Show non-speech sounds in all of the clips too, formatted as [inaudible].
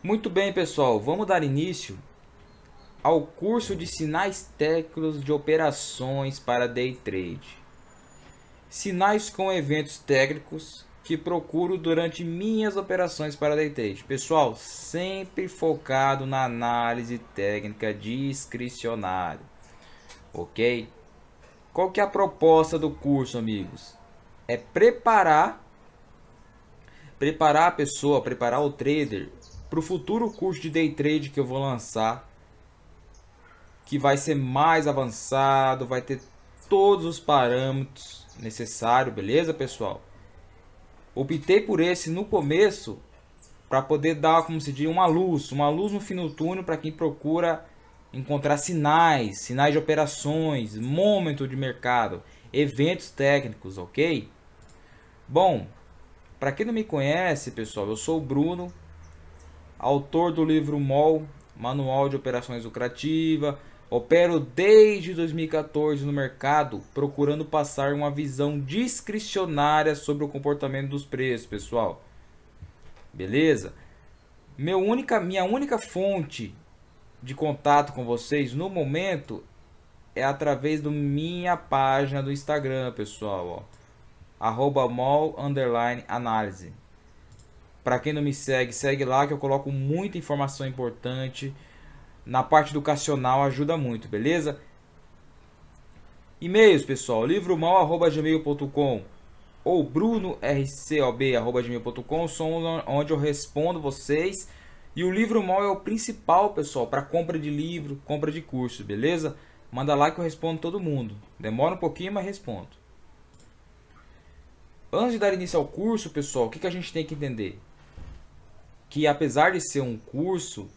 Muito bem, pessoal, vamos dar início ao curso de sinais técnicos de operações para day trade. Sinais com eventos técnicos que procuro durante minhas operações para day trade. Pessoal, sempre focado na análise técnica discricionária. OK? Qual que é a proposta do curso, amigos? É preparar preparar a pessoa, preparar o trader para o futuro curso de day trade que eu vou lançar, que vai ser mais avançado, vai ter todos os parâmetros necessários, beleza, pessoal? Optei por esse no começo para poder dar, como se diz, uma luz, uma luz no fim do túnel para quem procura encontrar sinais, sinais de operações, momento de mercado, eventos técnicos, ok? Bom, para quem não me conhece, pessoal, eu sou o Bruno, autor do livro MOL, Manual de Operações Lucrativa. Opero desde 2014 no mercado, procurando passar uma visão discricionária sobre o comportamento dos preços, pessoal. Beleza? Meu única, minha única fonte de contato com vocês no momento é através da minha página do Instagram, pessoal. Ó. Arroba mol, análise. Para quem não me segue, segue lá que eu coloco muita informação importante. Na parte educacional ajuda muito, beleza? E-mails, pessoal, livromal@gmail.com ou brunорcob@gmail.com são onde eu respondo vocês. E o livro mal é o principal, pessoal, para compra de livro, compra de curso, beleza? Manda lá que eu respondo todo mundo. Demora um pouquinho, mas respondo. Antes de dar início ao curso, pessoal, o que, que a gente tem que entender? que apesar de ser um curso,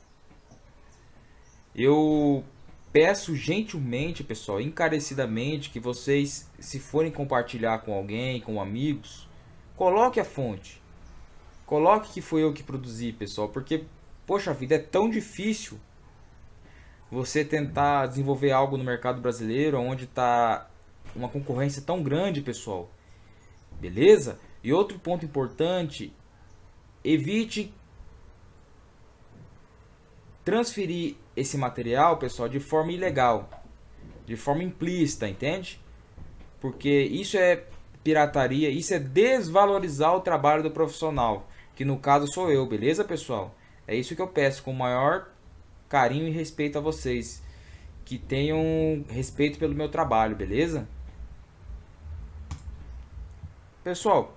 eu peço gentilmente, pessoal, encarecidamente, que vocês, se forem compartilhar com alguém, com amigos, coloque a fonte. Coloque que foi eu que produzi, pessoal, porque, poxa vida, é tão difícil você tentar desenvolver algo no mercado brasileiro, onde está uma concorrência tão grande, pessoal. Beleza? E outro ponto importante, evite transferir esse material, pessoal, de forma ilegal, de forma implícita, entende? Porque isso é pirataria, isso é desvalorizar o trabalho do profissional, que no caso sou eu, beleza, pessoal? É isso que eu peço com o maior carinho e respeito a vocês, que tenham respeito pelo meu trabalho, beleza? Pessoal,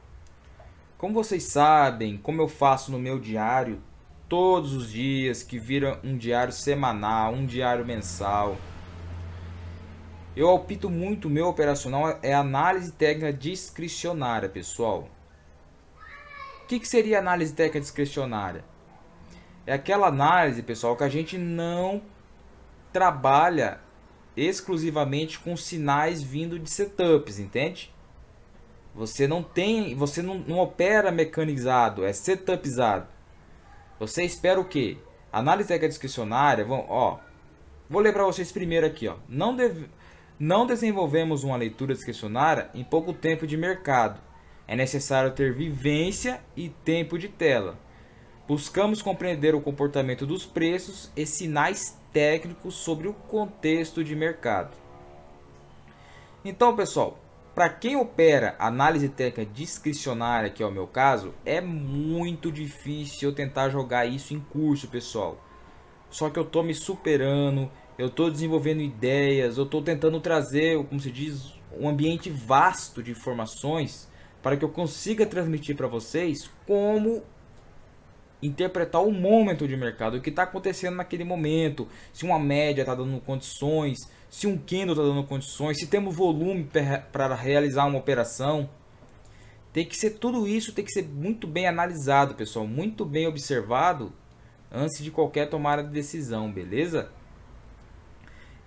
como vocês sabem, como eu faço no meu diário, todos os dias, que vira um diário semanal, um diário mensal. Eu opto muito, meu operacional é análise técnica discricionária, pessoal. O que, que seria análise técnica discricionária? É aquela análise, pessoal, que a gente não trabalha exclusivamente com sinais vindo de setups, entende? Você não tem, você não, não opera mecanizado, é setupizado. Você espera o quê? Análise técnica discricionária, vão, ó. Vou ler para vocês primeiro aqui, ó. Não deve, não desenvolvemos uma leitura discricionária em pouco tempo de mercado. É necessário ter vivência e tempo de tela. Buscamos compreender o comportamento dos preços e sinais técnicos sobre o contexto de mercado. Então, pessoal, para quem opera análise técnica discricionária, que é o meu caso, é muito difícil eu tentar jogar isso em curso, pessoal. Só que eu tô me superando, eu tô desenvolvendo ideias, eu tô tentando trazer, como se diz, um ambiente vasto de informações para que eu consiga transmitir para vocês como interpretar o momento de mercado, o que está acontecendo naquele momento, se uma média está dando condições, se um Kindle está dando condições, se temos volume para realizar uma operação. Tem que ser tudo isso, tem que ser muito bem analisado, pessoal, muito bem observado antes de qualquer tomada de decisão, beleza?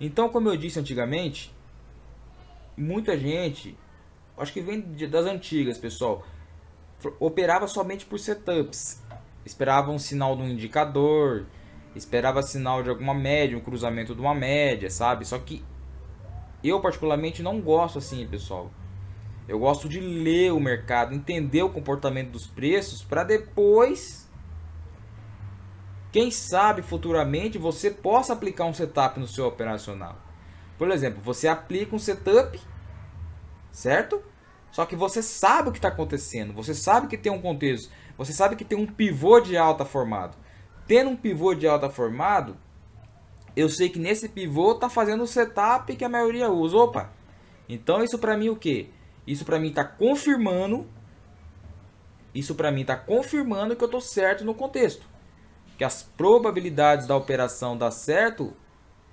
Então, como eu disse antigamente, muita gente, acho que vem das antigas, pessoal, operava somente por setups. Esperava um sinal de um indicador, Esperava sinal de alguma média, um cruzamento de uma média, sabe? Só que eu particularmente não gosto assim, pessoal. Eu gosto de ler o mercado, entender o comportamento dos preços para depois quem sabe futuramente você possa aplicar um setup no seu operacional. Por exemplo, você aplica um setup, certo? Só que você sabe o que está acontecendo, você sabe que tem um contexto, você sabe que tem um pivô de alta formado. Tendo um pivô de alta formado, eu sei que nesse pivô tá fazendo o setup que a maioria usa. Opa! Então isso para mim o quê? Isso para mim tá confirmando isso para mim tá confirmando que eu tô certo no contexto. Que as probabilidades da operação dar certo,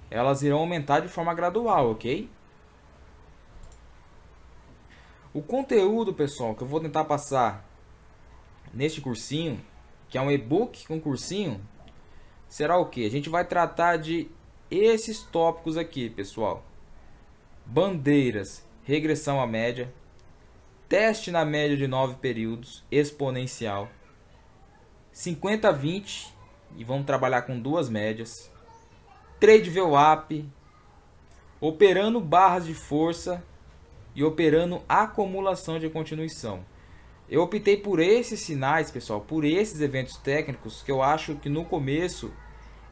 elas irão aumentar de forma gradual, OK? O conteúdo, pessoal, que eu vou tentar passar neste cursinho que é um e-book com é um cursinho, será o que? A gente vai tratar de esses tópicos aqui, pessoal. Bandeiras, regressão à média, teste na média de 9 períodos, exponencial, 50 20 e vamos trabalhar com duas médias, trade VWAP, operando barras de força e operando acumulação de continuação. Eu optei por esses sinais, pessoal, por esses eventos técnicos que eu acho que no começo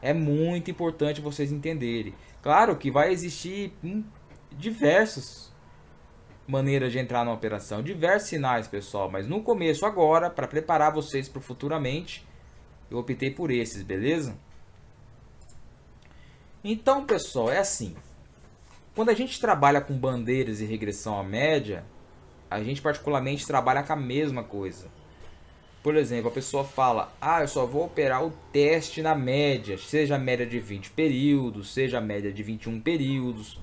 é muito importante vocês entenderem. Claro que vai existir hum, diversas maneiras de entrar na operação, diversos sinais, pessoal, mas no começo agora, para preparar vocês para futuramente, eu optei por esses, beleza? Então, pessoal, é assim. Quando a gente trabalha com bandeiras e regressão à média, a gente particularmente trabalha com a mesma coisa. Por exemplo, a pessoa fala: "Ah, eu só vou operar o teste na média, seja a média de 20 períodos, seja a média de 21 períodos".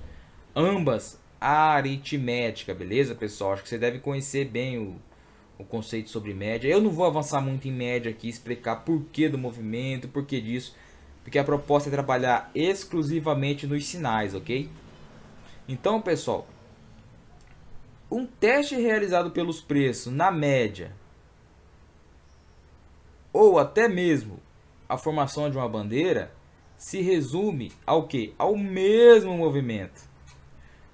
Ambas aritmética, beleza, pessoal? Acho que você deve conhecer bem o, o conceito sobre média. Eu não vou avançar muito em média aqui, explicar porquê do movimento, porquê disso, porque a proposta é trabalhar exclusivamente nos sinais, ok? Então, pessoal, um teste realizado pelos preços na média ou até mesmo a formação de uma bandeira se resume ao que? Ao mesmo movimento.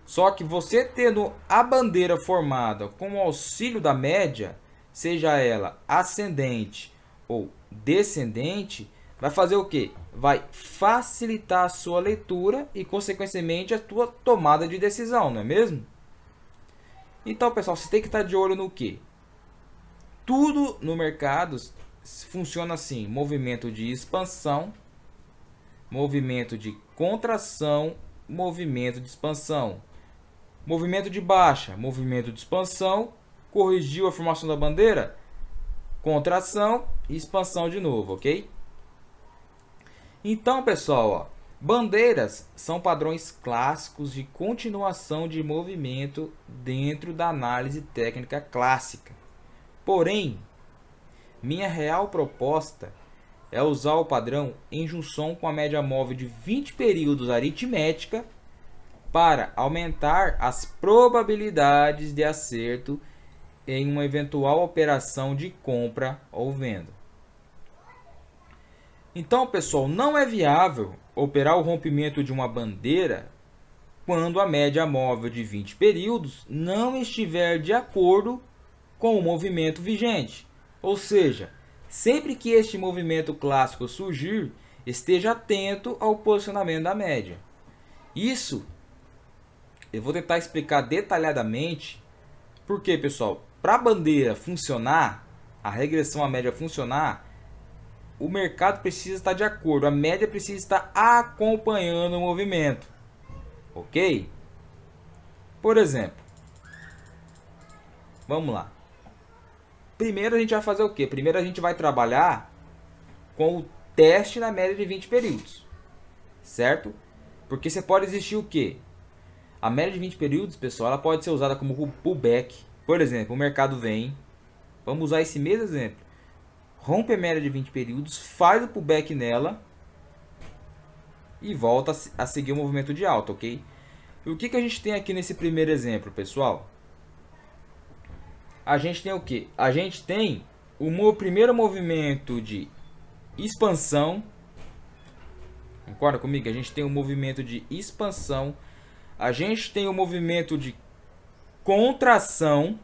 Só que você tendo a bandeira formada com o auxílio da média, seja ela ascendente ou descendente, vai fazer o que? Vai facilitar a sua leitura e, consequentemente, a tua tomada de decisão, não é mesmo? Então, pessoal, você tem que estar de olho no que? Tudo no mercado funciona assim: movimento de expansão, movimento de contração, movimento de expansão. Movimento de baixa, movimento de expansão, corrigiu a formação da bandeira, contração e expansão de novo, ok? Então, pessoal, ó, Bandeiras são padrões clássicos de continuação de movimento dentro da análise técnica clássica. Porém, minha real proposta é usar o padrão em junção com a média móvel de 20 períodos aritmética para aumentar as probabilidades de acerto em uma eventual operação de compra ou venda. Então, pessoal, não é viável operar o rompimento de uma bandeira quando a média móvel de 20 períodos não estiver de acordo com o movimento vigente. Ou seja, sempre que este movimento clássico surgir, esteja atento ao posicionamento da média. Isso eu vou tentar explicar detalhadamente, porque, pessoal, para a bandeira funcionar, a regressão à média funcionar, o mercado precisa estar de acordo, a média precisa estar acompanhando o movimento. Ok? Por exemplo, vamos lá. Primeiro a gente vai fazer o que? Primeiro a gente vai trabalhar com o teste na média de 20 períodos, certo? Porque você pode existir o que? A média de 20 períodos, pessoal, ela pode ser usada como pullback. Por exemplo, o mercado vem, vamos usar esse mesmo exemplo rompe a média de 20 períodos, faz o pullback nela e volta a seguir o movimento de alta, ok? E o que, que a gente tem aqui nesse primeiro exemplo, pessoal? A gente tem o que? A gente tem o meu primeiro movimento de expansão. Concorda comigo? A gente tem o um movimento de expansão. A gente tem o um movimento de contração.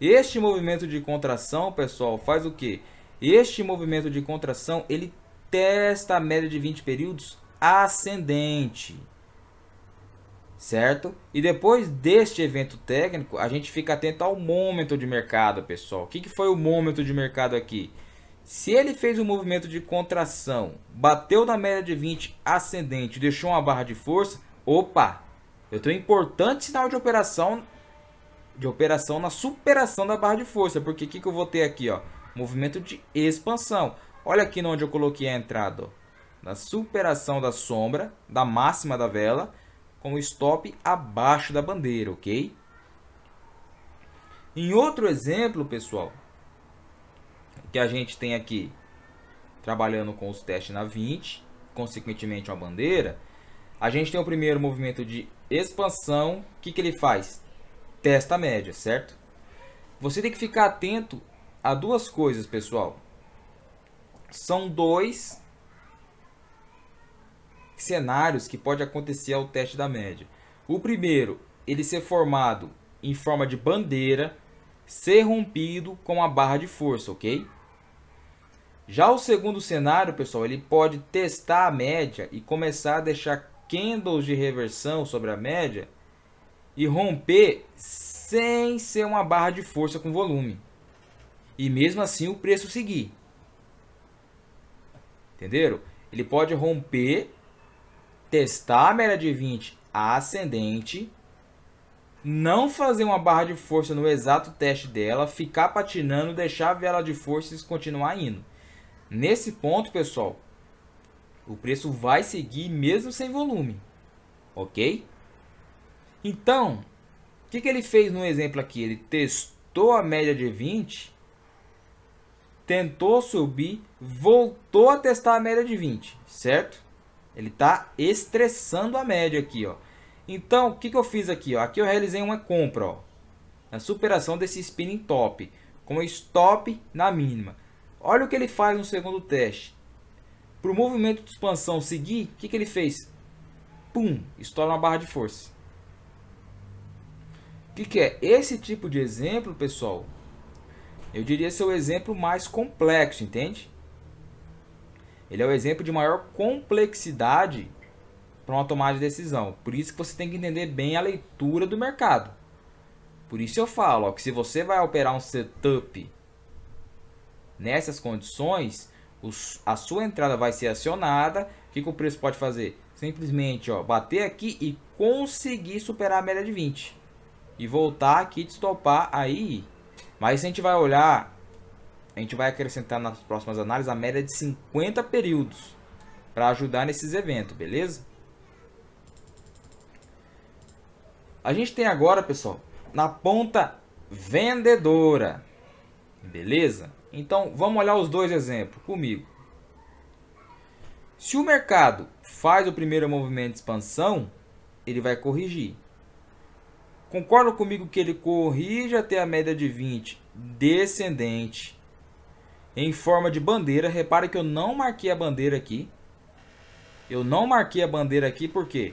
Este movimento de contração, pessoal, faz o quê? Este movimento de contração, ele testa a média de 20 períodos ascendente. Certo? E depois deste evento técnico, a gente fica atento ao momento de mercado, pessoal. O que, que foi o momento de mercado aqui? Se ele fez um movimento de contração, bateu na média de 20 ascendente, deixou uma barra de força, opa, eu tenho um importante sinal de operação de operação na superação da barra de força. Porque o que, que eu vou ter aqui? Ó? Movimento de expansão. Olha aqui onde eu coloquei a entrada. Ó. Na superação da sombra, da máxima da vela, com o stop abaixo da bandeira, ok? Em outro exemplo, pessoal, que a gente tem aqui, trabalhando com os testes na 20, consequentemente uma bandeira, a gente tem o primeiro movimento de expansão. O que, que ele faz? testa a média, certo? Você tem que ficar atento a duas coisas, pessoal. São dois cenários que pode acontecer ao teste da média. O primeiro, ele ser formado em forma de bandeira, ser rompido com a barra de força, ok? Já o segundo cenário, pessoal, ele pode testar a média e começar a deixar candles de reversão sobre a média e romper sem ser uma barra de força com volume. E mesmo assim o preço seguir. Entenderam? Ele pode romper, testar a média de 20 ascendente, não fazer uma barra de força no exato teste dela, ficar patinando, deixar a vela de forças continuar indo. Nesse ponto, pessoal, o preço vai seguir mesmo sem volume, ok? Então, o que, que ele fez no exemplo aqui? Ele testou a média de 20, tentou subir, voltou a testar a média de 20, certo? Ele está estressando a média aqui, ó. Então, o que, que eu fiz aqui? Ó? Aqui eu realizei uma compra, ó, na superação desse spinning top, com stop na mínima. Olha o que ele faz no segundo teste. Para o movimento de expansão seguir, o que, que ele fez? Pum, estoura uma barra de força que, que é? Esse tipo de exemplo, pessoal, eu diria ser o exemplo mais complexo, entende? Ele é o exemplo de maior complexidade para uma tomada de decisão. Por isso que você tem que entender bem a leitura do mercado. Por isso eu falo ó, que se você vai operar um setup nessas condições, os, a sua entrada vai ser acionada. O que, que o preço pode fazer? Simplesmente ó, bater aqui e conseguir superar a média de 20 e voltar aqui destopar aí. Mas a gente vai olhar, a gente vai acrescentar nas próximas análises a média de 50 períodos para ajudar nesses eventos, beleza? A gente tem agora, pessoal, na ponta vendedora, beleza? Então, vamos olhar os dois exemplos comigo. Se o mercado faz o primeiro movimento de expansão, ele vai corrigir. Concorda comigo que ele corrige até a média de 20 descendente em forma de bandeira. Repare que eu não marquei a bandeira aqui. Eu não marquei a bandeira aqui por quê?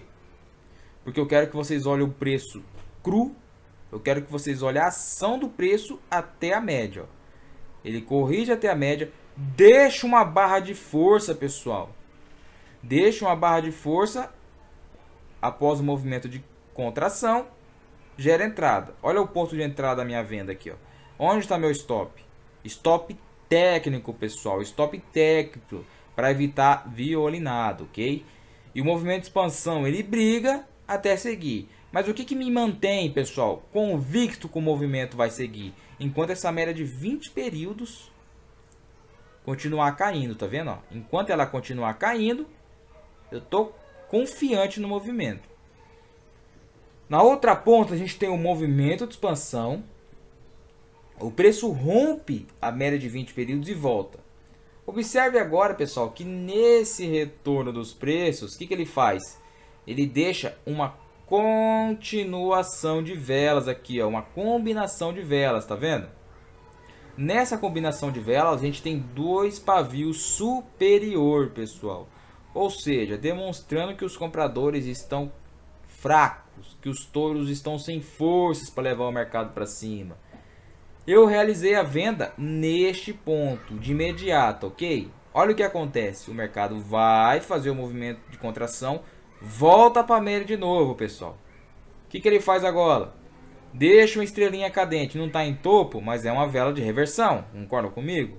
Porque eu quero que vocês olhem o preço cru. Eu quero que vocês olhem a ação do preço até a média. Ó. Ele corrige até a média. Deixa uma barra de força, pessoal. Deixa uma barra de força após o movimento de contração gera entrada. Olha o ponto de entrada da minha venda aqui. Ó. Onde está meu stop? Stop técnico, pessoal. Stop técnico para evitar violinado, ok? E o movimento de expansão, ele briga até seguir. Mas o que, que me mantém, pessoal, convicto que o movimento vai seguir? Enquanto essa média de 20 períodos continuar caindo, tá vendo? Ó? Enquanto ela continuar caindo, eu tô confiante no movimento. Na outra ponta, a gente tem o movimento de expansão. O preço rompe a média de 20 períodos e volta. Observe agora, pessoal, que nesse retorno dos preços, o que, que ele faz? Ele deixa uma continuação de velas aqui, ó, uma combinação de velas, tá vendo? Nessa combinação de velas, a gente tem dois pavios superior, pessoal. Ou seja, demonstrando que os compradores estão fracos fracos, que os touros estão sem forças para levar o mercado para cima. Eu realizei a venda neste ponto, de imediato, ok? Olha o que acontece, o mercado vai fazer o movimento de contração, volta para a média de novo, pessoal. O que, que ele faz agora? Deixa uma estrelinha cadente, não está em topo, mas é uma vela de reversão, concorda comigo?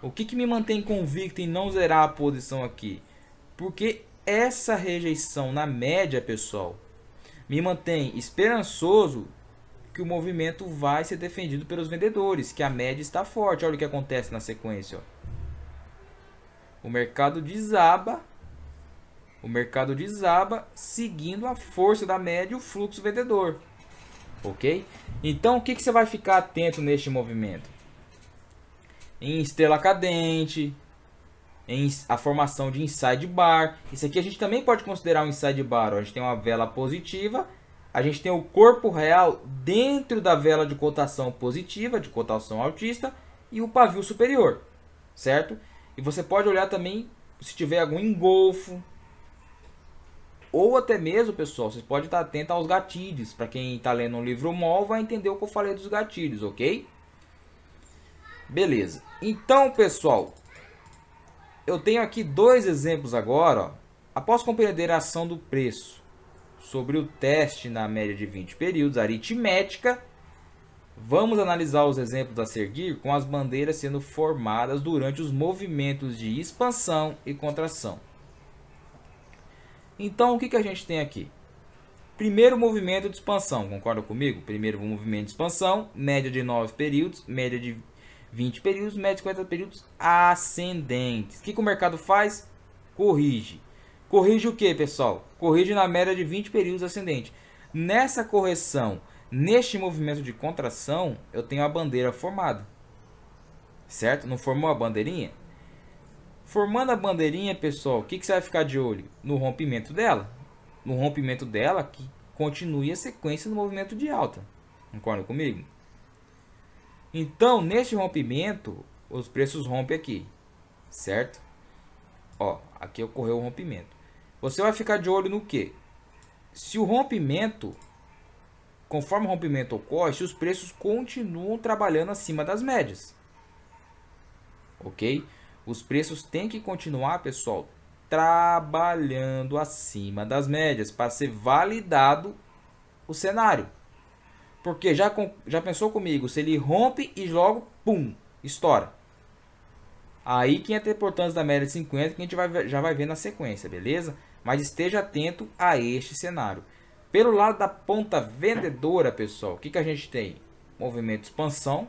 O que, que me mantém convicto em não zerar a posição aqui? Porque essa rejeição na média, pessoal, me mantém esperançoso que o movimento vai ser defendido pelos vendedores, que a média está forte. Olha o que acontece na sequência. Ó. O mercado desaba, o mercado desaba seguindo a força da média e o fluxo vendedor. Ok? Então, o que, que você vai ficar atento neste movimento? Em estrela cadente, em a formação de inside bar. Isso aqui a gente também pode considerar um inside bar. Ó. A gente tem uma vela positiva, a gente tem o corpo real dentro da vela de cotação positiva, de cotação altista, e o pavio superior, certo? E você pode olhar também se tiver algum engolfo, ou até mesmo, pessoal, vocês podem estar atento aos gatilhos. Para quem está lendo um livro mol, vai entender o que eu falei dos gatilhos, ok? Beleza. Então, pessoal, eu tenho aqui dois exemplos agora. Ó. Após compreender a ação do preço sobre o teste na média de 20 períodos, aritmética, vamos analisar os exemplos a seguir com as bandeiras sendo formadas durante os movimentos de expansão e contração. Então, o que, que a gente tem aqui? Primeiro movimento de expansão, concorda comigo? Primeiro movimento de expansão, média de 9 períodos, média de 20 períodos, média 50 períodos ascendentes. O que, que o mercado faz? Corrige. Corrige o que, pessoal? Corrige na média de 20 períodos ascendente. Nessa correção, neste movimento de contração, eu tenho a bandeira formada. Certo? Não formou a bandeirinha? Formando a bandeirinha, pessoal, o que, que você vai ficar de olho? No rompimento dela. No rompimento dela, que continue a sequência do movimento de alta. Concorda comigo? Então, neste rompimento, os preços rompem aqui, certo? Ó, aqui ocorreu o rompimento. Você vai ficar de olho no que? Se o rompimento, conforme o rompimento ocorre, se os preços continuam trabalhando acima das médias. Ok? Os preços têm que continuar, pessoal, trabalhando acima das médias para ser validado o cenário. Porque já, já pensou comigo, se ele rompe e logo, pum, estoura. Aí que entra a importância da média de 50, que a gente vai, já vai ver na sequência, beleza? Mas esteja atento a este cenário. Pelo lado da ponta vendedora, pessoal, o que, que a gente tem? Movimento de expansão,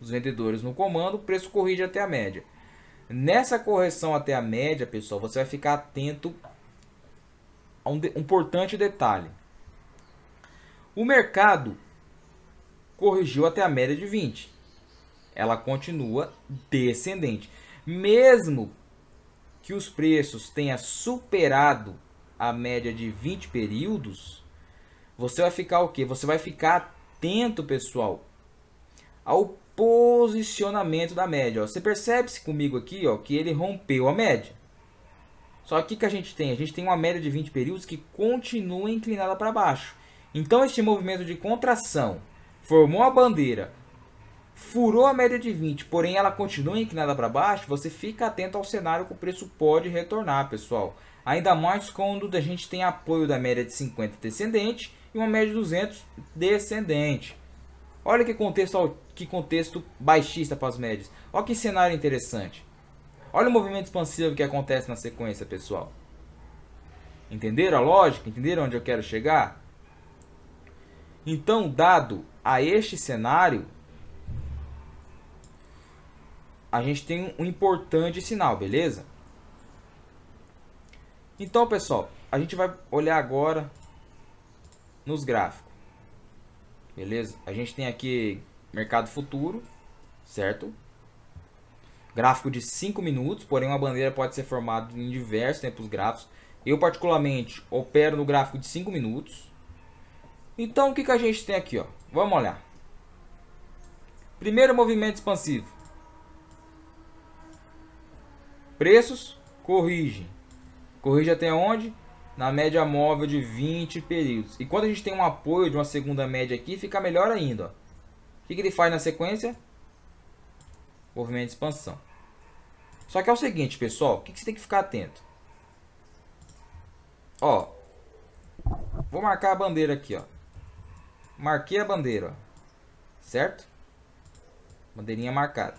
os vendedores no comando, o preço corrige até a média. Nessa correção até a média, pessoal, você vai ficar atento a um, de, um importante detalhe. O mercado corrigiu até a média de 20. Ela continua descendente. Mesmo que os preços tenham superado a média de 20 períodos, você vai ficar o quê? Você vai ficar atento, pessoal, ao posicionamento da média. Ó. Você percebe-se comigo aqui ó, que ele rompeu a média. Só que o que a gente tem? A gente tem uma média de 20 períodos que continua inclinada para baixo. Então este movimento de contração formou a bandeira, furou a média de 20, porém ela continua inclinada para baixo, você fica atento ao cenário que o preço pode retornar, pessoal. Ainda mais quando a gente tem apoio da média de 50 descendente e uma média de 200 descendente. Olha que contexto, que contexto baixista para as médias. Olha que cenário interessante. Olha o movimento expansivo que acontece na sequência, pessoal. Entenderam a lógica? Entenderam onde eu quero chegar? Então, dado a este cenário, a gente tem um importante sinal, beleza? Então, pessoal, a gente vai olhar agora nos gráficos. Beleza? A gente tem aqui mercado futuro, certo? Gráfico de 5 minutos, porém uma bandeira pode ser formada em diversos tempos gráficos. Eu, particularmente, opero no gráfico de 5 minutos. Então o que, que a gente tem aqui? Ó? Vamos olhar. Primeiro movimento expansivo. Preços corrigem. Corrige até onde? Na média móvel de 20 períodos. E quando a gente tem um apoio de uma segunda média aqui, fica melhor ainda. Ó. O que, que ele faz na sequência? Movimento de expansão. Só que é o seguinte, pessoal. O que, que você tem que ficar atento? Ó, vou marcar a bandeira aqui, ó marquei a bandeira, ó. certo? Bandeirinha marcada.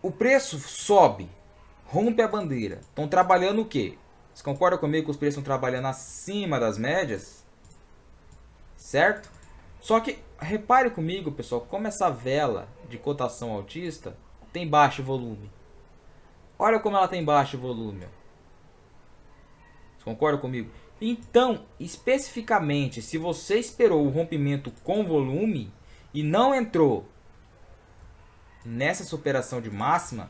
O preço sobe, rompe a bandeira. Estão trabalhando o quê? Vocês concordam comigo que os preços estão trabalhando acima das médias? Certo? Só que repare comigo, pessoal, como essa vela de cotação altista tem baixo volume. Olha como ela tem baixo volume. Vocês concordam comigo? Então, especificamente, se você esperou o rompimento com volume e não entrou nessa superação de máxima,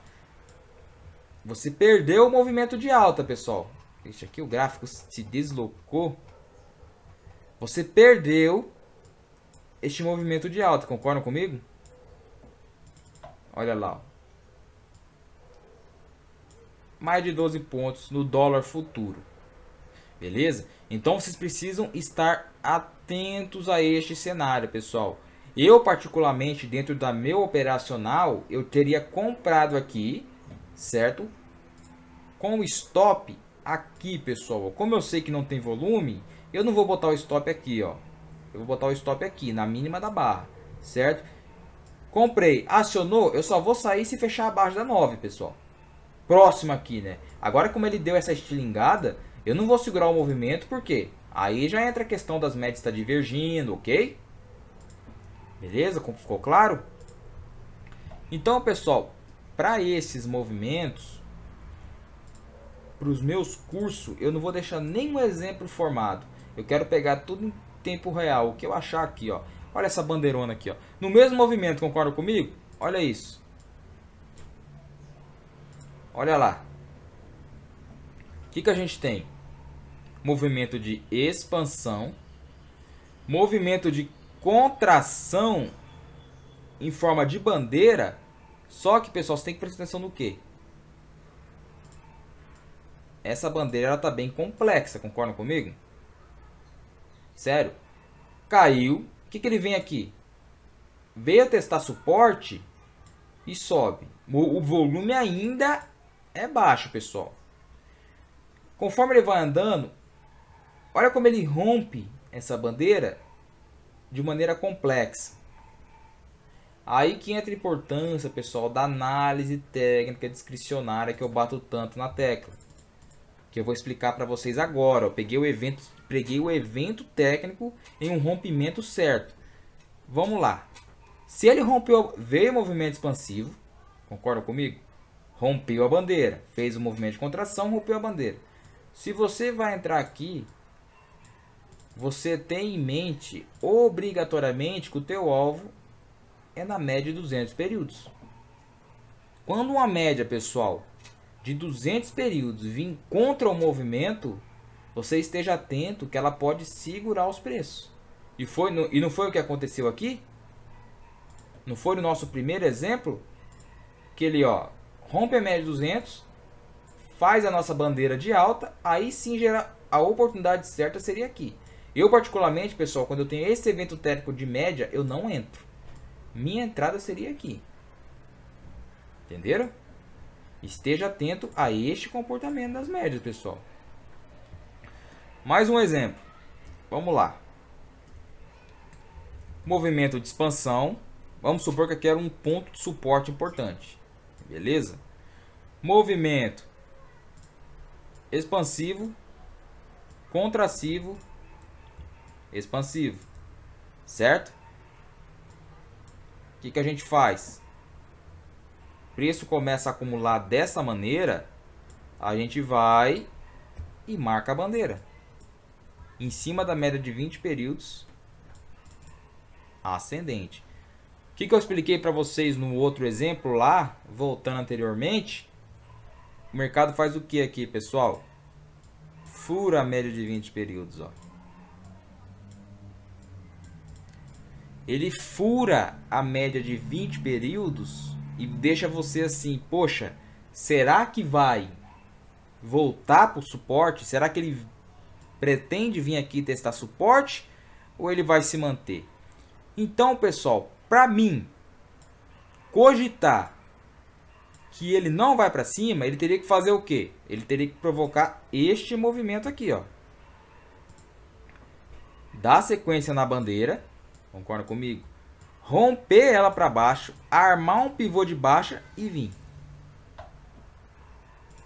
você perdeu o movimento de alta, pessoal. Deixa aqui o gráfico se deslocou. Você perdeu este movimento de alta, concordam comigo? Olha lá. Ó. Mais de 12 pontos no dólar futuro. Beleza? Então vocês precisam estar atentos a este cenário, pessoal. Eu particularmente dentro da meu operacional, eu teria comprado aqui, certo? Com o stop aqui, pessoal. Como eu sei que não tem volume, eu não vou botar o stop aqui, ó. Eu vou botar o stop aqui, na mínima da barra, certo? Comprei, acionou, eu só vou sair se fechar abaixo da 9, pessoal. Próximo aqui, né? Agora como ele deu essa estilingada, eu não vou segurar o movimento, porque Aí já entra a questão das médias estar tá divergindo, ok? Beleza? ficou claro? Então, pessoal, para esses movimentos, para os meus cursos, eu não vou deixar nenhum exemplo formado. Eu quero pegar tudo em tempo real, o que eu achar aqui, ó. Olha essa bandeirona aqui, ó. No mesmo movimento, concorda comigo? Olha isso. Olha lá. O que, que a gente tem? movimento de expansão, movimento de contração em forma de bandeira. Só que, pessoal, você tem que prestar atenção no quê? Essa bandeira está bem complexa, concordam comigo? Sério? Caiu. O que, que ele vem aqui? Veio testar suporte e sobe. O volume ainda é baixo, pessoal. Conforme ele vai andando, Olha como ele rompe essa bandeira de maneira complexa. Aí que entra a importância, pessoal, da análise técnica discricionária que eu bato tanto na tecla. Que eu vou explicar para vocês agora. Eu peguei o evento, peguei o evento técnico em um rompimento certo. Vamos lá. Se ele rompeu, veio o movimento expansivo, concorda comigo? Rompeu a bandeira, fez o movimento de contração, rompeu a bandeira. Se você vai entrar aqui você tem em mente obrigatoriamente que o teu alvo é na média de 200 períodos. Quando uma média, pessoal, de 200 períodos vir contra o movimento, você esteja atento que ela pode segurar os preços. E, foi no, e não foi o que aconteceu aqui? Não foi no nosso primeiro exemplo? Que ele ó, rompe a média de 200, faz a nossa bandeira de alta, aí sim gera a oportunidade certa seria aqui. Eu, particularmente, pessoal, quando eu tenho esse evento técnico de média, eu não entro. Minha entrada seria aqui. Entenderam? Esteja atento a este comportamento das médias, pessoal. Mais um exemplo. Vamos lá. Movimento de expansão. Vamos supor que aqui era um ponto de suporte importante. Beleza? Movimento expansivo, contrassivo expansivo, certo? O que, que a gente faz? Preço começa a acumular dessa maneira, a gente vai e marca a bandeira. Em cima da média de 20 períodos, ascendente. O que, que eu expliquei para vocês no outro exemplo lá, voltando anteriormente? O mercado faz o que aqui, pessoal? Fura a média de 20 períodos, ó. ele fura a média de 20 períodos e deixa você assim, poxa, será que vai voltar para o suporte? Será que ele pretende vir aqui testar suporte ou ele vai se manter? Então, pessoal, para mim cogitar que ele não vai para cima, ele teria que fazer o quê? Ele teria que provocar este movimento aqui, ó. Dá sequência na bandeira, Concorda comigo? Romper ela para baixo, armar um pivô de baixa e vir.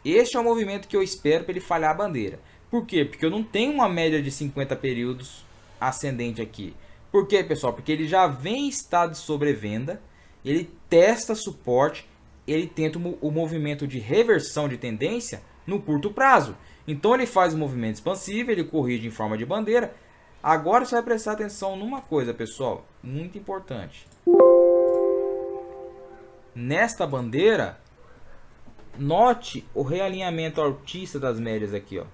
Este é o movimento que eu espero para ele falhar a bandeira. Por quê? Porque eu não tenho uma média de 50 períodos ascendente aqui. Por quê, pessoal? Porque ele já vem em estado de sobrevenda, ele testa suporte, ele tenta o movimento de reversão de tendência no curto prazo. Então ele faz o movimento expansivo, ele corrige em forma de bandeira, Agora você vai prestar atenção numa coisa, pessoal, muito importante. Nesta bandeira, note o realinhamento autista das médias aqui, ó.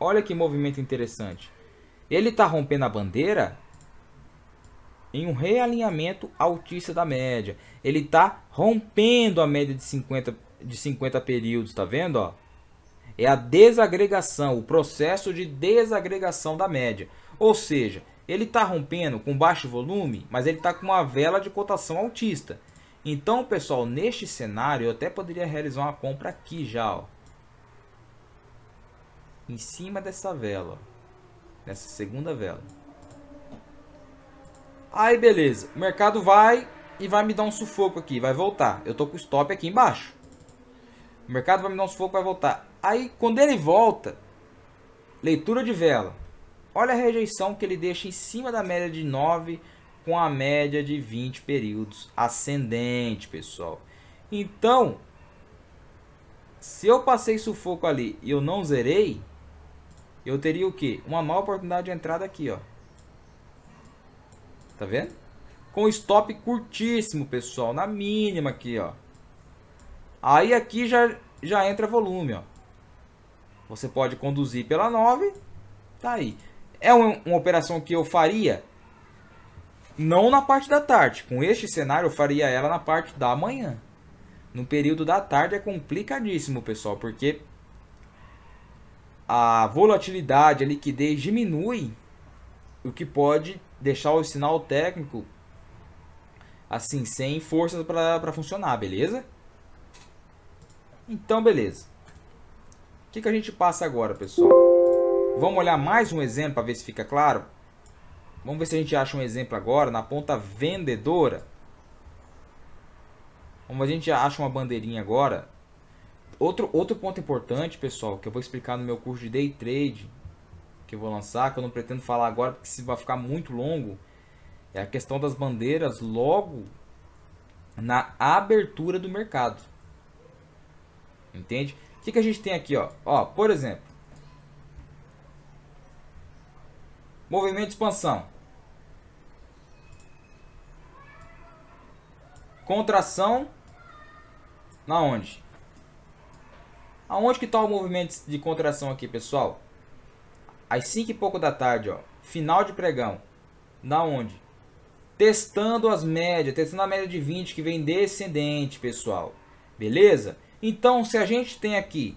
Olha que movimento interessante. Ele está rompendo a bandeira em um realinhamento altista da média. Ele está rompendo a média de 50, de 50 períodos, tá vendo? Ó? É a desagregação, o processo de desagregação da média. Ou seja, ele está rompendo com baixo volume, mas ele está com uma vela de cotação altista. Então, pessoal, neste cenário, eu até poderia realizar uma compra aqui já, ó. Em cima dessa vela, ó. Nessa segunda vela. Aí, beleza. O mercado vai e vai me dar um sufoco aqui, vai voltar. Eu tô com o stop aqui embaixo. O mercado vai me dar um sufoco, vai voltar. Aí, quando ele volta, leitura de vela. Olha a rejeição que ele deixa em cima da média de 9 com a média de 20 períodos ascendente, pessoal. Então, se eu passei sufoco ali e eu não zerei, eu teria o quê? Uma má oportunidade de entrada aqui, ó. Tá vendo? Com stop curtíssimo, pessoal, na mínima aqui, ó. Aí aqui já, já entra volume, ó. Você pode conduzir pela 9, tá aí. É uma, uma operação que eu faria não na parte da tarde. Com este cenário eu faria ela na parte da manhã. No período da tarde é complicadíssimo, pessoal, porque a volatilidade, a liquidez diminui, o que pode deixar o sinal técnico assim, sem forças para funcionar, beleza? Então, beleza que, que a gente passa agora, pessoal? Vamos olhar mais um exemplo para ver se fica claro? Vamos ver se a gente acha um exemplo agora na ponta vendedora. Vamos a gente acha uma bandeirinha agora. Outro, outro ponto importante, pessoal, que eu vou explicar no meu curso de Day Trade, que eu vou lançar, que eu não pretendo falar agora, porque se vai ficar muito longo, é a questão das bandeiras logo na abertura do mercado. Entende? O que, que a gente tem aqui? Ó? ó, por exemplo, movimento de expansão. Contração na onde? Aonde que está o movimento de contração aqui, pessoal? Às 5 e pouco da tarde, ó. Final de pregão. Na onde? Testando as médias, testando a média de 20 que vem descendente, pessoal. Beleza? Então, se a gente tem aqui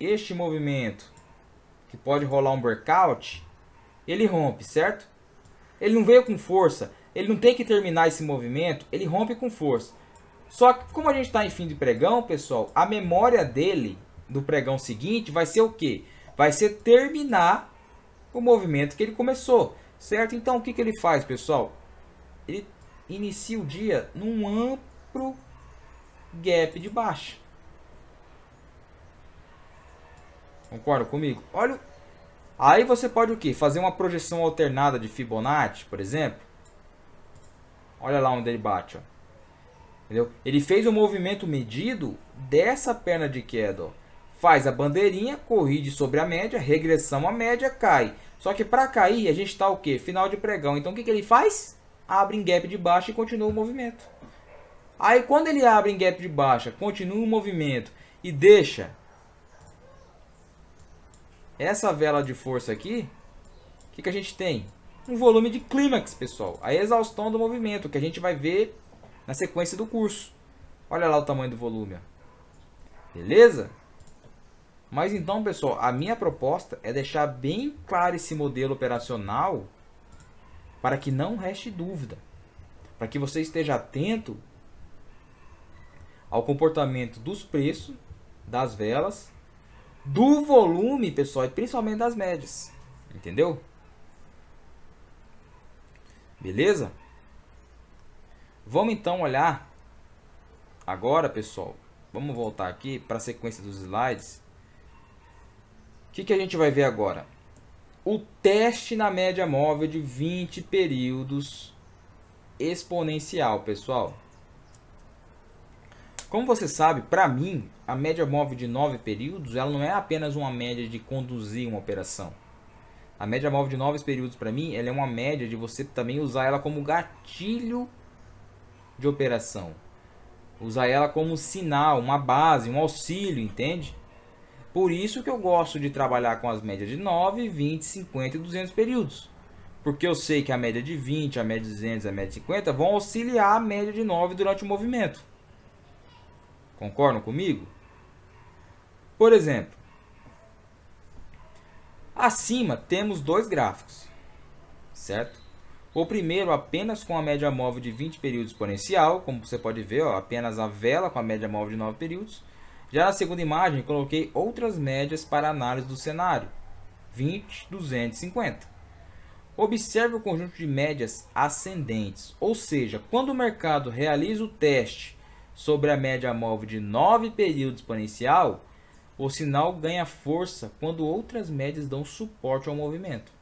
este movimento que pode rolar um breakout, ele rompe, certo? Ele não veio com força, ele não tem que terminar esse movimento, ele rompe com força. Só que como a gente está em fim de pregão, pessoal, a memória dele do pregão seguinte vai ser o quê? Vai ser terminar o movimento que ele começou, certo? Então o que, que ele faz, pessoal? Ele inicia o dia num amplo gap de baixa. Concorda comigo? Olha, aí você pode o que? Fazer uma projeção alternada de Fibonacci, por exemplo. Olha lá onde ele bate, ó. Entendeu? Ele fez o um movimento medido dessa perna de queda, ó. Faz a bandeirinha, corrige sobre a média, regressão à média, cai. Só que para cair, a gente está o quê? Final de pregão. Então o que, que ele faz? Abre em gap de baixa e continua o movimento. Aí quando ele abre em gap de baixa, continua o movimento e deixa essa vela de força aqui, o que, que a gente tem? Um volume de clímax, pessoal. A exaustão do movimento, que a gente vai ver na sequência do curso. Olha lá o tamanho do volume. Ó. Beleza? Mas então, pessoal, a minha proposta é deixar bem claro esse modelo operacional para que não reste dúvida. Para que você esteja atento ao comportamento dos preços das velas do volume, pessoal, e principalmente das médias. Entendeu? Beleza? Vamos então olhar agora, pessoal. Vamos voltar aqui para a sequência dos slides. O que, que a gente vai ver agora? O teste na média móvel de 20 períodos exponencial, pessoal. Como você sabe, para mim, a média móvel de 9 períodos, ela não é apenas uma média de conduzir uma operação. A média móvel de 9 períodos para mim, ela é uma média de você também usar ela como gatilho de operação. Usar ela como sinal, uma base, um auxílio, entende? Por isso que eu gosto de trabalhar com as médias de 9, 20, 50 e 200 períodos. Porque eu sei que a média de 20, a média de 200, a média de 50 vão auxiliar a média de 9 durante o movimento. Concordam comigo? Por exemplo, acima temos dois gráficos, certo? O primeiro apenas com a média móvel de 20 períodos exponencial, como você pode ver, ó, apenas a vela com a média móvel de 9 períodos. Já na segunda imagem, coloquei outras médias para análise do cenário, 20, 250. Observe o conjunto de médias ascendentes, ou seja, quando o mercado realiza o teste sobre a média móvel de 9 períodos exponencial, o sinal ganha força quando outras médias dão suporte ao movimento.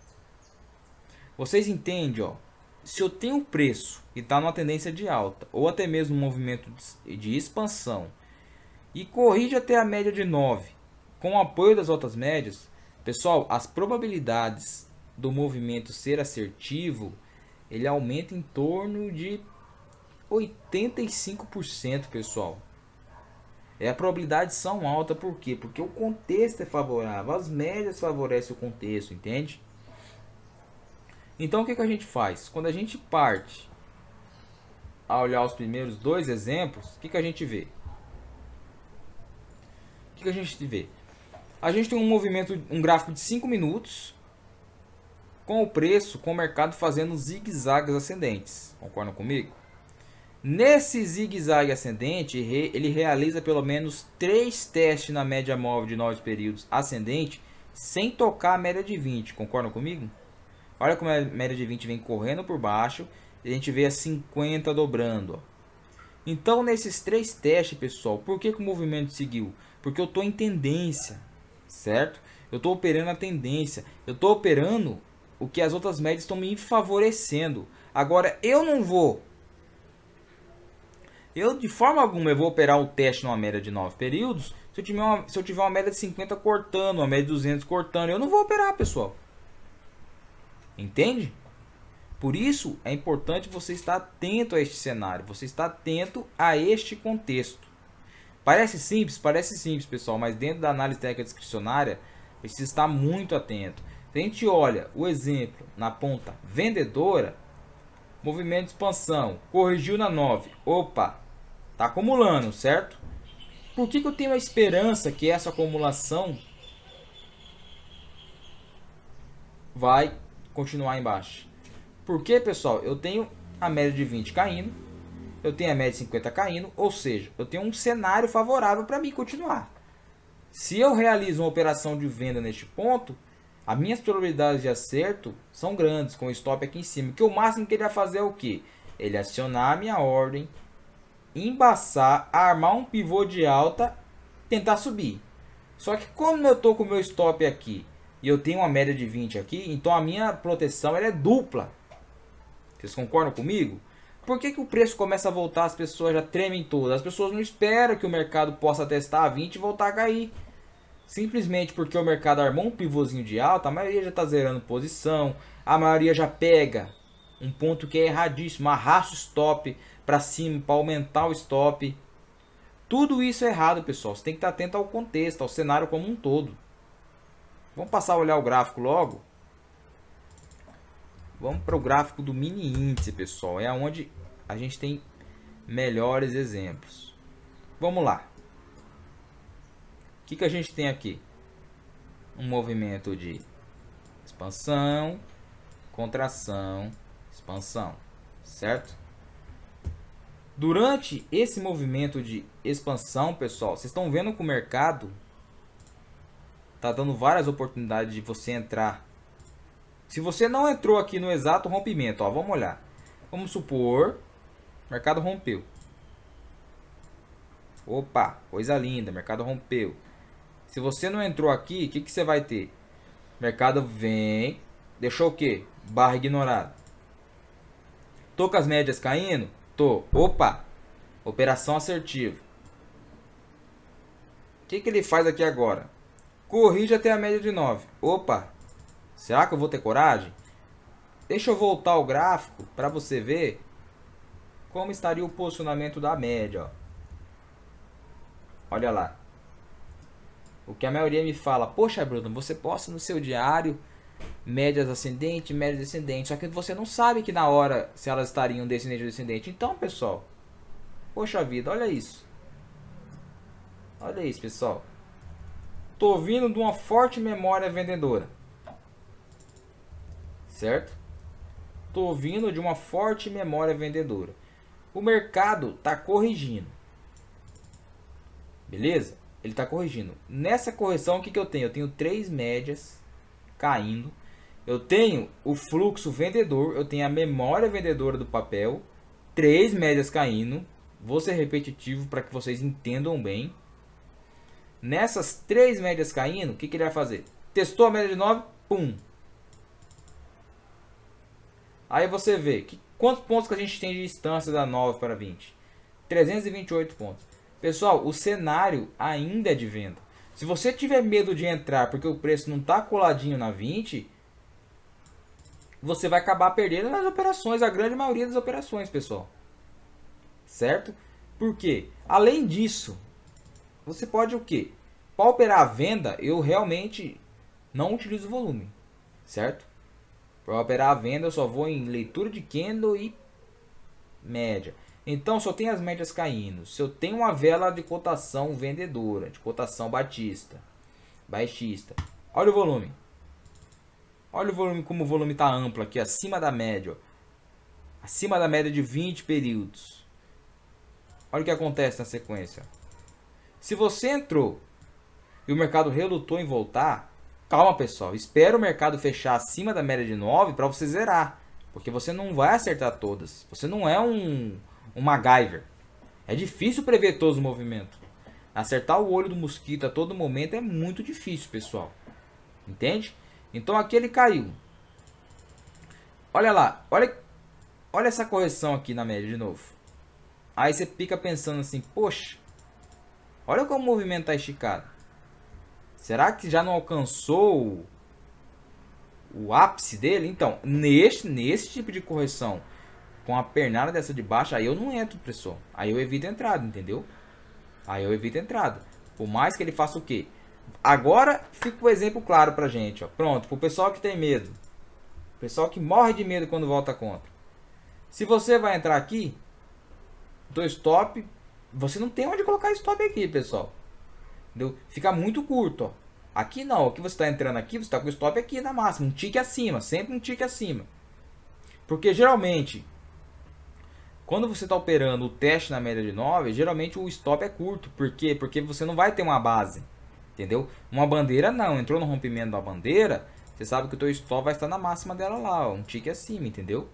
Vocês entendem, ó? Se eu tenho um preço e está numa tendência de alta, ou até mesmo um movimento de expansão, e corrige até a média de 9, com o apoio das outras médias, pessoal, as probabilidades do movimento ser assertivo, ele aumenta em torno de 85%, pessoal. É, a probabilidade são alta, por quê? Porque o contexto é favorável, as médias favorecem o contexto, entende? Então o que, que a gente faz? Quando a gente parte a olhar os primeiros dois exemplos, o que, que a gente vê? O que, que a gente vê? A gente tem um movimento, um gráfico de 5 minutos, com o preço, com o mercado fazendo zigue-zagues ascendentes. Concordam comigo? Nesse zigue-zague ascendente, ele realiza pelo menos três testes na média móvel de nove períodos ascendente sem tocar a média de 20. Concordam comigo? Olha como a média de 20 vem correndo por baixo e a gente vê a 50 dobrando. Ó. Então, nesses três testes, pessoal, por que, que o movimento seguiu? Porque eu estou em tendência, certo? Eu estou operando a tendência. Eu estou operando o que as outras médias estão me favorecendo. Agora, eu não vou eu, de forma alguma, eu vou operar o teste numa média de 9 períodos se eu, tiver uma, se eu tiver uma média de 50 cortando, uma média de 200 cortando. Eu não vou operar, pessoal. Entende? Por isso, é importante você estar atento a este cenário, você estar atento a este contexto. Parece simples? Parece simples, pessoal, mas dentro da análise técnica discricionária, precisa estar muito atento. Se a gente olha o exemplo na ponta vendedora, movimento de expansão, corrigiu na 9, opa, Está acumulando, certo? Por que, que eu tenho a esperança que essa acumulação vai continuar embaixo? Porque, pessoal, eu tenho a média de 20 caindo, eu tenho a média de 50 caindo, ou seja, eu tenho um cenário favorável para mim continuar. Se eu realizo uma operação de venda neste ponto, as minhas probabilidades de acerto são grandes, com o stop aqui em cima. Que o máximo que ele vai fazer é o que? Ele acionar a minha ordem embaçar, armar um pivô de alta, tentar subir. Só que como eu tô com o meu stop aqui e eu tenho uma média de 20 aqui, então a minha proteção é dupla. Vocês concordam comigo? Por que, que o preço começa a voltar, as pessoas já tremem todas? As pessoas não esperam que o mercado possa testar a 20 e voltar a cair. Simplesmente porque o mercado armou um pivôzinho de alta, a maioria já está zerando posição, a maioria já pega um ponto que é erradíssimo, arrasta o stop, para cima, para aumentar o stop. Tudo isso é errado, pessoal. Você tem que estar atento ao contexto, ao cenário como um todo. Vamos passar a olhar o gráfico logo. Vamos para o gráfico do mini índice, pessoal. É onde a gente tem melhores exemplos. Vamos lá. O que, que a gente tem aqui? Um movimento de expansão, contração, expansão, certo? Durante esse movimento de expansão, pessoal, vocês estão vendo que o mercado está dando várias oportunidades de você entrar. Se você não entrou aqui no exato rompimento, ó, vamos olhar. Vamos supor, o mercado rompeu. Opa, coisa linda, mercado rompeu. Se você não entrou aqui, o que, que você vai ter? Mercado vem, deixou o quê? Barra ignorada. Tô com as médias caindo, Tô. Opa! Operação assertiva. O que, que ele faz aqui agora? Corrige até a média de 9. Opa! Será que eu vou ter coragem? Deixa eu voltar o gráfico para você ver como estaria o posicionamento da média. Ó. Olha lá. O que a maioria me fala, poxa Bruno, você posta no seu diário médias ascendente, médias descendente. Só que você não sabe que na hora se elas estariam descendente ou descendente. Então, pessoal, poxa vida, olha isso. Olha isso, pessoal. Tô vindo de uma forte memória vendedora. Certo? Tô vindo de uma forte memória vendedora. O mercado tá corrigindo. Beleza? Ele tá corrigindo. Nessa correção, o que, que eu tenho? Eu tenho três médias caindo. Eu tenho o fluxo vendedor, eu tenho a memória vendedora do papel, três médias caindo. Vou ser repetitivo para que vocês entendam bem. Nessas três médias caindo, o que, que ele vai fazer? Testou a média de 9, pum. Aí você vê que, quantos pontos que a gente tem de distância da 9 para 20. 328 pontos. Pessoal, o cenário ainda é de venda. Se você tiver medo de entrar porque o preço não está coladinho na 20, você vai acabar perdendo as operações, a grande maioria das operações, pessoal. Certo? Porque, além disso, você pode o quê? Para operar a venda, eu realmente não utilizo volume, certo? Para operar a venda, eu só vou em leitura de candle e média. Então só tem as médias caindo. Se eu tenho uma vela de cotação vendedora, de cotação batista, baixista. Olha o volume. Olha o volume como o volume está amplo aqui, acima da média. Ó. Acima da média de 20 períodos. Olha o que acontece na sequência. Se você entrou e o mercado relutou em voltar, calma pessoal, espera o mercado fechar acima da média de 9 para você zerar. Porque você não vai acertar todas. Você não é um um MacGyver. É difícil prever todos os movimentos. Acertar o olho do mosquito a todo momento é muito difícil, pessoal. Entende? Então aqui ele caiu. Olha lá, olha, olha essa correção aqui na média de novo. Aí você fica pensando assim, poxa, olha como o movimento está esticado. Será que já não alcançou o ápice dele? Então, neste, nesse tipo de correção, com a pernada dessa de baixo, aí eu não entro, pessoal. Aí eu evito a entrada, entendeu? Aí eu evito a entrada. Por mais que ele faça o quê? Agora fica o exemplo claro pra gente, ó. Pronto, pro pessoal que tem medo. Pessoal que morre de medo quando volta contra. Se você vai entrar aqui, do stop, você não tem onde colocar stop aqui, pessoal. Entendeu? Fica muito curto, ó. Aqui não, aqui você está entrando aqui, você está com o stop aqui na máxima, um tique acima, sempre um tique acima. Porque geralmente quando você está operando o teste na média de 9, geralmente o stop é curto. Por quê? Porque você não vai ter uma base. Entendeu? Uma bandeira não. Entrou no rompimento da bandeira, você sabe que o teu stop vai estar na máxima dela lá. Um tique acima, entendeu?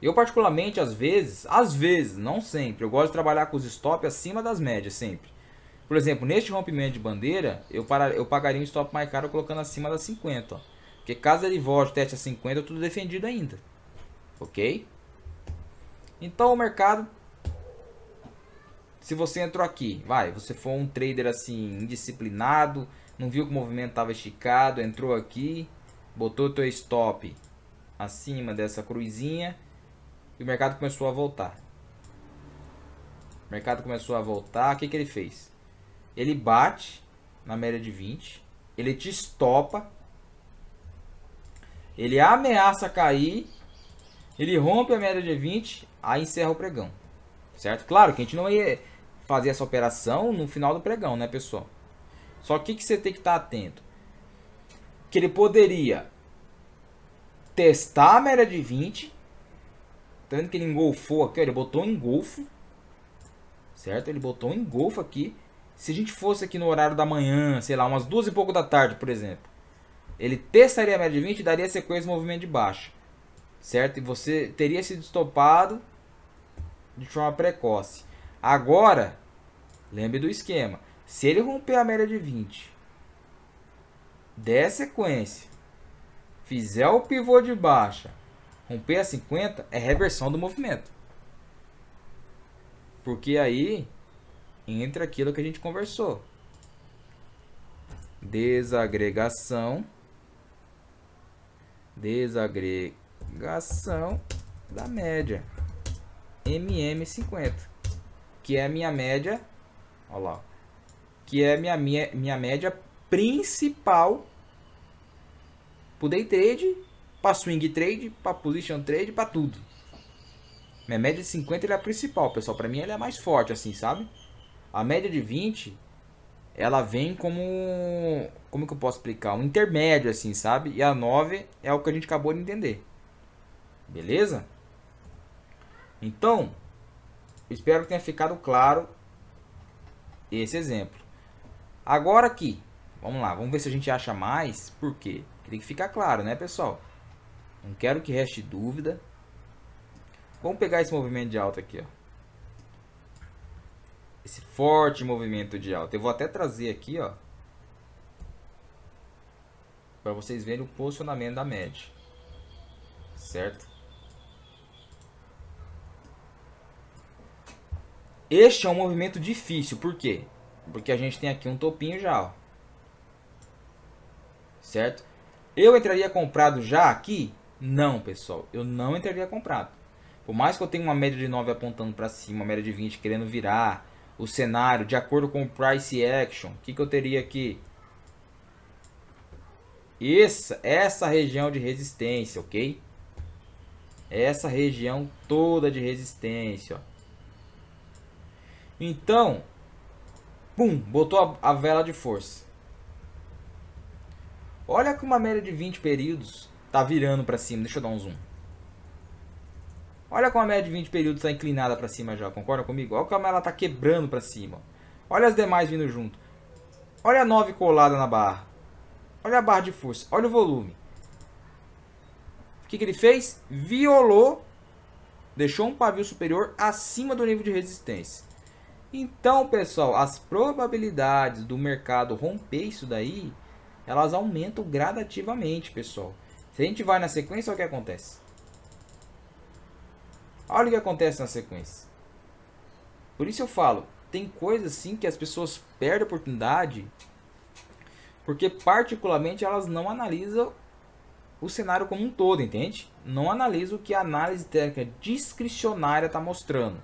Eu particularmente, às vezes, às vezes, não sempre, eu gosto de trabalhar com os stop acima das médias, sempre. Por exemplo, neste rompimento de bandeira, eu, para, eu pagaria um stop mais caro colocando acima das 50. Ó. Porque caso ele volte teste a 50, eu estou defendido ainda. Ok? Então o mercado, se você entrou aqui, vai, você foi um trader assim, indisciplinado, não viu que o movimento estava esticado, entrou aqui, botou teu stop acima dessa cruzinha e o mercado começou a voltar. O mercado começou a voltar, o que, que ele fez? Ele bate na média de 20, ele te estopa, ele ameaça cair ele rompe a média de 20, aí encerra o pregão. Certo? Claro que a gente não ia fazer essa operação no final do pregão, né, pessoal? Só que o que você tem que estar atento? Que ele poderia testar a média de 20. tanto tá que ele engolfou aqui? Ele botou um engolfo. Certo? Ele botou um engolfo aqui. Se a gente fosse aqui no horário da manhã, sei lá, umas duas e pouco da tarde, por exemplo. Ele testaria a média de 20 e daria sequência de movimento de baixa certo? E você teria sido estopado de forma precoce. Agora, lembre do esquema. Se ele romper a média de 20, der sequência, fizer o pivô de baixa, romper a 50, é reversão do movimento. Porque aí entra aquilo que a gente conversou. Desagregação. Desagre negação da média. MM50. Que é a minha média. Olha lá. Que é a minha, minha, minha média principal para day trade, para swing trade, para position trade, para tudo. Minha média de 50 é a principal, pessoal. Para mim ela é a mais forte, assim, sabe? A média de 20, ela vem como... Como que eu posso explicar? Um intermédio, assim, sabe? E a 9 é o que a gente acabou de entender. Beleza? Então, espero que tenha ficado claro esse exemplo. Agora aqui, vamos lá, vamos ver se a gente acha mais, por quê? Tem que ficar claro, né, pessoal? Não quero que reste dúvida. Vamos pegar esse movimento de alta aqui, ó. Esse forte movimento de alta. Eu vou até trazer aqui, ó, para vocês verem o posicionamento da média. Certo? Este é um movimento difícil, por quê? Porque a gente tem aqui um topinho já, ó. Certo? Eu entraria comprado já aqui? Não, pessoal. Eu não entraria comprado. Por mais que eu tenha uma média de 9 apontando para cima, uma média de 20 querendo virar o cenário de acordo com o price action, o que, que eu teria aqui? Essa, essa região de resistência, ok? Essa região toda de resistência, ó. Então, pum, botou a, a vela de força. Olha que uma média de 20 períodos tá virando para cima. Deixa eu dar um zoom. Olha como a média de 20 períodos está inclinada para cima já, concorda comigo? Olha como ela está quebrando para cima. Olha as demais vindo junto. Olha a 9 colada na barra. Olha a barra de força. Olha o volume. O que, que ele fez? Violou. Deixou um pavio superior acima do nível de resistência. Então, pessoal, as probabilidades do mercado romper isso daí, elas aumentam gradativamente, pessoal. Se a gente vai na sequência, o que acontece. Olha o que acontece na sequência. Por isso eu falo, tem coisas sim que as pessoas perdem a oportunidade, porque particularmente elas não analisam o cenário como um todo, entende? Não analisa o que a análise técnica discricionária está mostrando.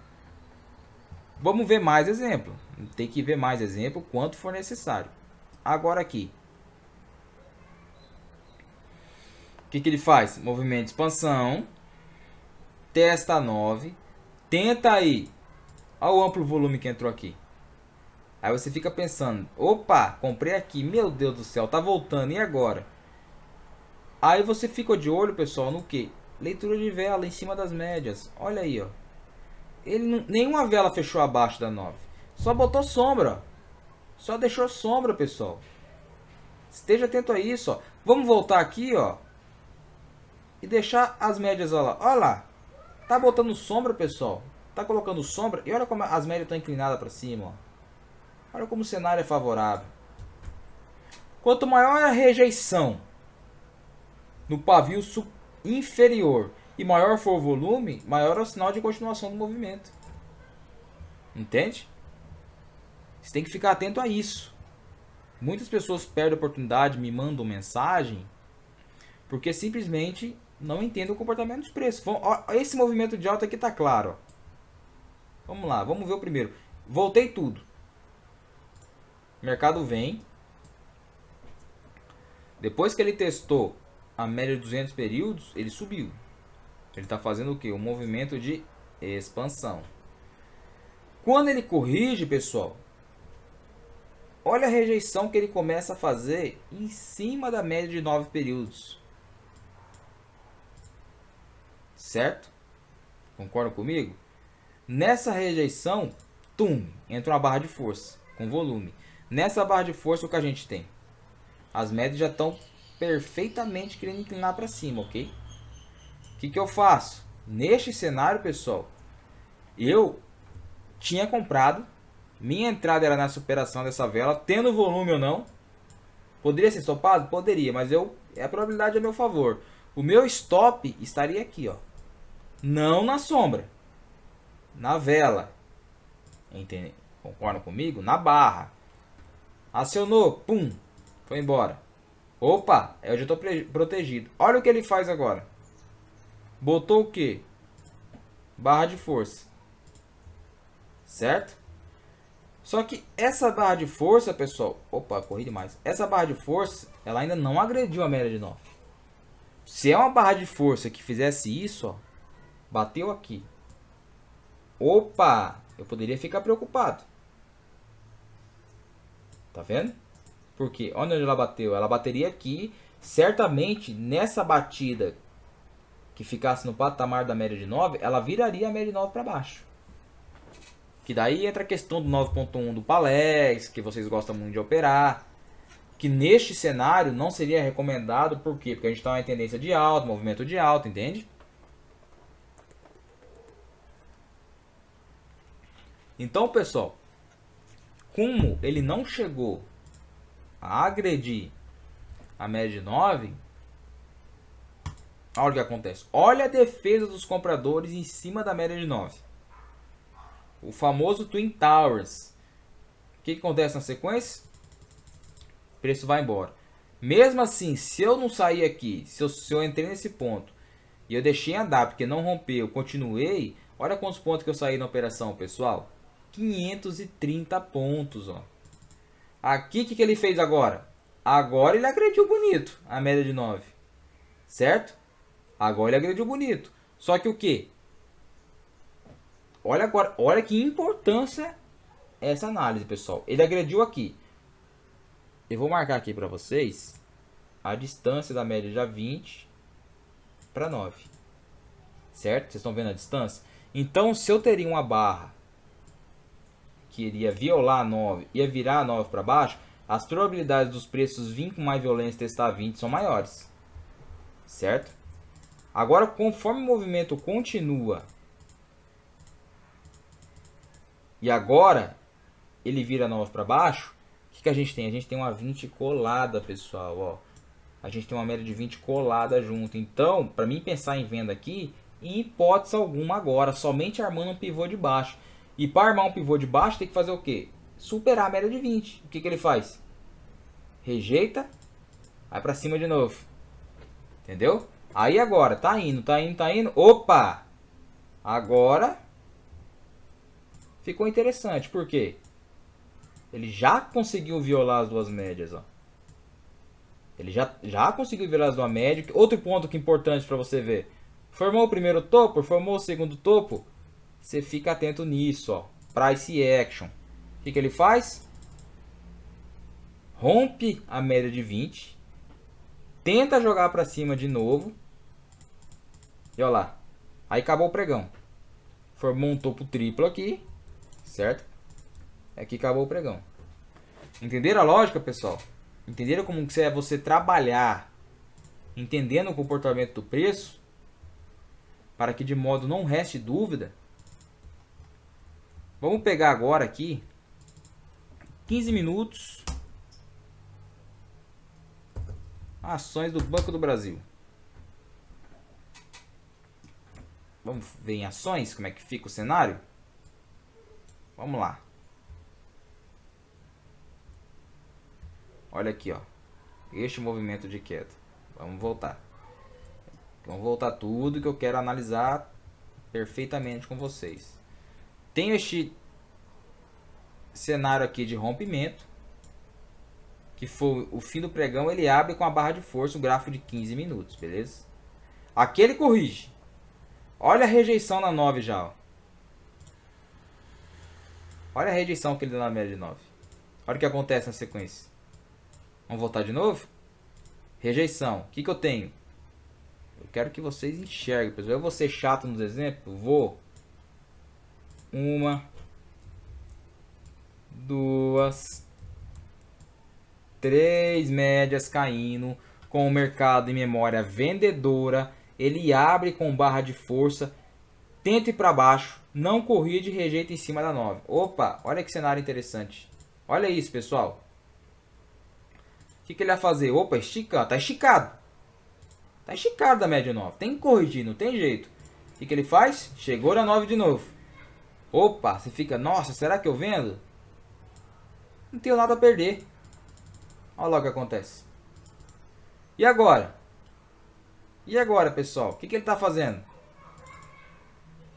Vamos ver mais exemplo. Tem que ver mais exemplo quanto for necessário. Agora aqui. O que, que ele faz? Movimento de expansão. Testa 9. Tenta aí. Olha o amplo volume que entrou aqui. Aí você fica pensando, opa, comprei aqui, meu Deus do céu, tá voltando, e agora? Aí você fica de olho, pessoal, no que? Leitura de vela em cima das médias. Olha aí, ó ele não, nenhuma vela fechou abaixo da 9. Só botou sombra. Só deixou sombra, pessoal. Esteja atento a isso, ó. Vamos voltar aqui, ó. E deixar as médias, ó lá. Ó lá. Tá botando sombra, pessoal. Tá colocando sombra. E olha como as médias estão inclinadas para cima, ó. Olha como o cenário é favorável. Quanto maior a rejeição no pavio inferior e maior for o volume, maior é o sinal de continuação do movimento. Entende? Você tem que ficar atento a isso. Muitas pessoas perdem a oportunidade, me mandam mensagem, porque simplesmente não entendem o comportamento dos preços. Esse movimento de alta aqui está claro. Vamos lá, vamos ver o primeiro. Voltei tudo. mercado vem. Depois que ele testou a média de 200 períodos, ele subiu. Ele está fazendo o que? Um movimento de expansão. Quando ele corrige, pessoal, olha a rejeição que ele começa a fazer em cima da média de nove períodos. Certo? Concordam comigo? Nessa rejeição, tum, entra uma barra de força com volume. Nessa barra de força, o que a gente tem? As médias já estão perfeitamente querendo inclinar para cima, ok? que, que eu faço? Neste cenário, pessoal, eu tinha comprado, minha entrada era na superação dessa vela, tendo volume ou não. Poderia ser stopado? Poderia, mas eu é a probabilidade é a meu favor. O meu stop estaria aqui, ó. Não na sombra. Na vela. Entende? Concordam comigo? Na barra. Acionou, pum, foi embora. Opa, é eu já estou protegido. Olha o que ele faz agora. Botou o quê? Barra de força. Certo? Só que essa barra de força, pessoal... Opa, corri demais. Essa barra de força, ela ainda não agrediu a média de 9. Se é uma barra de força que fizesse isso, ó, bateu aqui. Opa, eu poderia ficar preocupado. Tá vendo? Porque olha onde ela bateu. Ela bateria aqui. Certamente, nessa batida que ficasse no patamar da média de 9, ela viraria a média de 9 para baixo. Que daí entra a questão do 9.1 do Palex, que vocês gostam muito de operar. Que neste cenário não seria recomendado, por quê? Porque a gente está em tendência de alta, movimento de alta, entende? Então, pessoal, como ele não chegou a agredir a média de 9, Olha o que acontece. Olha a defesa dos compradores em cima da média de 9. O famoso Twin Towers. O que, que acontece na sequência? O preço vai embora. Mesmo assim, se eu não sair aqui, se eu, se eu entrei nesse ponto e eu deixei andar porque não rompeu, continuei, olha quantos pontos que eu saí na operação, pessoal. 530 pontos, ó. Aqui, o que, que ele fez agora? Agora ele agrediu bonito a média de 9, certo? Agora ele agrediu bonito. Só que o que? Olha agora, olha que importância é essa análise, pessoal. Ele agrediu aqui. Eu vou marcar aqui para vocês a distância da média já 20 para 9. Certo? Vocês estão vendo a distância? Então, se eu teria uma barra que iria violar a 9, e virar a 9 para baixo, as probabilidades dos preços vir com mais violência testar 20 são maiores. Certo? Agora, conforme o movimento continua e agora ele vira novo para baixo, o que, que a gente tem? A gente tem uma 20 colada, pessoal. Ó. A gente tem uma média de 20 colada junto. Então, para mim pensar em venda aqui, em hipótese alguma agora, somente armando um pivô de baixo. E para armar um pivô de baixo, tem que fazer o quê? Superar a média de 20. O que, que ele faz? Rejeita, vai para cima de novo. Entendeu? Aí agora, tá indo, tá indo, tá indo. Opa! Agora ficou interessante, por quê? Ele já conseguiu violar as duas médias, ó. Ele já, já conseguiu violar as duas médias. Outro ponto que é importante para você ver. Formou o primeiro topo, formou o segundo topo. Você fica atento nisso, ó. Price action. O que, que ele faz? Rompe a média de 20. Tenta jogar para cima de novo e olha lá. Aí acabou o pregão. Formou um topo triplo aqui, certo? Aqui é acabou o pregão. Entenderam a lógica, pessoal? Entenderam como que é você trabalhar entendendo o comportamento do preço para que de modo não reste dúvida? Vamos pegar agora aqui 15 minutos ações do Banco do Brasil. Vamos ver em ações como é que fica o cenário? Vamos lá. Olha aqui, ó. Este movimento de queda. Vamos voltar. Vamos voltar tudo que eu quero analisar perfeitamente com vocês. Tenho este cenário aqui de rompimento. Que foi o fim do pregão. Ele abre com a barra de força, o um gráfico de 15 minutos, beleza? Aqui ele corrige. Olha a rejeição na 9 já. Ó. Olha a rejeição que ele deu na média de 9. Olha o que acontece na sequência. Vamos voltar de novo? Rejeição. O que, que eu tenho? Eu quero que vocês enxerguem, pessoal. Eu vou ser chato nos exemplos? Vou. Uma. Duas. Três médias caindo. Com o mercado em memória vendedora ele abre com barra de força, tenta ir para baixo, não corrige, rejeita em cima da 9. Opa, olha que cenário interessante. Olha isso, pessoal. O que, que ele vai fazer? Opa, estica, tá esticado. Tá esticado da média 9. Tem que corrigir, não tem jeito. O que, que ele faz? Chegou na 9 de novo. Opa, você fica, nossa, será que eu vendo? Não tenho nada a perder. Olha lá o que acontece. E agora? E agora, pessoal? O que, que ele está fazendo?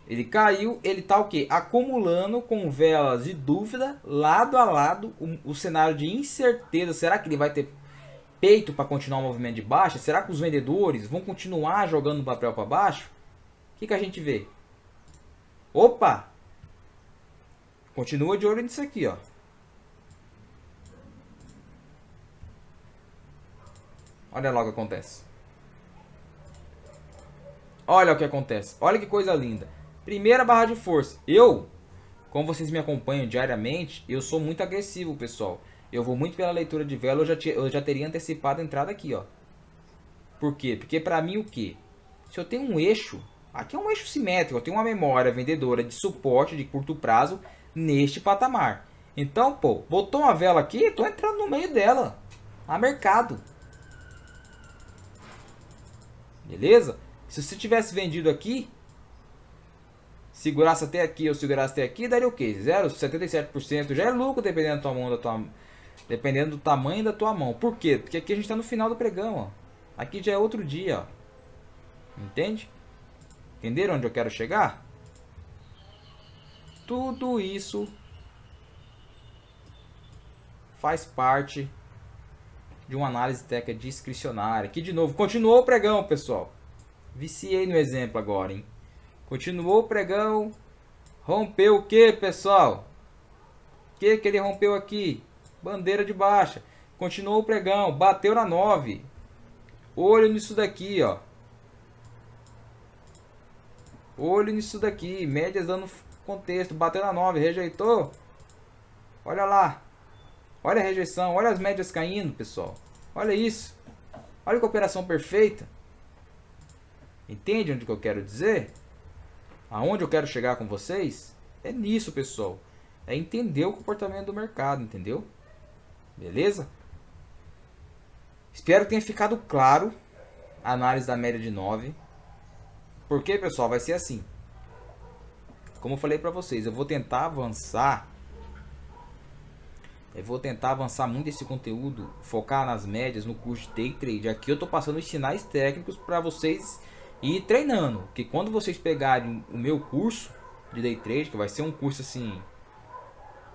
Ele caiu, ele está o quê? Acumulando com velas de dúvida, lado a lado, um, o cenário de incerteza. Será que ele vai ter peito para continuar o movimento de baixa? Será que os vendedores vão continuar jogando o papel para baixo? O que, que a gente vê? Opa! Continua de olho nisso aqui, ó. Olha logo o que acontece. Olha o que acontece. Olha que coisa linda. Primeira barra de força. Eu, como vocês me acompanham diariamente, eu sou muito agressivo, pessoal. Eu vou muito pela leitura de vela, eu já, te, eu já teria antecipado a entrada aqui, ó. Por quê? Porque para mim o quê? Se eu tenho um eixo, aqui é um eixo simétrico, eu tenho uma memória vendedora de suporte de curto prazo neste patamar. Então, pô, botou uma vela aqui, tô entrando no meio dela. A mercado. Beleza? Se você tivesse vendido aqui, segurasse até aqui ou segurasse até aqui, daria o quê? 0,77% já é lucro dependendo da tua mão, da tua, dependendo do tamanho da tua mão. Por quê? Porque aqui a gente está no final do pregão, ó. Aqui já é outro dia, ó. Entende? Entenderam onde eu quero chegar? Tudo isso faz parte de uma análise técnica discricionária. Aqui de novo, continuou o pregão, pessoal. Viciei no exemplo agora, hein? Continuou o pregão. Rompeu o que, pessoal? O que, que ele rompeu aqui? Bandeira de baixa. Continuou o pregão. Bateu na 9. Olho nisso daqui, ó. Olho nisso daqui. Médias dando contexto. Bateu na 9. Rejeitou. Olha lá. Olha a rejeição. Olha as médias caindo, pessoal. Olha isso. Olha que operação perfeita. Entende onde que eu quero dizer? Aonde eu quero chegar com vocês? É nisso, pessoal. É entender o comportamento do mercado, entendeu? Beleza? Espero que tenha ficado claro a análise da média de 9. Porque, pessoal, vai ser assim. Como eu falei para vocês, eu vou tentar avançar. Eu vou tentar avançar muito esse conteúdo, focar nas médias, no curso de day trade. Aqui eu estou passando os sinais técnicos para vocês e treinando. Que quando vocês pegarem o meu curso de day trade, que vai ser um curso assim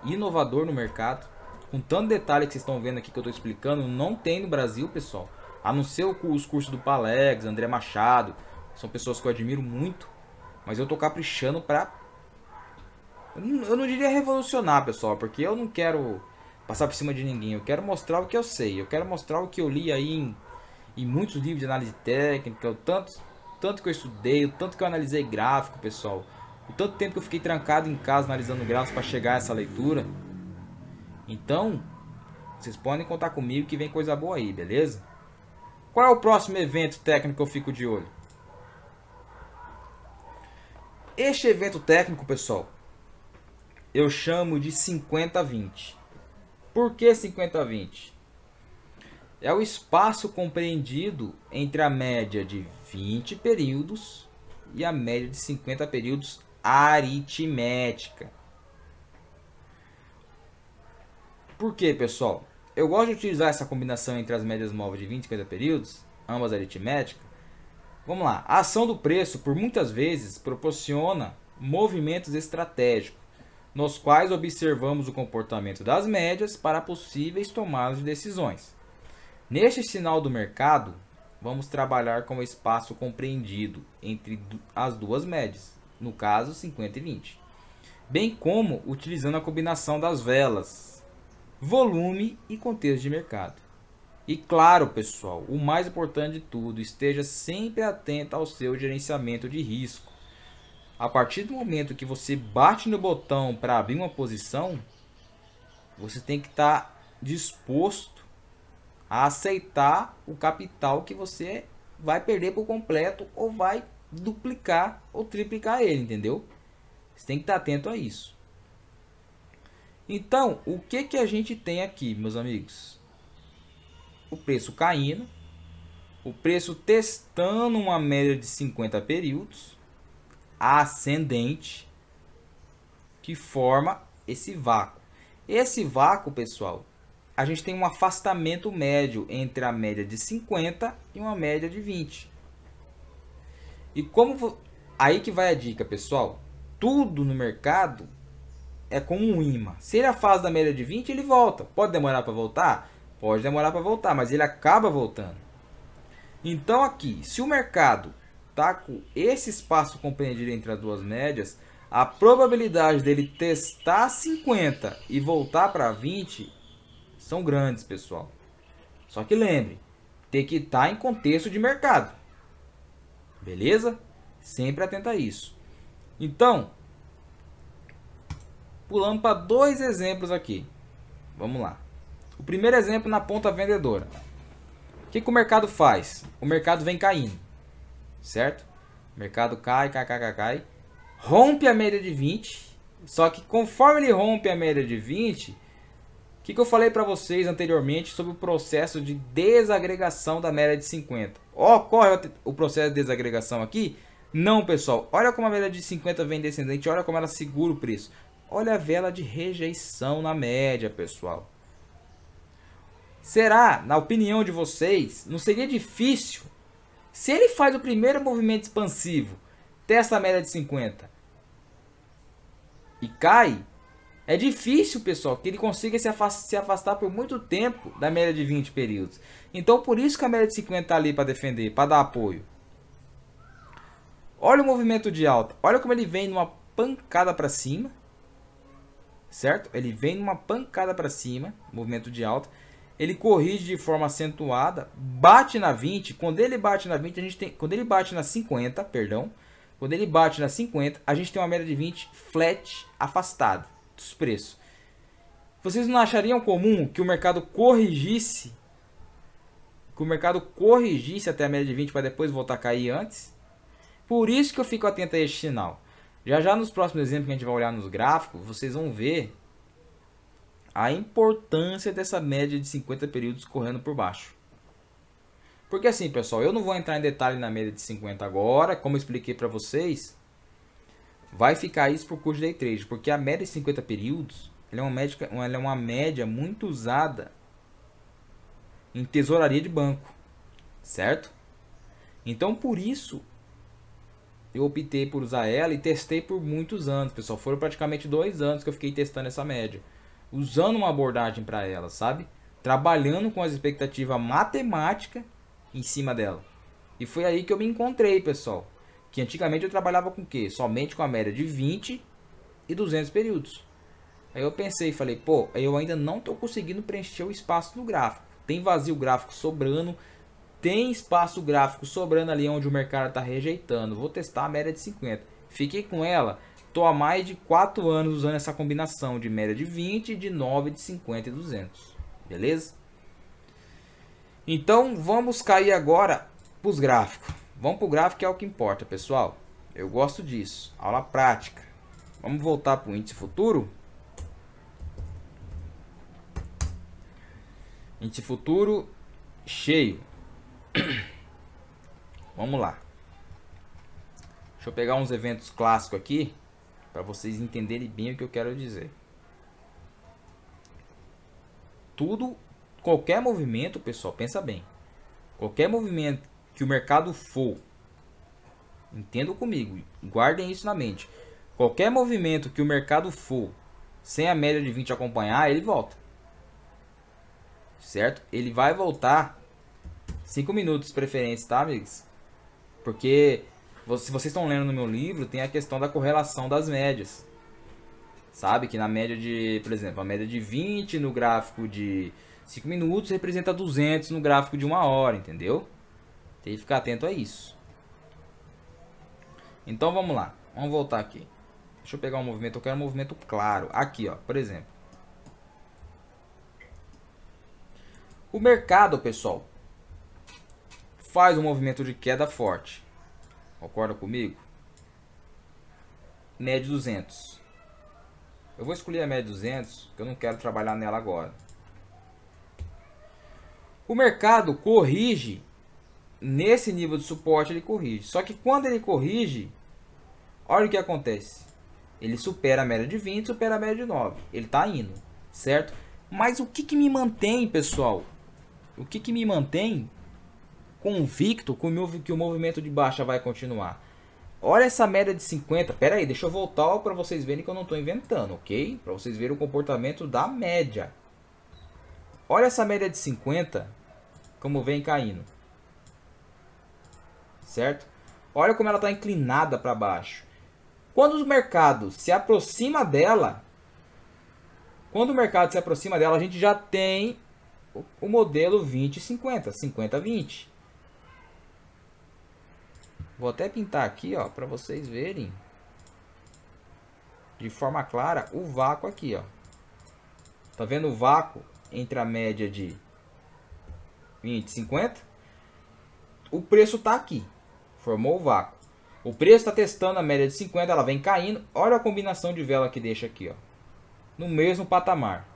inovador no mercado, com tanto detalhe que vocês estão vendo aqui que eu estou explicando, não tem no Brasil, pessoal. A não ser os cursos do Palex, André Machado, são pessoas que eu admiro muito, mas eu tô caprichando para eu não diria revolucionar, pessoal, porque eu não quero passar por cima de ninguém. Eu quero mostrar o que eu sei. Eu quero mostrar o que eu li aí em, em muitos livros de análise técnica, tantos tanto que eu estudei, o tanto que eu analisei gráfico, pessoal, o tanto tempo que eu fiquei trancado em casa analisando gráficos para chegar a essa leitura. Então, vocês podem contar comigo que vem coisa boa aí, beleza? Qual é o próximo evento técnico que eu fico de olho? Este evento técnico, pessoal, eu chamo de 50-20. Por que 50-20? É o espaço compreendido entre a média de 20 períodos e a média de 50 períodos aritmética. Por que, pessoal? Eu gosto de utilizar essa combinação entre as médias móveis de 20 e 50 períodos, ambas aritméticas. Vamos lá. A ação do preço, por muitas vezes, proporciona movimentos estratégicos, nos quais observamos o comportamento das médias para possíveis tomadas de decisões. Neste sinal do mercado, vamos trabalhar com o espaço compreendido entre as duas médias, no caso 50 e 20, bem como utilizando a combinação das velas, volume e contexto de mercado. E claro, pessoal, o mais importante de tudo, esteja sempre atento ao seu gerenciamento de risco. A partir do momento que você bate no botão para abrir uma posição, você tem que estar tá disposto a aceitar o capital que você vai perder por completo ou vai duplicar ou triplicar ele, entendeu? Você tem que estar atento a isso. Então, o que que a gente tem aqui, meus amigos? O preço caindo, o preço testando uma média de 50 períodos ascendente que forma esse vácuo. Esse vácuo, pessoal, a gente tem um afastamento médio entre a média de 50 e uma média de 20. E como aí que vai a dica, pessoal, tudo no mercado é como um imã. Se ele afasta da média de 20, ele volta. Pode demorar para voltar? Pode demorar para voltar, mas ele acaba voltando. Então aqui, se o mercado tá com esse espaço compreendido entre as duas médias, a probabilidade dele testar 50 e voltar para 20 são grandes, pessoal. Só que lembre, tem que estar tá em contexto de mercado. Beleza? Sempre atenta a isso. Então, pulando para dois exemplos aqui. Vamos lá. O primeiro exemplo na ponta vendedora. O que, que o mercado faz? O mercado vem caindo, certo? O mercado cai, cai, cai, cai, cai. Rompe a média de 20. Só que conforme ele rompe a média de 20, o que, que eu falei para vocês anteriormente sobre o processo de desagregação da média de 50? Ocorre o processo de desagregação aqui? Não, pessoal. Olha como a média de 50 vem descendente, olha como ela segura o preço. Olha a vela de rejeição na média, pessoal. Será, na opinião de vocês, não seria difícil se ele faz o primeiro movimento expansivo, testa a média de 50 e cai, é difícil, pessoal, que ele consiga se afastar, se afastar por muito tempo da média de 20 períodos. Então, por isso que a média de 50 está ali para defender, para dar apoio. Olha o movimento de alta. Olha como ele vem numa pancada para cima. Certo? Ele vem numa pancada para cima, movimento de alta. Ele corrige de forma acentuada, bate na 20. Quando ele bate na 20, a gente tem, quando ele bate na 50, perdão, quando ele bate na 50, a gente tem uma média de 20 flat afastada dos preços. Vocês não achariam comum que o mercado corrigisse? Que o mercado corrigisse até a média de 20 para depois voltar a cair antes? Por isso que eu fico atento a este sinal. Já já nos próximos exemplos que a gente vai olhar nos gráficos, vocês vão ver a importância dessa média de 50 períodos correndo por baixo. Porque assim, pessoal, eu não vou entrar em detalhe na média de 50 agora, como eu expliquei para vocês, vai ficar isso por curso de day trade, porque a média de 50 períodos ela é, uma média, ela é uma média muito usada em tesouraria de banco, certo? Então, por isso, eu optei por usar ela e testei por muitos anos, pessoal. Foram praticamente dois anos que eu fiquei testando essa média, usando uma abordagem para ela, sabe? Trabalhando com as expectativas matemática em cima dela. E foi aí que eu me encontrei, pessoal. Que antigamente eu trabalhava com o quê? Somente com a média de 20 e 200 períodos. Aí eu pensei e falei, pô, eu ainda não estou conseguindo preencher o espaço no gráfico. Tem vazio gráfico sobrando, tem espaço gráfico sobrando ali onde o mercado está rejeitando. Vou testar a média de 50. Fiquei com ela. Estou há mais de 4 anos usando essa combinação de média de 20, de 9, de 50 e 200. Beleza? Então vamos cair agora para os gráficos. Vamos para o gráfico que é o que importa, pessoal. Eu gosto disso. Aula prática. Vamos voltar para o índice futuro? Índice futuro cheio. [coughs] Vamos lá. Deixa eu pegar uns eventos clássicos aqui para vocês entenderem bem o que eu quero dizer. Tudo, qualquer movimento, pessoal, pensa bem. Qualquer movimento que o mercado for, entendo comigo, guardem isso na mente. Qualquer movimento que o mercado for sem a média de 20 acompanhar, ele volta. Certo? Ele vai voltar 5 minutos preferência, tá, amigos? Porque se vocês estão lendo no meu livro, tem a questão da correlação das médias. Sabe que na média de, por exemplo, a média de 20 no gráfico de 5 minutos representa 200 no gráfico de 1 hora, entendeu? Tem que ficar atento a isso. Então vamos lá. Vamos voltar aqui. Deixa eu pegar um movimento. Eu quero um movimento claro. Aqui, ó, por exemplo. O mercado, pessoal, faz um movimento de queda forte. Concorda comigo? Média 200. Eu vou escolher a média 200, porque eu não quero trabalhar nela agora. O mercado corrige nesse nível de suporte ele corrige. Só que quando ele corrige, olha o que acontece. Ele supera a média de 20, supera a média de 9. Ele está indo, certo? Mas o que, que me mantém, pessoal? O que, que me mantém convicto que o movimento de baixa vai continuar? Olha essa média de 50. Pera aí, deixa eu voltar para vocês verem que eu não estou inventando, ok? Para vocês verem o comportamento da média. Olha essa média de 50, como vem caindo certo? Olha como ela está inclinada para baixo. Quando o mercado se aproxima dela, quando o mercado se aproxima dela, a gente já tem o modelo 20-50, 50-20. Vou até pintar aqui ó, para vocês verem de forma clara o vácuo aqui. Ó. Tá vendo o vácuo entre a média de 20 e 50? O preço está aqui. Formou o vácuo. O preço está testando a média de 50, ela vem caindo. Olha a combinação de vela que deixa aqui, ó. No mesmo patamar.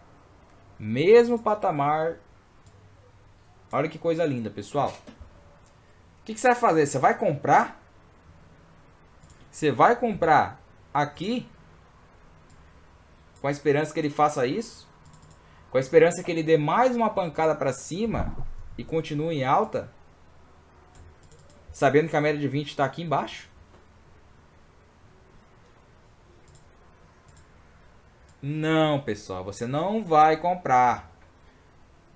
Mesmo patamar. Olha que coisa linda, pessoal. O que, que você vai fazer? Você vai comprar? Você vai comprar aqui com a esperança que ele faça isso, com a esperança que ele dê mais uma pancada para cima e continue em alta, sabendo que a média de 20 está aqui embaixo. Não, pessoal, você não vai comprar.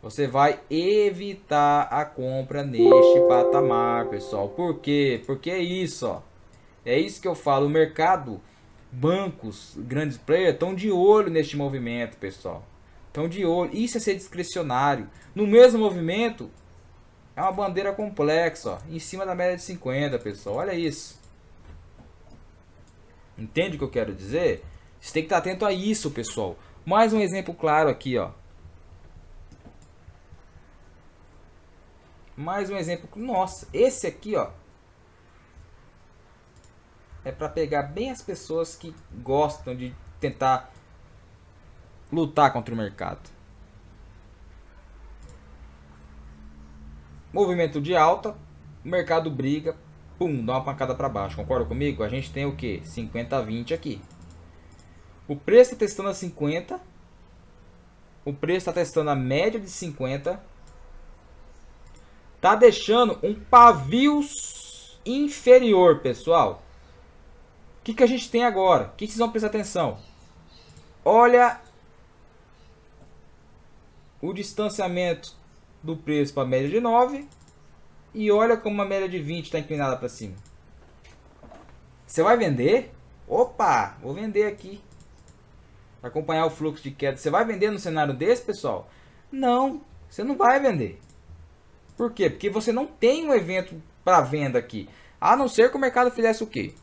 Você vai evitar a compra neste patamar, pessoal. Por quê? Porque é isso, ó. É isso que eu falo, o mercado, bancos, grandes players estão de olho neste movimento, pessoal. Estão de olho. Isso é ser discricionário. No mesmo movimento, é uma bandeira complexa, ó, em cima da média de 50, pessoal. Olha isso. Entende o que eu quero dizer? Você tem que estar atento a isso, pessoal. Mais um exemplo claro aqui, ó. Mais um exemplo. Nossa, esse aqui, ó. É para pegar bem as pessoas que gostam de tentar lutar contra o mercado. Movimento de alta, o mercado briga, pum, dá uma pancada para baixo. Concorda comigo? A gente tem o que? 50 a 20 aqui. O preço está testando a 50. O preço está testando a média de 50. Tá deixando um pavio inferior, pessoal. O que, que a gente tem agora? O que vocês vão prestar atenção? Olha o distanciamento do preço para a média de 9 e olha como a média de 20 está inclinada para cima. Você vai vender? Opa, vou vender aqui. Para acompanhar o fluxo de queda. Você vai vender no cenário desse, pessoal? Não, você não vai vender. Por quê? Porque você não tem um evento para venda aqui. A não ser que o mercado fizesse o quê?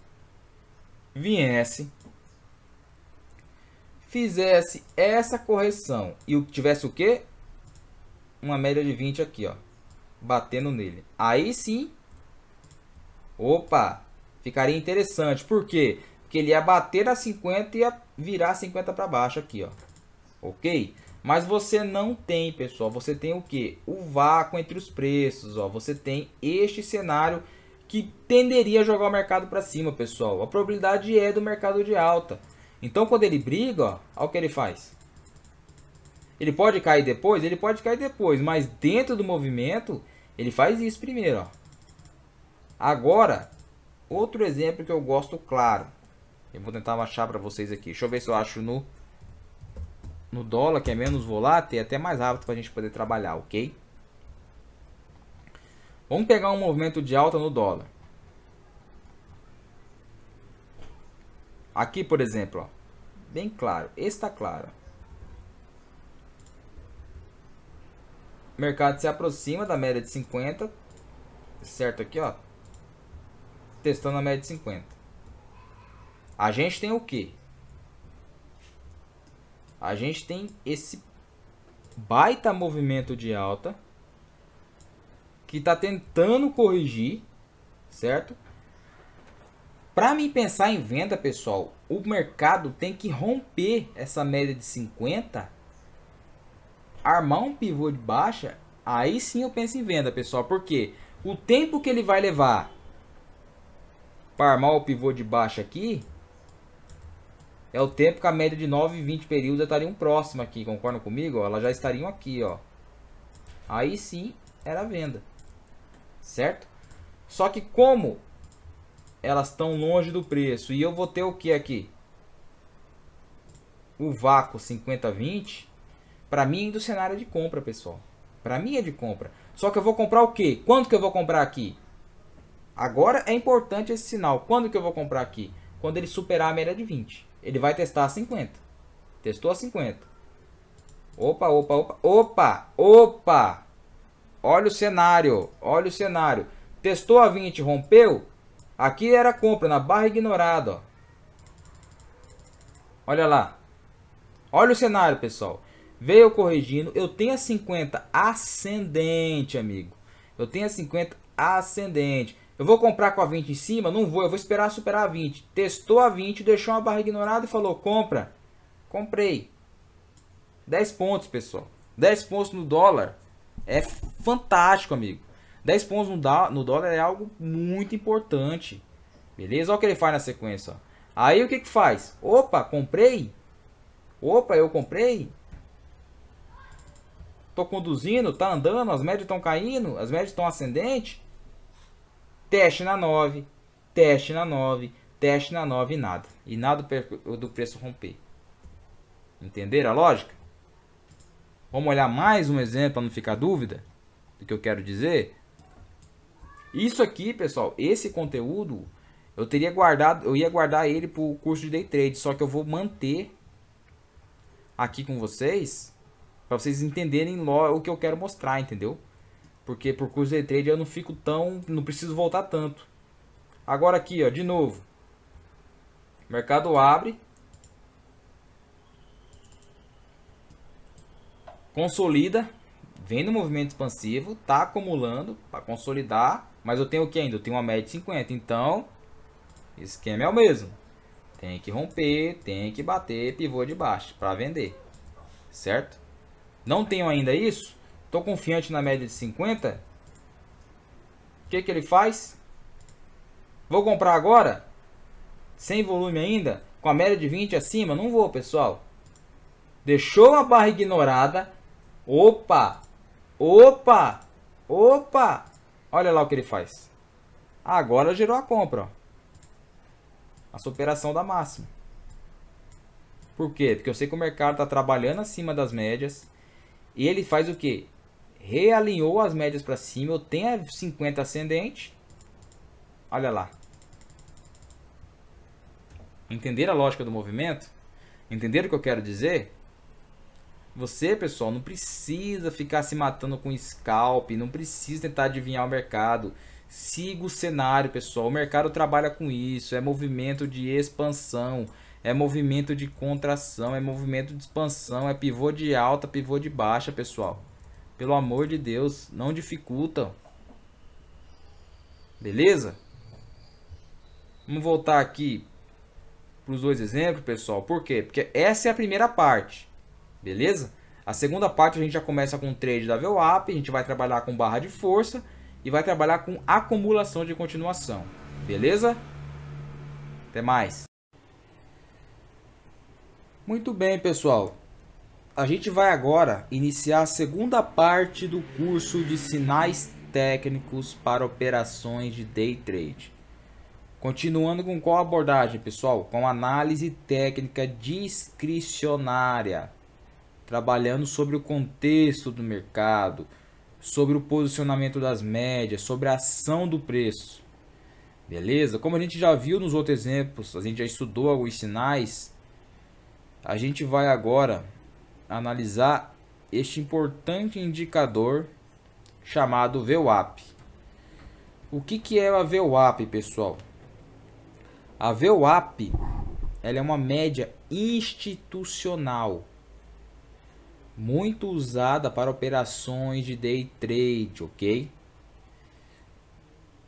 Viesse, fizesse essa correção e tivesse o quê? uma média de 20 aqui, ó. Batendo nele. Aí sim. Opa! Ficaria interessante. Por quê? Porque ele ia bater a 50 e ia virar 50 para baixo aqui, ó. Ok? Mas você não tem, pessoal. Você tem o que? O vácuo entre os preços, ó. Você tem este cenário que tenderia a jogar o mercado para cima, pessoal. A probabilidade é do mercado de alta. Então, quando ele briga, ó, olha o que ele faz. Ele pode cair depois? Ele pode cair depois, mas dentro do movimento, ele faz isso primeiro. Ó. Agora, outro exemplo que eu gosto claro. Eu vou tentar achar para vocês aqui. Deixa eu ver se eu acho no, no dólar, que é menos volátil e até mais rápido para a gente poder trabalhar, ok? Vamos pegar um movimento de alta no dólar. Aqui, por exemplo, ó, bem claro. Esse está claro. mercado se aproxima da média de 50, certo aqui, ó. Testando a média de 50. A gente tem o quê? A gente tem esse baita movimento de alta que tá tentando corrigir, certo? Para mim pensar em venda, pessoal, o mercado tem que romper essa média de 50 armar um pivô de baixa, aí sim eu penso em venda, pessoal. Porque o tempo que ele vai levar para armar o pivô de baixa aqui é o tempo que a média de 9 e 20 períodos estariam próxima aqui, concordam comigo? elas já estariam aqui, ó. Aí sim era venda, certo? Só que como elas estão longe do preço e eu vou ter o que aqui? O vácuo 50-20, para mim do cenário de compra, pessoal. Para mim é de compra. Só que eu vou comprar o quê? Quanto que eu vou comprar aqui? Agora é importante esse sinal. Quando que eu vou comprar aqui? Quando ele superar a média de 20. Ele vai testar a 50. Testou a 50. Opa, opa, opa, opa, opa. Olha o cenário, olha o cenário. Testou a 20, rompeu? Aqui era compra, na barra ignorada. Olha lá. Olha o cenário, pessoal veio corrigindo. Eu tenho a 50 ascendente, amigo. Eu tenho a 50 ascendente. Eu vou comprar com a 20 em cima? Não vou, eu vou esperar superar a 20. Testou a 20, deixou uma barra ignorada e falou, compra. Comprei. 10 pontos, pessoal. 10 pontos no dólar é fantástico, amigo. 10 pontos no, dólar é algo muito importante. Beleza? Olha o que ele faz na sequência. Ó. Aí o que, que faz? Opa, comprei. Opa, eu comprei. Tô conduzindo, tá andando, as médias estão caindo, as médias estão ascendente. Teste na 9, teste na 9, teste na 9 e nada. E nada do preço romper. Entenderam a lógica? Vamos olhar mais um exemplo para não ficar dúvida do que eu quero dizer. Isso aqui, pessoal, esse conteúdo eu teria guardado, eu ia guardar ele para o curso de day trade, só que eu vou manter aqui com vocês para vocês entenderem o que eu quero mostrar, entendeu? Porque por curso de trade eu não fico tão. Não preciso voltar tanto. Agora aqui, ó, de novo. mercado abre. Consolida. Vem no movimento expansivo. Tá acumulando para consolidar. Mas eu tenho o que ainda? Eu tenho uma média de 50. Então, esquema é o mesmo. Tem que romper, tem que bater pivô de baixo para vender. Certo? Não tenho ainda isso. Estou confiante na média de 50. O que, que ele faz? Vou comprar agora? Sem volume ainda? Com a média de 20 acima? Não vou, pessoal. Deixou uma barra ignorada. Opa! Opa! Opa! Olha lá o que ele faz. Agora gerou a compra. Ó. A superação da máxima. Por quê? Porque eu sei que o mercado está trabalhando acima das médias. E ele faz o que? Realinhou as médias para cima. Eu tenho a 50 ascendente. Olha lá. Entenderam a lógica do movimento? Entenderam o que eu quero dizer? Você, pessoal, não precisa ficar se matando com scalp, não precisa tentar adivinhar o mercado. Siga o cenário, pessoal. O mercado trabalha com isso, é movimento de expansão é movimento de contração, é movimento de expansão, é pivô de alta, pivô de baixa, pessoal. Pelo amor de Deus, não dificultam. Beleza? Vamos voltar aqui para os dois exemplos, pessoal. Por quê? Porque essa é a primeira parte. Beleza? A segunda parte a gente já começa com trade da VWAP, a gente vai trabalhar com barra de força e vai trabalhar com acumulação de continuação. Beleza? Até mais. Muito bem, pessoal. A gente vai agora iniciar a segunda parte do curso de sinais técnicos para operações de day trade. Continuando com qual abordagem, pessoal? Com análise técnica discricionária, trabalhando sobre o contexto do mercado, sobre o posicionamento das médias, sobre a ação do preço. Beleza? Como a gente já viu nos outros exemplos, a gente já estudou alguns sinais, a gente vai agora analisar este importante indicador chamado VWAP. O que, que é a VWAP, pessoal? A VWAP ela é uma média institucional muito usada para operações de day trade, ok?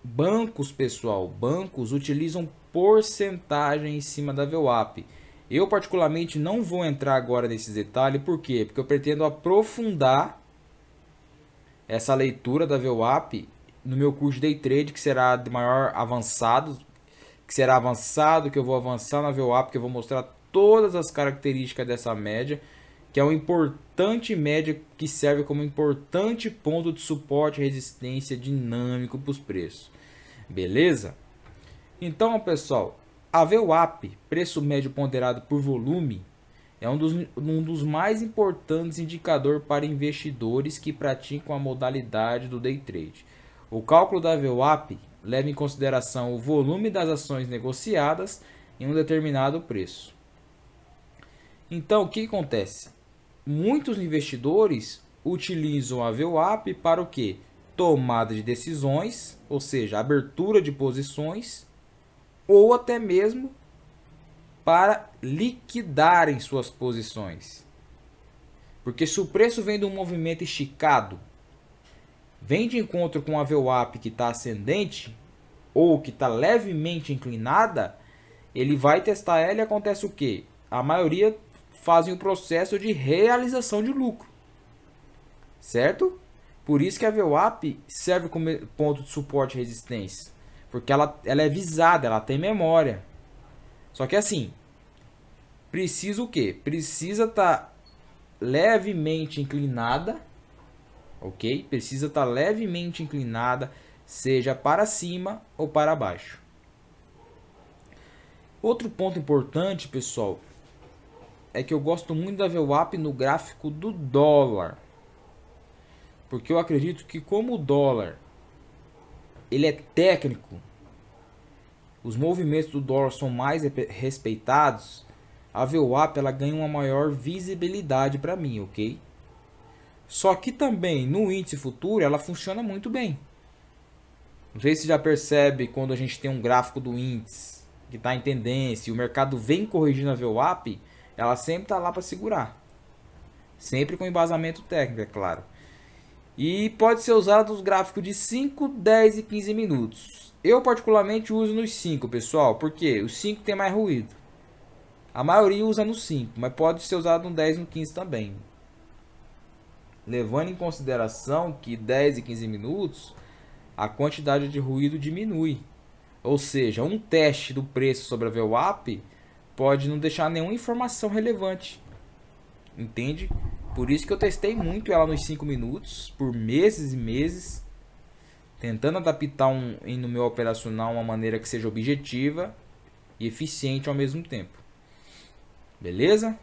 Bancos, pessoal, bancos utilizam porcentagem em cima da VWAP. Eu particularmente não vou entrar agora nesses detalhes, por quê? Porque eu pretendo aprofundar essa leitura da VWAP no meu curso de Day Trade, que será de maior avançado, que será avançado, que eu vou avançar na VWAP, que eu vou mostrar todas as características dessa média, que é uma importante média que serve como importante ponto de suporte e resistência dinâmico para os preços. Beleza? Então, pessoal, a VWAP, preço médio ponderado por volume, é um dos, um dos mais importantes indicadores para investidores que praticam a modalidade do day trade. O cálculo da VWAP leva em consideração o volume das ações negociadas em um determinado preço. Então, o que acontece? Muitos investidores utilizam a VWAP para o quê? Tomada de decisões, ou seja, abertura de posições ou até mesmo para liquidarem suas posições. Porque se o preço vem de um movimento esticado, vem de encontro com a VWAP que está ascendente ou que está levemente inclinada, ele vai testar ela e acontece o quê? A maioria fazem o processo de realização de lucro, certo? Por isso que a VWAP serve como ponto de suporte e resistência. Porque ela, ela é visada, ela tem memória. Só que assim, precisa o quê? Precisa estar tá levemente inclinada, ok? Precisa estar tá levemente inclinada, seja para cima ou para baixo. Outro ponto importante, pessoal, é que eu gosto muito da VWAP no gráfico do dólar. Porque eu acredito que como o dólar ele é técnico. Os movimentos do dólar são mais respeitados. A VWAP ela ganha uma maior visibilidade para mim, ok? Só que também no índice futuro ela funciona muito bem. Não sei se já percebe quando a gente tem um gráfico do índice que está em tendência e o mercado vem corrigindo a VWAP, ela sempre está lá para segurar. Sempre com embasamento técnico, é claro. E pode ser usado os gráficos de 5, 10 e 15 minutos. Eu particularmente uso nos 5, pessoal, porque os 5 tem mais ruído. A maioria usa no 5, mas pode ser usado no 10 e no 15 também. Levando em consideração que 10 e 15 minutos, a quantidade de ruído diminui. Ou seja, um teste do preço sobre a VWAP pode não deixar nenhuma informação relevante. Entende? Por isso que eu testei muito ela nos 5 minutos, por meses e meses, tentando adaptar um, no meu operacional uma maneira que seja objetiva e eficiente ao mesmo tempo. Beleza?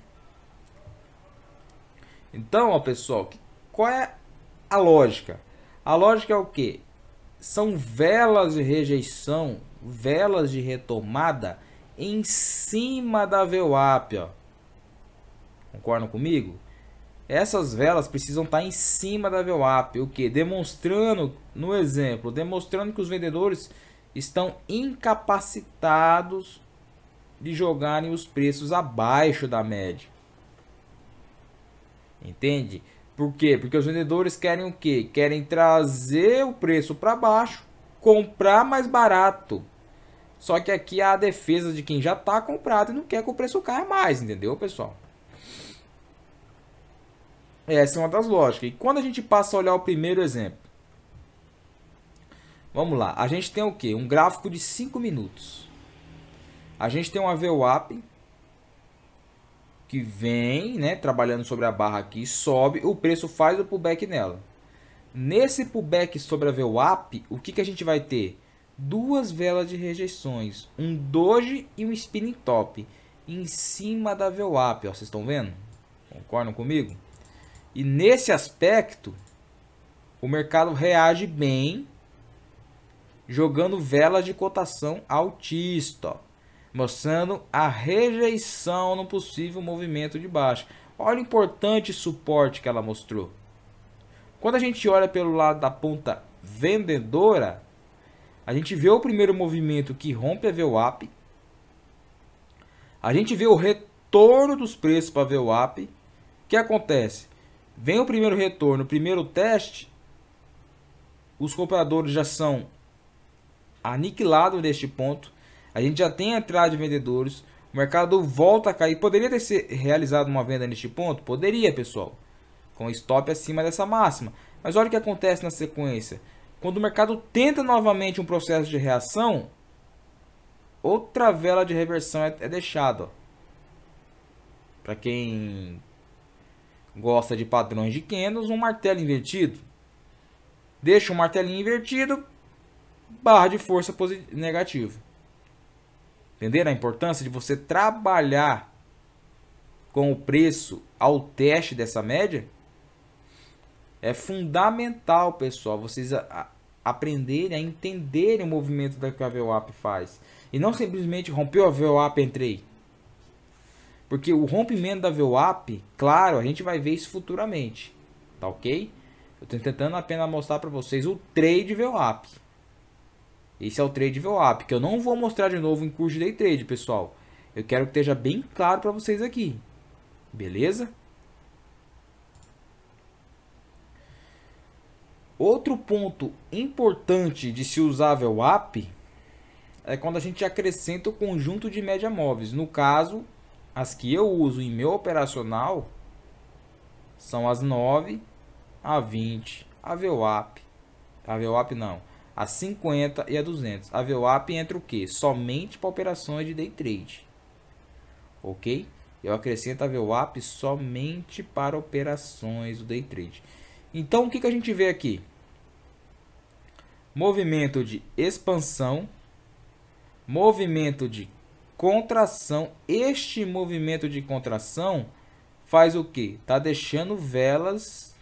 Então, ó, pessoal, qual é a lógica? A lógica é o que? São velas de rejeição, velas de retomada em cima da VWAP. Ó. Concordam comigo? Essas velas precisam estar tá em cima da VWAP, o que? Demonstrando, no exemplo, demonstrando que os vendedores estão incapacitados de jogarem os preços abaixo da média. Entende? Por quê? Porque os vendedores querem o quê? Querem trazer o preço para baixo, comprar mais barato. Só que aqui há a defesa de quem já está comprado e não quer que o preço caia mais, entendeu, pessoal? Essa é uma das lógicas. E quando a gente passa a olhar o primeiro exemplo, vamos lá, a gente tem o quê? Um gráfico de 5 minutos. A gente tem uma VWAP que vem, né, trabalhando sobre a barra aqui, sobe, o preço faz o pullback nela. Nesse pullback sobre a VWAP, o que, que a gente vai ter? Duas velas de rejeições, um doge e um spinning top em cima da VWAP, ó, vocês estão vendo? Concordam comigo? E nesse aspecto, o mercado reage bem, jogando velas de cotação altista, mostrando a rejeição no possível movimento de baixa. Olha o importante suporte que ela mostrou. Quando a gente olha pelo lado da ponta vendedora, a gente vê o primeiro movimento que rompe a VWAP. A gente vê o retorno dos preços para a VWAP. O que acontece? Vem o primeiro retorno, o primeiro teste, os compradores já são aniquilados neste ponto. A gente já tem a entrada de vendedores, o mercado volta a cair. Poderia ter sido realizado uma venda neste ponto? Poderia, pessoal. Com stop acima dessa máxima. Mas olha o que acontece na sequência. Quando o mercado tenta novamente um processo de reação, outra vela de reversão é, é deixada. Para quem gosta de padrões de candles, um martelo invertido. Deixa o martelinho invertido, barra de força negativa. Entenderam a importância de você trabalhar com o preço ao teste dessa média? É fundamental, pessoal, vocês a aprenderem a entenderem o movimento que a VWAP faz. E não simplesmente rompeu a VWAP, entrei. Porque o rompimento da VWAP, claro, a gente vai ver isso futuramente. Tá ok? Eu estou tentando apenas mostrar para vocês o trade VWAP. Esse é o trade VWAP, que eu não vou mostrar de novo em curso de day trade, pessoal. Eu quero que esteja bem claro para vocês aqui. Beleza? Outro ponto importante de se usar VWAP é quando a gente acrescenta o conjunto de média móveis. No caso, as que eu uso em meu operacional são as 9, a 20, a VWAP. A VWAP não. A 50 e a 200. A VWAP entra o que? Somente para operações de day trade. Ok? Eu acrescento a VWAP somente para operações do day trade. Então, o que, que a gente vê aqui? Movimento de expansão, movimento de contração. Este movimento de contração faz o que? Está deixando velas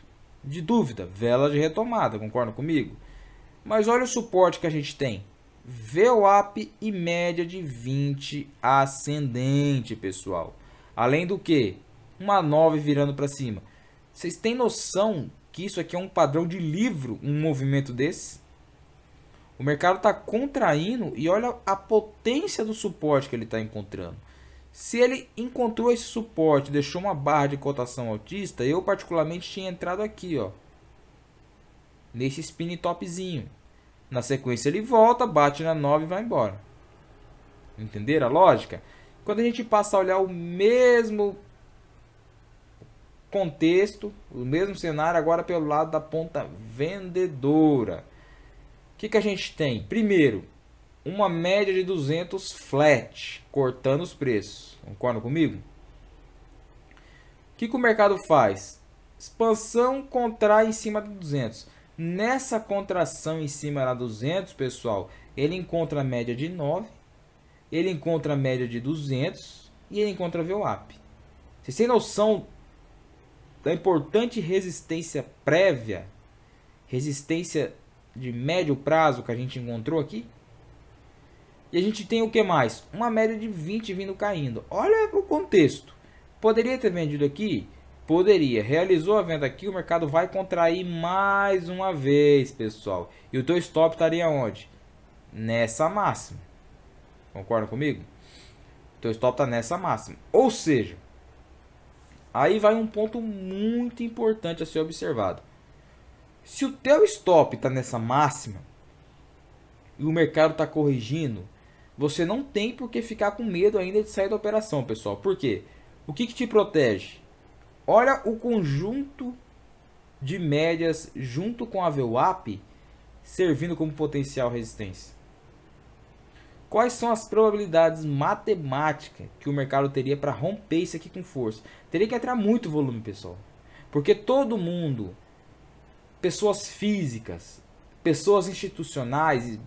de dúvida, velas de retomada, concorda comigo? Mas olha o suporte que a gente tem. VWAP e média de 20 ascendente, pessoal. Além do que? Uma 9 virando para cima. Vocês têm noção que isso aqui é um padrão de livro, um movimento desse? O mercado está contraindo e olha a potência do suporte que ele está encontrando. Se ele encontrou esse suporte, deixou uma barra de cotação altista, eu particularmente tinha entrado aqui, ó. Nesse spin topzinho. Na sequência ele volta, bate na 9 e vai embora. Entenderam a lógica? Quando a gente passa a olhar o mesmo contexto, o mesmo cenário agora pelo lado da ponta vendedora que, que a gente tem? Primeiro, uma média de 200 flat, cortando os preços. Concorda comigo? O que, que o mercado faz? Expansão contrai em cima de 200. Nessa contração em cima da 200, pessoal, ele encontra a média de 9, ele encontra a média de 200 e ele encontra VWAP. Vocês têm noção da importante resistência prévia, resistência de médio prazo que a gente encontrou aqui. E a gente tem o que mais? Uma média de 20 vindo caindo. Olha o contexto. Poderia ter vendido aqui? Poderia. Realizou a venda aqui, o mercado vai contrair mais uma vez, pessoal. E o teu stop estaria onde? Nessa máxima. Concorda comigo? O teu stop está nessa máxima. Ou seja, aí vai um ponto muito importante a ser observado. Se o teu stop está nessa máxima e o mercado está corrigindo, você não tem por que ficar com medo ainda de sair da operação, pessoal. Por quê? O que, que te protege? Olha o conjunto de médias junto com a VWAP servindo como potencial resistência. Quais são as probabilidades matemáticas que o mercado teria para romper isso aqui com força? Teria que entrar muito volume, pessoal. Porque todo mundo pessoas físicas, pessoas institucionais,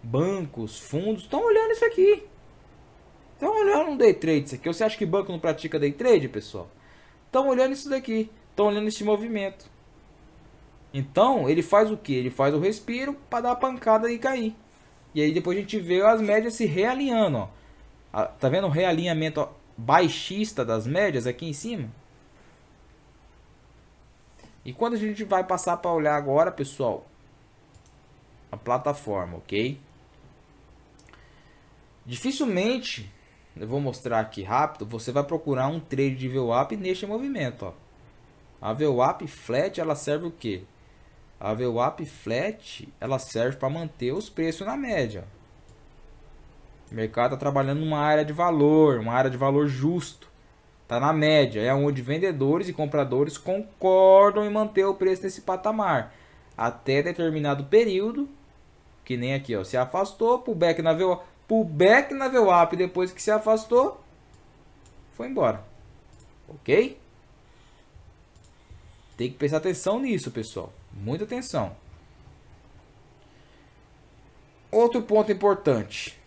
bancos, fundos, estão olhando isso aqui. Estão olhando um day trade isso aqui. Você acha que banco não pratica day trade, pessoal? Estão olhando isso daqui. Estão olhando esse movimento. Então, ele faz o que? Ele faz o respiro para dar a pancada e cair. E aí depois a gente vê as médias se realinhando. Ó. Tá vendo o realinhamento baixista das médias aqui em cima? E quando a gente vai passar para olhar agora, pessoal, a plataforma, ok? Dificilmente, eu vou mostrar aqui rápido, você vai procurar um trade de VWAP neste movimento, ó. A VWAP flat, ela serve o quê? A VWAP flat, ela serve para manter os preços na média. O mercado está trabalhando numa área de valor, uma área de valor justo. Está na média, é onde vendedores e compradores concordam em manter o preço nesse patamar até determinado período, que nem aqui, ó, se afastou, pullback na VWAP, pullback na VWAP depois que se afastou, foi embora. OK? Tem que prestar atenção nisso, pessoal. Muita atenção. Outro ponto importante.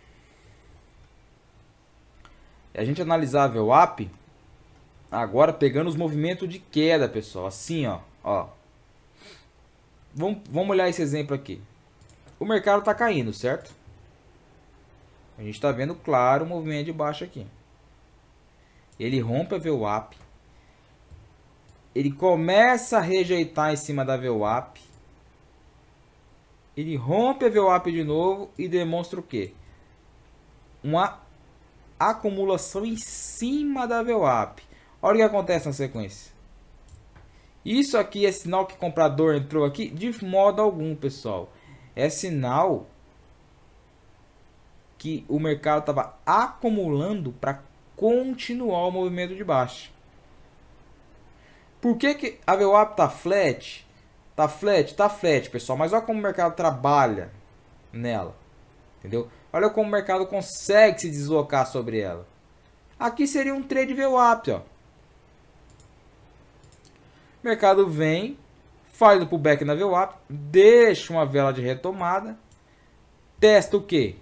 É a gente analisar a VWAP, Agora pegando os movimentos de queda, pessoal. Assim, ó. ó. Vamos, vamos olhar esse exemplo aqui. O mercado está caindo, certo? A gente está vendo, claro, o movimento de baixo aqui. Ele rompe a VWAP. Ele começa a rejeitar em cima da VWAP. Ele rompe a VWAP de novo e demonstra o quê? Uma acumulação em cima da VWAP. Olha o que acontece na sequência. Isso aqui é sinal que comprador entrou aqui? De modo algum, pessoal. É sinal que o mercado estava acumulando para continuar o movimento de baixa. Por que, que a VWAP está flat? Tá flat? Tá flat, pessoal. Mas olha como o mercado trabalha nela. Entendeu? Olha como o mercado consegue se deslocar sobre ela. Aqui seria um trade VWAP, ó. O mercado vem, faz o pullback na VWAP, deixa uma vela de retomada, testa o quê?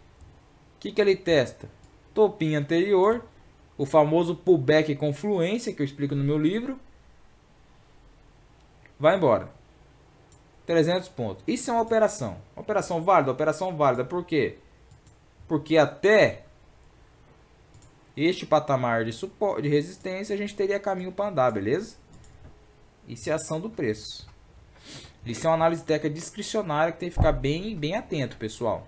O que, que ele testa? Topinho anterior, o famoso pullback confluência que eu explico no meu livro. Vai embora. 300 pontos. Isso é uma operação. Operação válida, operação válida. Por quê? Porque até este patamar de, suporte, de resistência a gente teria caminho para andar, beleza? Isso é ação do preço. Isso é uma análise técnica discricionária que tem que ficar bem, bem atento, pessoal.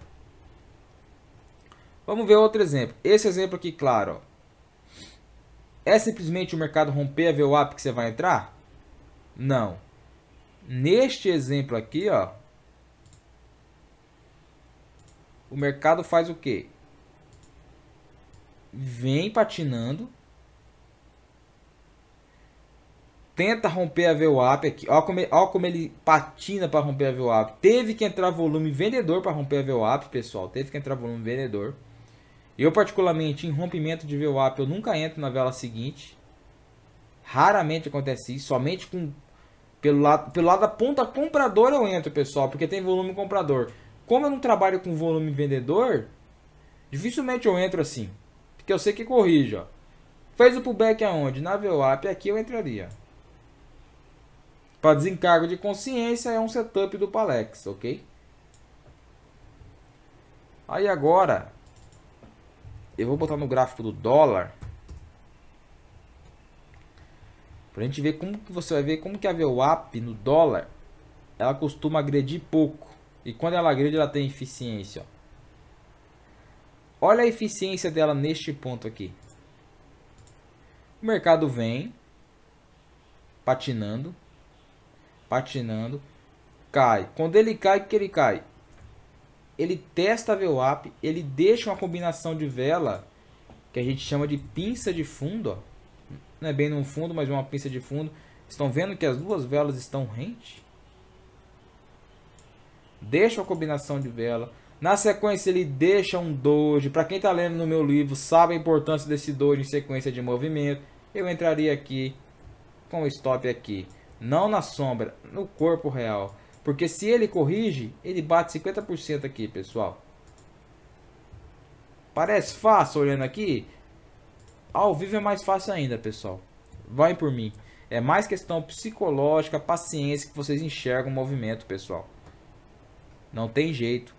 Vamos ver outro exemplo. Esse exemplo aqui, claro. É simplesmente o mercado romper a VWAP que você vai entrar? Não. Neste exemplo aqui, ó, o mercado faz o quê? Vem patinando tenta romper a VWAP aqui. Olha como, olha como ele patina para romper a VWAP. Teve que entrar volume vendedor para romper a VWAP, pessoal. Teve que entrar volume vendedor. Eu, particularmente, em rompimento de VWAP, eu nunca entro na vela seguinte. Raramente acontece isso. Somente com, pelo, lado, pelo lado da ponta compradora eu entro, pessoal, porque tem volume comprador. Como eu não trabalho com volume vendedor, dificilmente eu entro assim. Porque eu sei que corrige, ó. Fez o pullback aonde? Na VWAP aqui eu entraria. Para desencargo de consciência é um setup do Palex, ok? Aí agora, eu vou botar no gráfico do dólar. Pra gente ver como que você vai ver como que a VWAP no dólar, ela costuma agredir pouco. E quando ela agride, ela tem eficiência. Ó. Olha a eficiência dela neste ponto aqui. O mercado vem patinando, patinando, cai. Quando ele cai, o que ele cai? Ele testa a VWAP, ele deixa uma combinação de vela que a gente chama de pinça de fundo, ó. Não é bem no fundo, mas uma pinça de fundo. Estão vendo que as duas velas estão rente? Deixa uma combinação de vela. Na sequência ele deixa um doge. Para quem está lendo no meu livro, sabe a importância desse doge em sequência de movimento. Eu entraria aqui com o stop aqui não na sombra, no corpo real. Porque se ele corrige, ele bate 50% aqui, pessoal. Parece fácil olhando aqui? Ao vivo é mais fácil ainda, pessoal. Vai por mim. É mais questão psicológica, paciência que vocês enxergam o movimento, pessoal. Não tem jeito.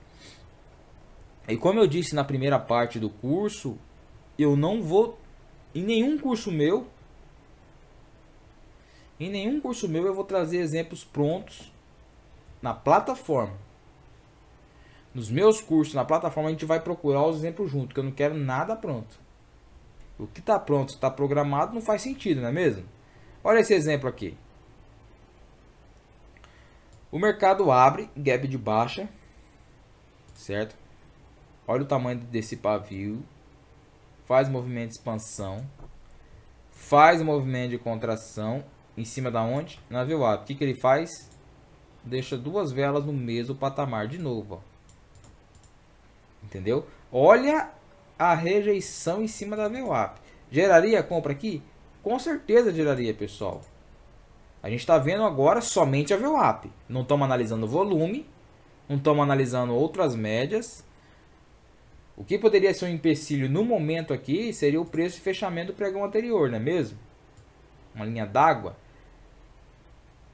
E como eu disse na primeira parte do curso, eu não vou em nenhum curso meu em nenhum curso meu eu vou trazer exemplos prontos na plataforma. Nos meus cursos, na plataforma, a gente vai procurar os exemplos junto, que eu não quero nada pronto. O que está pronto, está programado, não faz sentido, não é mesmo? Olha esse exemplo aqui. O mercado abre, gap de baixa, certo? Olha o tamanho desse pavio, faz movimento de expansão, faz movimento de contração em cima da onde? Na view up. O que, que ele faz? Deixa duas velas no mesmo patamar de novo. Ó. Entendeu? Olha a rejeição em cima da view up. Geraria compra aqui? Com certeza geraria, pessoal. A gente está vendo agora somente a VWAP. Não estamos analisando volume, não estamos analisando outras médias. O que poderia ser um empecilho no momento aqui seria o preço de fechamento do pregão anterior, não é mesmo? Uma linha d'água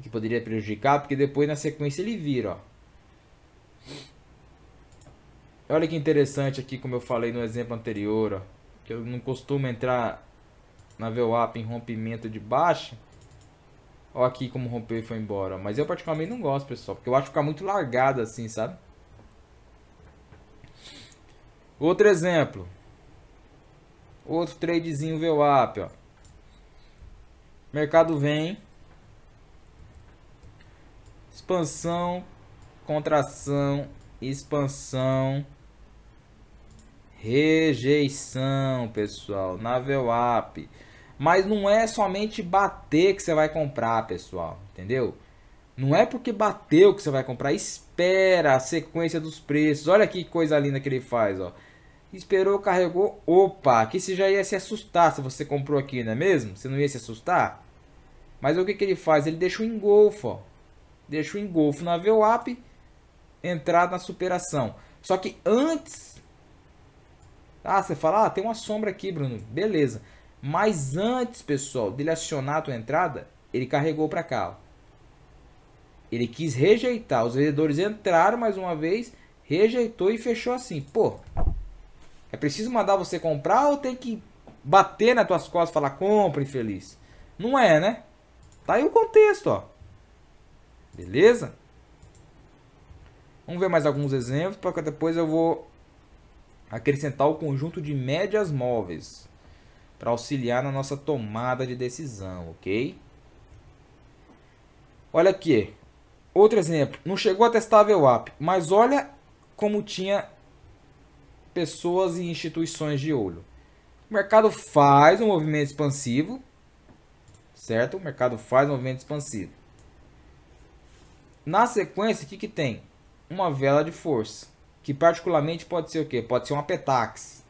que poderia prejudicar, porque depois na sequência ele vira, ó. Olha que interessante aqui, como eu falei no exemplo anterior, ó, que eu não costumo entrar na VWAP em rompimento de baixa. Olha aqui como rompeu e foi embora. Mas eu particularmente não gosto, pessoal, porque eu acho ficar muito largado assim, sabe? Outro exemplo. Outro tradezinho VWAP, ó. Mercado vem, Expansão, contração, expansão, rejeição, pessoal. Navel up. Mas não é somente bater que você vai comprar, pessoal. Entendeu? Não é porque bateu que você vai comprar. Espera a sequência dos preços. Olha que coisa linda que ele faz, ó. Esperou, carregou. Opa, que você já ia se assustar se você comprou aqui, não é mesmo? Você não ia se assustar? Mas o que, que ele faz? Ele deixa o engolfo, ó deixa o engolfo na VWAP, entrar na superação. Só que antes. Ah, você fala, ah, tem uma sombra aqui, Bruno. Beleza. Mas antes, pessoal, dele acionar a tua entrada, ele carregou para cá. Ó. Ele quis rejeitar. Os vendedores entraram mais uma vez, rejeitou e fechou assim. Pô, é preciso mandar você comprar ou tem que bater nas tuas costas e falar compra, infeliz? Não é, né? Tá aí o contexto, ó. Beleza? Vamos ver mais alguns exemplos, que depois eu vou acrescentar o conjunto de médias móveis para auxiliar na nossa tomada de decisão, ok? Olha aqui, outro exemplo. Não chegou a testável app, mas olha como tinha pessoas e instituições de olho. O mercado faz um movimento expansivo, certo? O mercado faz um movimento expansivo. Na sequência, o que, que tem? Uma vela de força. Que particularmente pode ser o quê? Pode ser uma petax.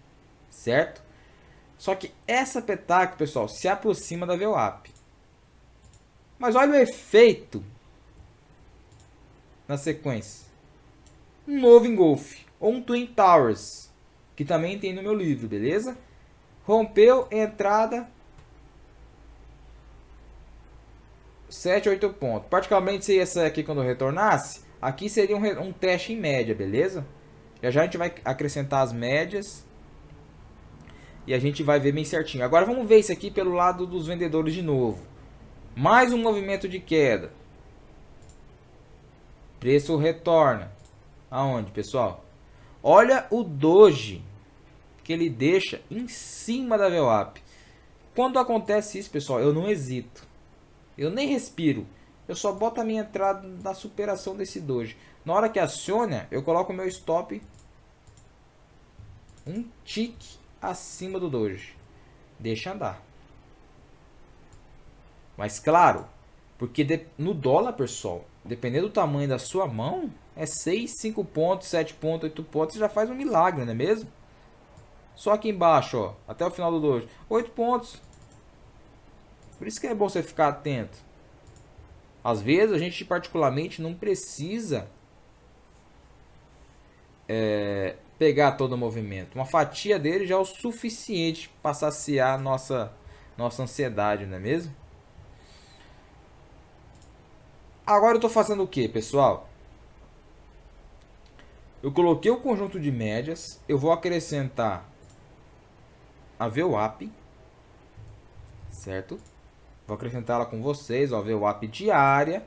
Certo? Só que essa petax, pessoal, se aproxima da VWAP. Mas olha o efeito na sequência. Um novo engolfe. Ou um Twin Towers. Que também tem no meu livro, beleza? Rompeu entrada 7, 8 pontos. Particularmente, se essa aqui quando retornasse, aqui seria um, um teste em média, beleza? Já já a gente vai acrescentar as médias. E a gente vai ver bem certinho. Agora vamos ver isso aqui pelo lado dos vendedores de novo. Mais um movimento de queda. Preço retorna. Aonde, pessoal? Olha o Doge que ele deixa em cima da VWAP. Quando acontece isso, pessoal, eu não hesito. Eu nem respiro. Eu só boto a minha entrada na superação desse doge. Na hora que aciona, eu coloco o meu stop um tique acima do doge. Deixa andar. Mas claro, porque de, no dólar, pessoal, dependendo do tamanho da sua mão, é 6, 5 pontos, 7 pontos, 8 pontos, você já faz um milagre, não é mesmo? Só aqui embaixo, ó, até o final do doge. 8 pontos, por isso que é bom você ficar atento. Às vezes a gente particularmente não precisa é, pegar todo o movimento. Uma fatia dele já é o suficiente para saciar nossa, nossa ansiedade, não é mesmo? Agora eu estou fazendo o que, pessoal? Eu coloquei o conjunto de médias, eu vou acrescentar a VWAP, certo? Vou acrescentá-la com vocês, ó, VWAP diária.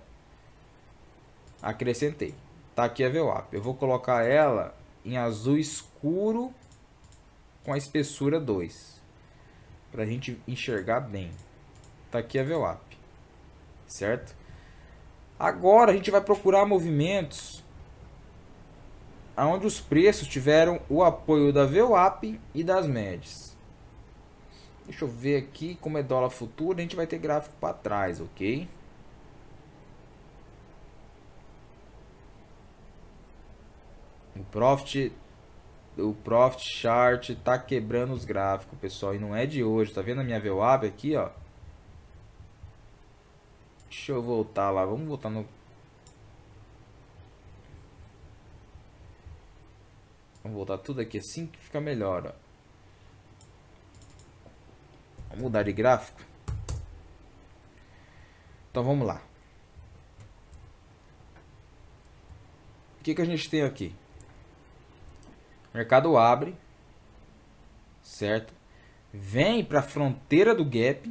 Acrescentei. Tá aqui a VWAP. Eu vou colocar ela em azul escuro com a espessura 2. Pra gente enxergar bem. Tá aqui a VWAP. Certo? Agora a gente vai procurar movimentos onde os preços tiveram o apoio da VWAP e das médias. Deixa eu ver aqui como é dólar futuro. A gente vai ter gráfico para trás, ok? O profit, o profit chart tá quebrando os gráficos, pessoal. E não é de hoje. Tá vendo a minha VWAP aqui, ó? Deixa eu voltar lá. Vamos voltar no... Vamos voltar tudo aqui assim que fica melhor, ó. Vamos mudar de gráfico. Então vamos lá. O que, que a gente tem aqui? O mercado abre, certo? Vem para a fronteira do gap.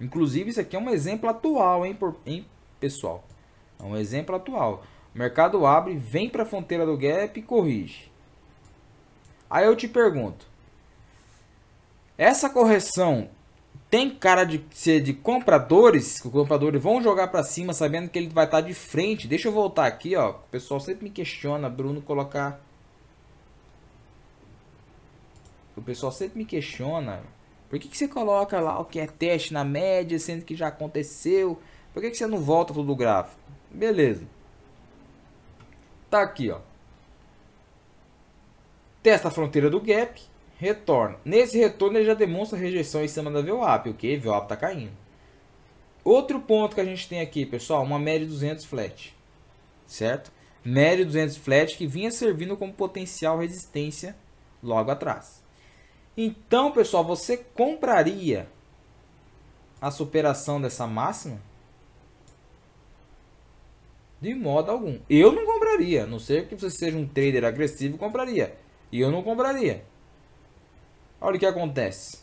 Inclusive, isso aqui é um exemplo atual, hein, por, hein pessoal? É um exemplo atual. O mercado abre, vem para a fronteira do gap e corrige. Aí eu te pergunto, essa correção tem cara de ser de compradores, que os compradores vão jogar para cima sabendo que ele vai estar tá de frente. Deixa eu voltar aqui, ó. O pessoal sempre me questiona, Bruno, colocar... O pessoal sempre me questiona, por que, que você coloca lá o que é teste na média, sendo que já aconteceu? Por que, que você não volta todo o gráfico? Beleza. Tá aqui, ó. Testa a fronteira do gap, retorno. Nesse retorno ele já demonstra rejeição em cima da VWAP, o que? VWAP está caindo. Outro ponto que a gente tem aqui, pessoal, uma média 200 flat, certo? Média 200 flat que vinha servindo como potencial resistência logo atrás. Então, pessoal, você compraria a superação dessa máxima? De modo algum. Eu não compraria, a não ser que você seja um trader agressivo, compraria. E eu não compraria. Olha o que acontece.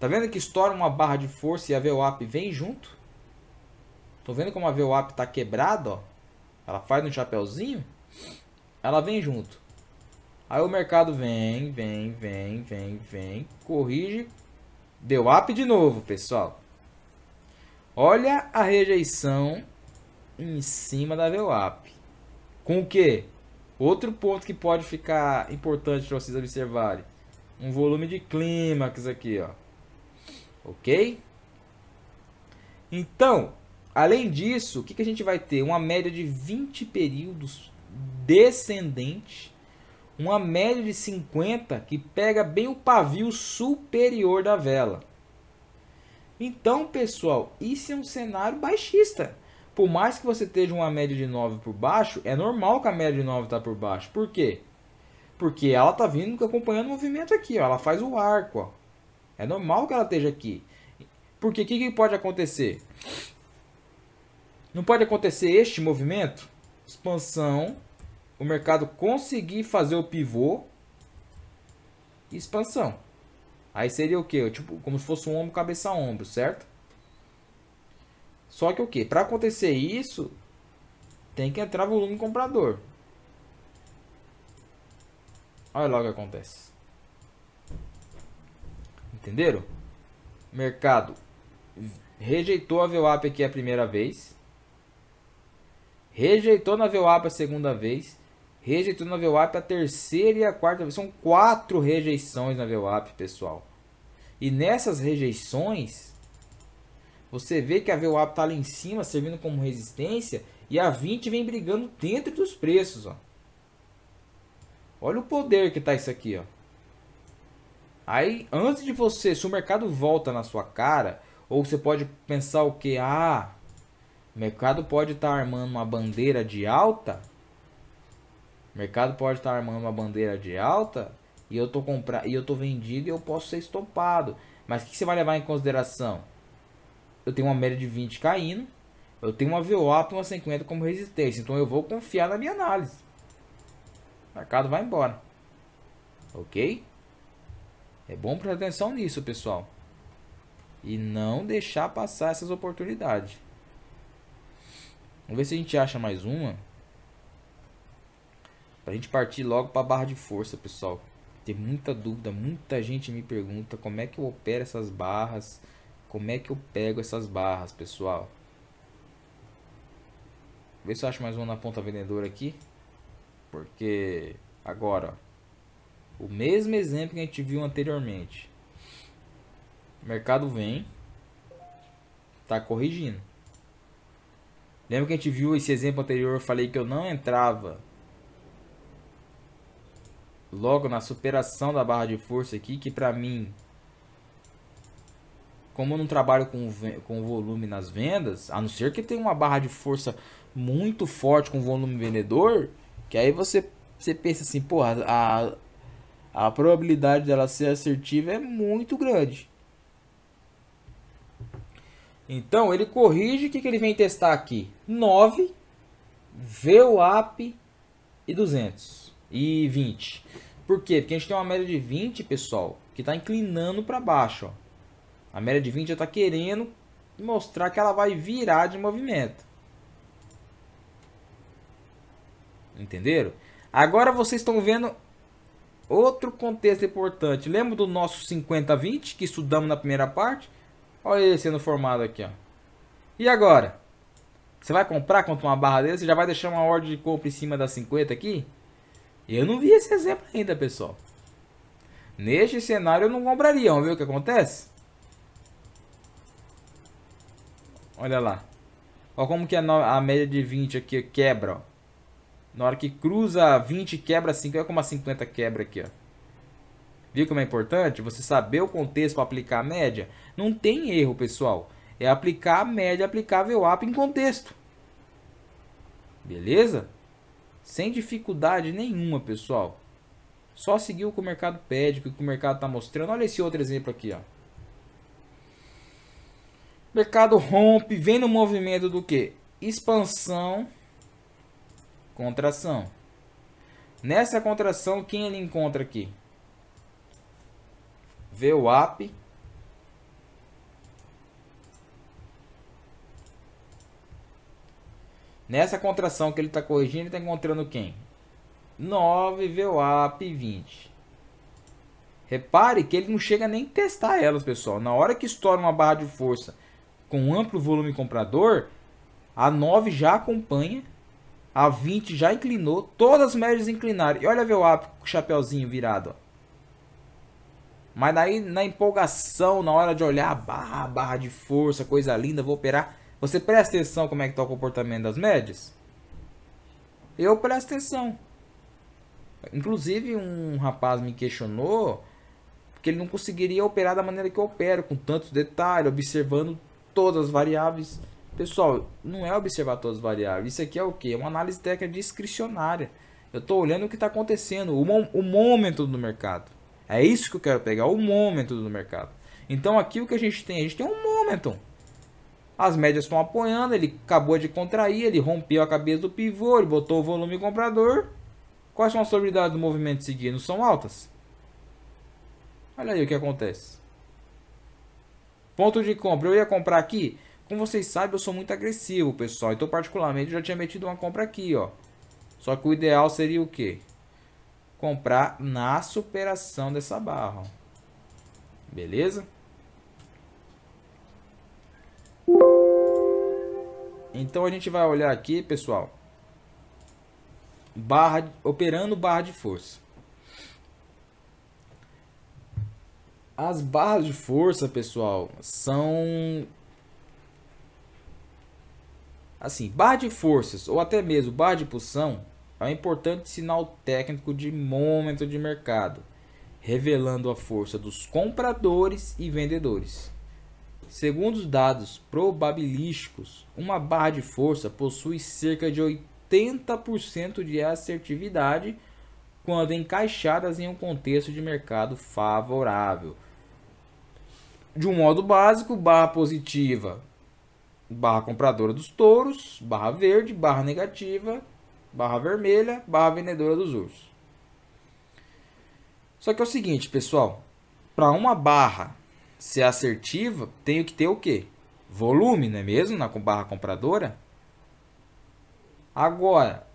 Tá vendo que estoura uma barra de força e a VWAP vem junto? Tô vendo como a VWAP tá quebrada, ó. Ela faz um chapéuzinho. Ela vem junto. Aí o mercado vem, vem, vem, vem, vem. Corrige. Deu up de novo, pessoal. Olha a rejeição em cima da VWAP. Com o quê? Outro ponto que pode ficar importante para vocês observarem. Um volume de clímax aqui, ó. Ok? Então, além disso, o que, que a gente vai ter? Uma média de 20 períodos descendente. Uma média de 50 que pega bem o pavio superior da vela. Então, pessoal, isso é um cenário baixista por mais que você esteja uma média de 9 por baixo, é normal que a média de 9 está por baixo. Por quê? Porque ela está vindo acompanhando o movimento aqui, ó. ela faz o arco. Ó. É normal que ela esteja aqui. Porque o que, que pode acontecer? Não pode acontecer este movimento? Expansão, o mercado conseguir fazer o pivô, expansão. Aí seria o quê? Tipo, como se fosse um ombro cabeça a ombro, certo? Só que o que? Para acontecer isso, tem que entrar volume comprador. Olha lá o que acontece. Entenderam? Mercado rejeitou a VWAP aqui a primeira vez. Rejeitou na VWAP a segunda vez. Rejeitou na VWAP a terceira e a quarta vez. São quatro rejeições na VWAP, pessoal. E nessas rejeições, você vê que a VWAP está lá em cima, servindo como resistência, e a 20 vem brigando dentro dos preços, ó. Olha o poder que está isso aqui, ó. Aí, antes de você, se o mercado volta na sua cara, ou você pode pensar o que? Ah, o mercado pode estar tá armando uma bandeira de alta. O mercado pode estar tá armando uma bandeira de alta e eu tô comprando e eu tô vendido e eu posso ser estopado. Mas o que você vai levar em consideração? eu tenho uma média de 20 caindo, eu tenho uma VOA e uma 50 como resistência. Então eu vou confiar na minha análise. O mercado vai embora. Ok? É bom prestar atenção nisso, pessoal. E não deixar passar essas oportunidades. Vamos ver se a gente acha mais uma. Pra gente partir logo pra barra de força, pessoal. Tem muita dúvida, muita gente me pergunta como é que eu opero essas barras. Como é que eu pego essas barras, pessoal? Vê se eu acho mais uma na ponta vendedora aqui. Porque agora, o mesmo exemplo que a gente viu anteriormente. O mercado vem, tá corrigindo. Lembra que a gente viu esse exemplo anterior? Eu falei que eu não entrava logo na superação da barra de força aqui, que para mim como eu não trabalho com, com volume nas vendas, a não ser que tenha uma barra de força muito forte com volume vendedor, que aí você, você pensa assim, porra, a, a probabilidade dela ser assertiva é muito grande. Então ele corrige o que, que ele vem testar aqui? 9, VWAP e 200 e 20. Por quê? Porque a gente tem uma média de 20, pessoal, que está inclinando para baixo. Ó. A média de 20 já está querendo mostrar que ela vai virar de movimento. Entenderam? Agora vocês estão vendo outro contexto importante. Lembra do nosso 50-20 que estudamos na primeira parte? Olha ele sendo formado aqui. Ó. E agora? Você vai comprar contra uma barra dele? Você já vai deixar uma ordem de compra em cima da 50 aqui? Eu não vi esse exemplo ainda, pessoal. Neste cenário eu não compraria. Vamos ver o que acontece? Olha lá. Olha como que a, a média de 20 aqui quebra, ó. Na hora que cruza 20, quebra 5. Olha como a 50 quebra aqui, ó. Viu como é importante? Você saber o contexto para aplicar a média. Não tem erro, pessoal. É aplicar a média aplicável app em contexto. Beleza? Sem dificuldade nenhuma, pessoal. Só seguir o que o mercado pede, o que o mercado está mostrando. Olha esse outro exemplo aqui, ó. O mercado rompe, vem no movimento do que? Expansão, contração. Nessa contração, quem ele encontra aqui? VWAP. Nessa contração que ele está corrigindo, ele está encontrando quem? 9 VWAP 20. Repare que ele não chega nem testar elas, pessoal. Na hora que estoura uma barra de força com amplo volume comprador, a 9 já acompanha, a 20 já inclinou, todas as médias inclinaram. E olha a VWAP com o chapéuzinho virado. Ó. Mas daí na empolgação, na hora de olhar a barra, barra de força, coisa linda, vou operar. Você presta atenção como é que está o comportamento das médias? Eu presto atenção. Inclusive um rapaz me questionou que ele não conseguiria operar da maneira que eu opero, com tanto detalhe observando todas as variáveis. Pessoal, não é observar todas as variáveis. Isso aqui é o que? É uma análise técnica discricionária. Eu estou olhando o que está acontecendo, o, mom o momento do mercado. É isso que eu quero pegar, o momento do mercado. Então aqui o que a gente tem? A gente tem um momento. As médias estão apoiando, ele acabou de contrair, ele rompeu a cabeça do pivô, ele botou o volume comprador. Quais são as probabilidades do movimento seguindo são altas? Olha aí o que acontece. Ponto de compra, eu ia comprar aqui? Como vocês sabem, eu sou muito agressivo, pessoal. Então, particularmente, eu já tinha metido uma compra aqui, ó. Só que o ideal seria o quê? Comprar na superação dessa barra, Beleza? Então, a gente vai olhar aqui, pessoal. Barra, operando barra de força. As barras de força, pessoal, são. Assim, barra de forças ou até mesmo barra de pulsão é um importante sinal técnico de momento de mercado, revelando a força dos compradores e vendedores. Segundo os dados probabilísticos, uma barra de força possui cerca de 80% de assertividade quando encaixadas em um contexto de mercado favorável de um modo básico, barra positiva, barra compradora dos touros, barra verde, barra negativa, barra vermelha, barra vendedora dos ursos. Só que é o seguinte, pessoal, para uma barra ser assertiva, tenho que ter o quê? Volume, não é mesmo? Na barra compradora. Agora,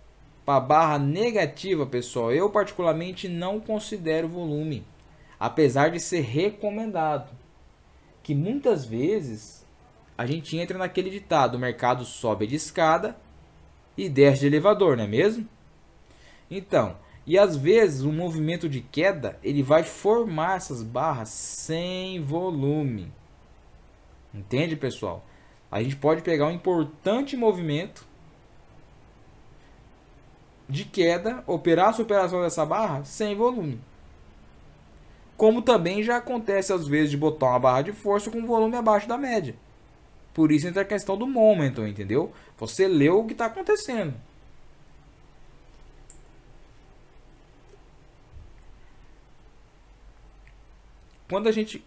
para a barra negativa, pessoal, eu particularmente não considero volume, apesar de ser recomendado que muitas vezes a gente entra naquele ditado: o mercado sobe de escada e desce de elevador, não é mesmo? Então, e às vezes o movimento de queda ele vai formar essas barras sem volume. Entende, pessoal? A gente pode pegar um importante movimento de queda, operar a superação dessa barra sem volume como também já acontece às vezes de botar uma barra de força com volume abaixo da média. Por isso entra a questão do momento, entendeu? Você leu o que está acontecendo. Quando a gente.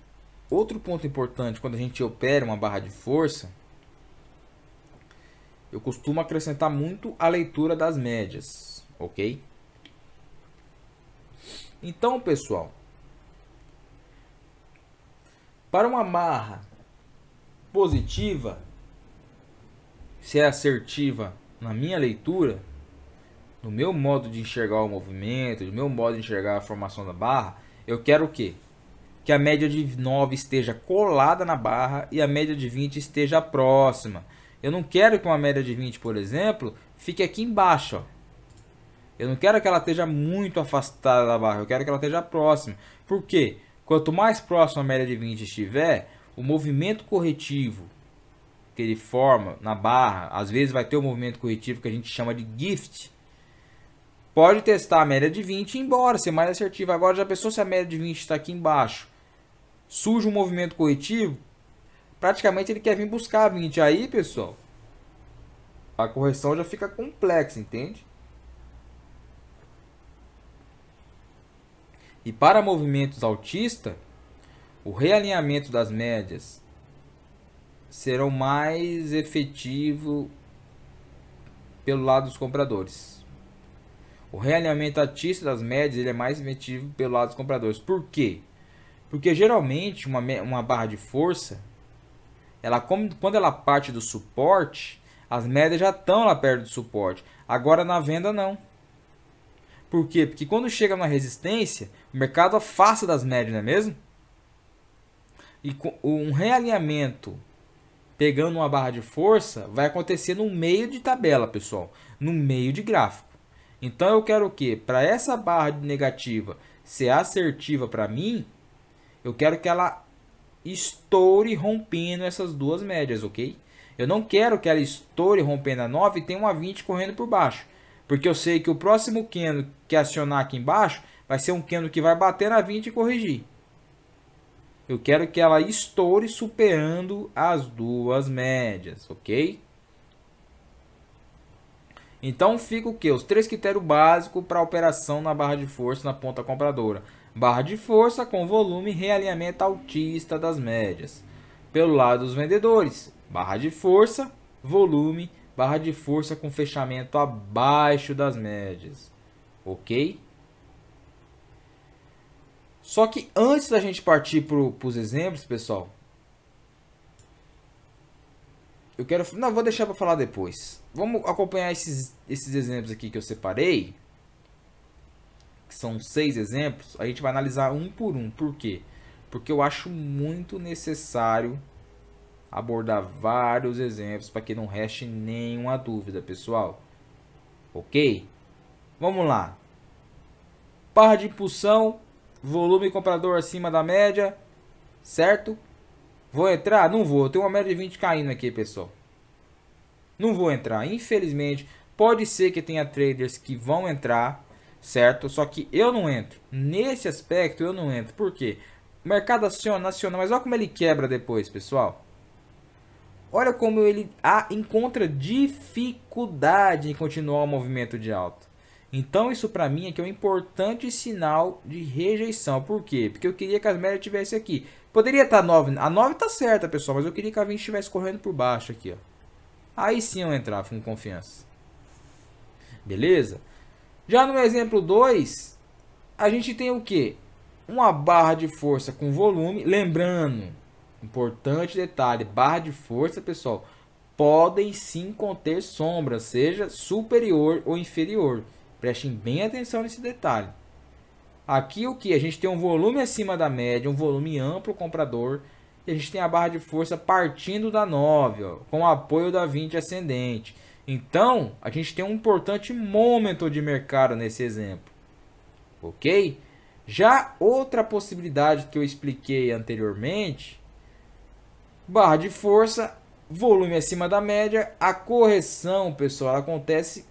Outro ponto importante, quando a gente opera uma barra de força, eu costumo acrescentar muito a leitura das médias, ok? Então, pessoal, para uma marra positiva, se é assertiva na minha leitura, no meu modo de enxergar o movimento, no meu modo de enxergar a formação da barra, eu quero o quê? Que a média de 9 esteja colada na barra e a média de 20 esteja próxima. Eu não quero que uma média de 20, por exemplo, fique aqui embaixo. Ó. Eu não quero que ela esteja muito afastada da barra, eu quero que ela esteja próxima. Por quê? Quanto mais próximo à média de 20 estiver, o movimento corretivo que ele forma na barra, às vezes vai ter o um movimento corretivo que a gente chama de gift. Pode testar a média de 20 e embora, ser mais assertivo. Agora já pensou se a média de 20 está aqui embaixo? Surge um movimento corretivo, praticamente ele quer vir buscar 20. Aí, pessoal, a correção já fica complexa, entende? E para movimentos autista, o realinhamento das médias serão mais efetivo pelo lado dos compradores. O realinhamento autista das médias ele é mais efetivo pelo lado dos compradores. Por quê? Porque geralmente uma, uma barra de força, ela quando ela parte do suporte, as médias já estão lá perto do suporte. Agora na venda não. Por quê? Porque quando chega na resistência, o mercado afasta das médias, não é mesmo? E um realinhamento pegando uma barra de força vai acontecer no meio de tabela, pessoal, no meio de gráfico. Então eu quero o quê? Para essa barra negativa ser assertiva para mim, eu quero que ela estoure rompendo essas duas médias, ok? Eu não quero que ela estoure rompendo a 9 e tenha uma 20 correndo por baixo. Porque eu sei que o próximo Keno que acionar aqui embaixo vai ser um Keno que vai bater na 20 e corrigir. Eu quero que ela estoure superando as duas médias, ok? Então fica o que? Os três critérios básicos para operação na barra de força na ponta compradora. Barra de força com volume e realinhamento altista das médias. Pelo lado dos vendedores, barra de força, volume e barra de força com fechamento abaixo das médias, ok? Só que antes da gente partir para os exemplos, pessoal, eu quero, não vou deixar para falar depois. Vamos acompanhar esses, esses exemplos aqui que eu separei, que são seis exemplos. A gente vai analisar um por um. Por quê? Porque eu acho muito necessário abordar vários exemplos para que não reste nenhuma dúvida, pessoal. Ok? Vamos lá. Barra de impulsão, volume comprador acima da média, certo? Vou entrar? Não vou. Eu tenho uma média de 20 caindo aqui, pessoal. Não vou entrar, infelizmente. Pode ser que tenha traders que vão entrar, certo? Só que eu não entro. Nesse aspecto, eu não entro. Por quê? O mercado aciona, aciona, mas olha como ele quebra depois, pessoal. Olha como ele a, encontra dificuldade em continuar o movimento de alta. Então isso para mim é que é um importante sinal de rejeição. Por quê? Porque eu queria que as médias estivessem aqui. Poderia tá estar 9. A 9 tá certa, pessoal, mas eu queria que a 20 estivesse correndo por baixo aqui, ó. Aí sim eu entrava com confiança. Beleza? Já no exemplo 2, a gente tem o quê? Uma barra de força com volume, lembrando Importante detalhe, barra de força, pessoal, podem sim conter sombra, seja superior ou inferior. Prestem bem atenção nesse detalhe. Aqui o que? A gente tem um volume acima da média, um volume amplo comprador. E a gente tem a barra de força partindo da 9, ó, com o apoio da 20 ascendente. Então, a gente tem um importante momento de mercado nesse exemplo. Ok? Já outra possibilidade que eu expliquei anteriormente barra de força, volume acima da média. A correção, pessoal, acontece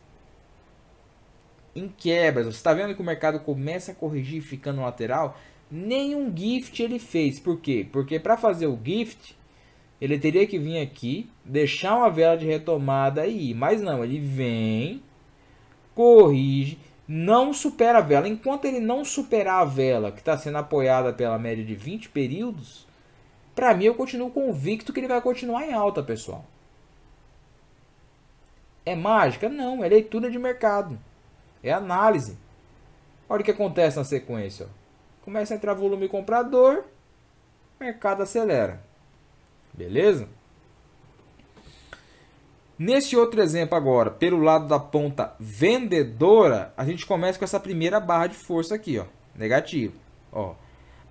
em quebras. Você está vendo que o mercado começa a corrigir ficando lateral? Nenhum gift ele fez. Por quê? Porque para fazer o gift, ele teria que vir aqui, deixar uma vela de retomada e ir. Mas não, ele vem, corrige, não supera a vela. Enquanto ele não superar a vela, que está sendo apoiada pela média de 20 períodos, para mim, eu continuo convicto que ele vai continuar em alta, pessoal. É mágica? Não, é leitura de mercado. É análise. Olha o que acontece na sequência. Começa a entrar volume comprador, mercado acelera. Beleza? Nesse outro exemplo agora, pelo lado da ponta vendedora, a gente começa com essa primeira barra de força aqui, ó, negativo. Ó,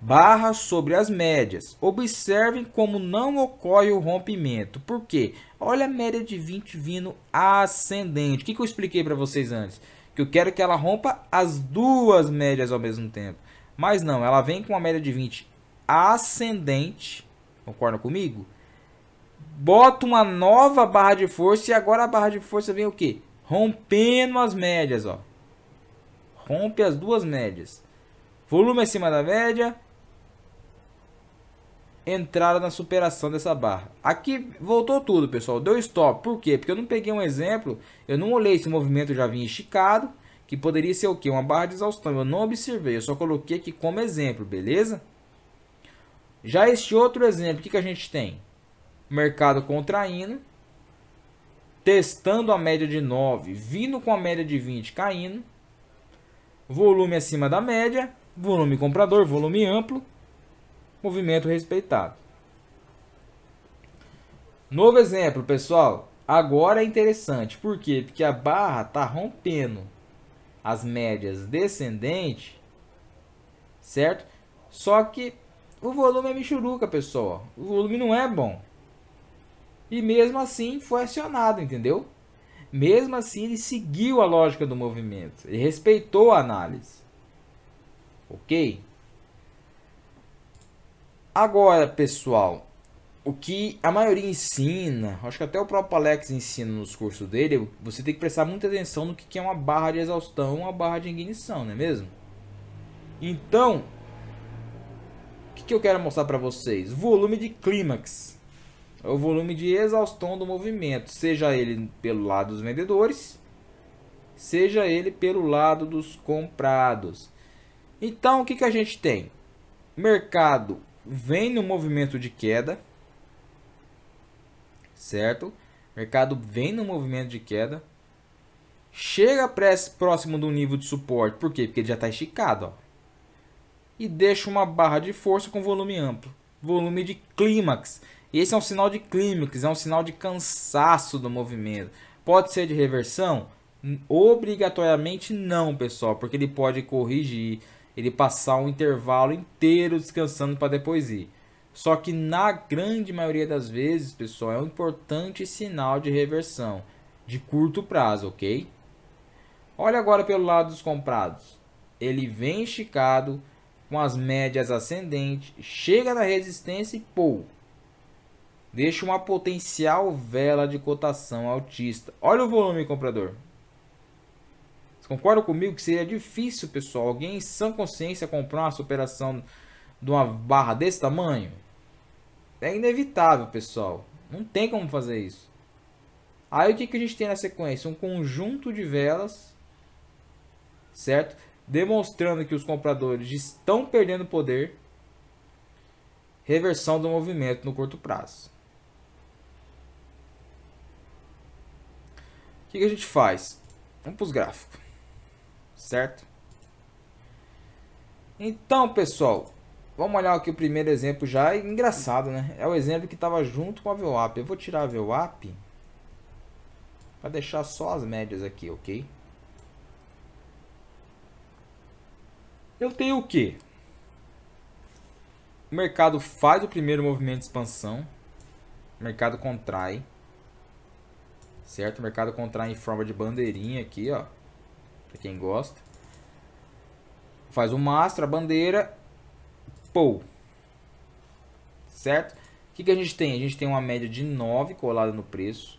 barra sobre as médias. Observem como não ocorre o rompimento. Por quê? Olha a média de 20 vindo ascendente. O que, que eu expliquei para vocês antes? Que eu quero que ela rompa as duas médias ao mesmo tempo. Mas não, ela vem com uma média de 20 ascendente. Concorda comigo? Bota uma nova barra de força e agora a barra de força vem o quê? Rompendo as médias, ó. Rompe as duas médias. Volume acima da média, entrada na superação dessa barra. Aqui voltou tudo, pessoal. Deu stop. Por quê? Porque eu não peguei um exemplo, eu não olhei se o movimento já vinha esticado, que poderia ser o quê? Uma barra de exaustão. Eu não observei, eu só coloquei aqui como exemplo, beleza? Já este outro exemplo, o que, que a gente tem? Mercado contraindo, testando a média de 9, vindo com a média de 20 caindo, volume acima da média, volume comprador, volume amplo, movimento respeitado. Novo exemplo, pessoal. Agora é interessante. Por quê? Porque a barra está rompendo as médias descendente, certo? Só que o volume é michuruca, pessoal. O volume não é bom. E mesmo assim foi acionado, entendeu? Mesmo assim ele seguiu a lógica do movimento. Ele respeitou a análise. Ok? Agora, pessoal, o que a maioria ensina, acho que até o próprio Alex ensina nos cursos dele, você tem que prestar muita atenção no que é uma barra de exaustão, uma barra de ignição, não é mesmo? Então, o que, que eu quero mostrar para vocês? Volume de clímax. É o volume de exaustão do movimento, seja ele pelo lado dos vendedores, seja ele pelo lado dos comprados. Então, o que, que a gente tem? Mercado vem no movimento de queda, certo? mercado vem no movimento de queda, chega próximo do nível de suporte, por quê? Porque ele já está esticado, ó, e deixa uma barra de força com volume amplo, volume de clímax. Esse é um sinal de clímax, é um sinal de cansaço do movimento. Pode ser de reversão? Obrigatoriamente não, pessoal, porque ele pode corrigir ele passar um intervalo inteiro descansando para depois ir. Só que na grande maioria das vezes, pessoal, é um importante sinal de reversão de curto prazo, ok? Olha agora pelo lado dos comprados. Ele vem esticado com as médias ascendentes, chega na resistência e pô, deixa uma potencial vela de cotação altista. Olha o volume comprador, Concordam comigo que seria difícil, pessoal, alguém em sã consciência comprar uma superação de uma barra desse tamanho? É inevitável, pessoal. Não tem como fazer isso. Aí o que, que a gente tem na sequência? Um conjunto de velas, certo? Demonstrando que os compradores estão perdendo poder. Reversão do movimento no curto prazo. O que, que a gente faz? Vamos para os gráficos certo? Então, pessoal, vamos olhar aqui o primeiro exemplo já. É engraçado, né? É o exemplo que estava junto com a VWAP. Eu vou tirar a VWAP para deixar só as médias aqui, ok? Eu tenho o que? O mercado faz o primeiro movimento de expansão. O mercado contrai. Certo? O mercado contrai em forma de bandeirinha aqui, ó. Pra quem gosta. Faz o mastro, a bandeira. Pou. Certo? O que, que a gente tem? A gente tem uma média de 9 colada no preço.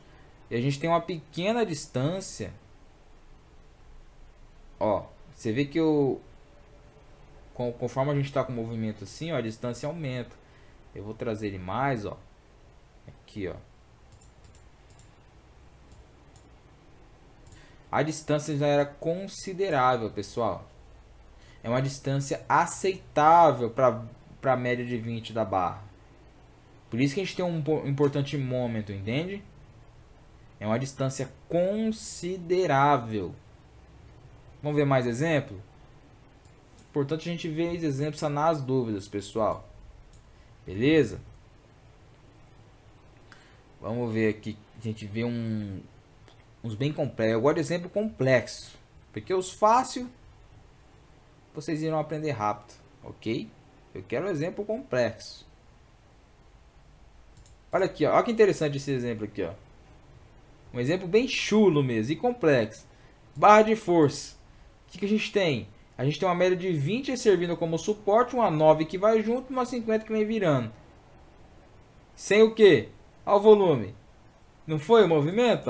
E a gente tem uma pequena distância. Ó, você vê que eu... Conforme a gente está com o movimento assim, ó, a distância aumenta. Eu vou trazer ele mais, ó. Aqui, ó. A distância já era considerável, pessoal. É uma distância aceitável para a média de 20 da barra. Por isso que a gente tem um importante momento, entende? É uma distância considerável. Vamos ver mais exemplo? Importante a gente ver exemplos, nas dúvidas, pessoal. Beleza? Vamos ver aqui. A gente vê um Uns bem complexos. É, eu gosto de exemplo complexo. Porque os fáceis vocês irão aprender rápido, ok? Eu quero um exemplo complexo. Olha aqui, ó. olha que interessante esse exemplo aqui. Ó. Um exemplo bem chulo mesmo e complexo. Barra de força. O que, que a gente tem? A gente tem uma média de 20 servindo como suporte, uma 9 que vai junto, uma 50 que vem virando. Sem o que? Ao volume. Não foi o movimento?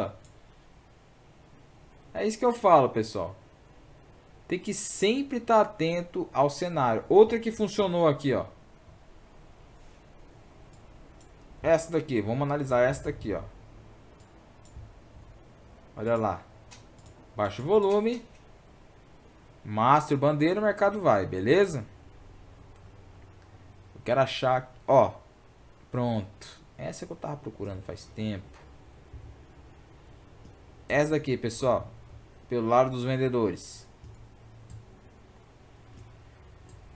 É isso que eu falo, pessoal. Tem que sempre estar tá atento ao cenário. Outra que funcionou aqui, ó. Essa daqui, vamos analisar essa daqui, ó. Olha lá. Baixo volume. Master, bandeira, o mercado vai, beleza? Eu quero achar, ó. Pronto. Essa é que eu tava procurando faz tempo. Essa daqui, pessoal pelo lado dos vendedores.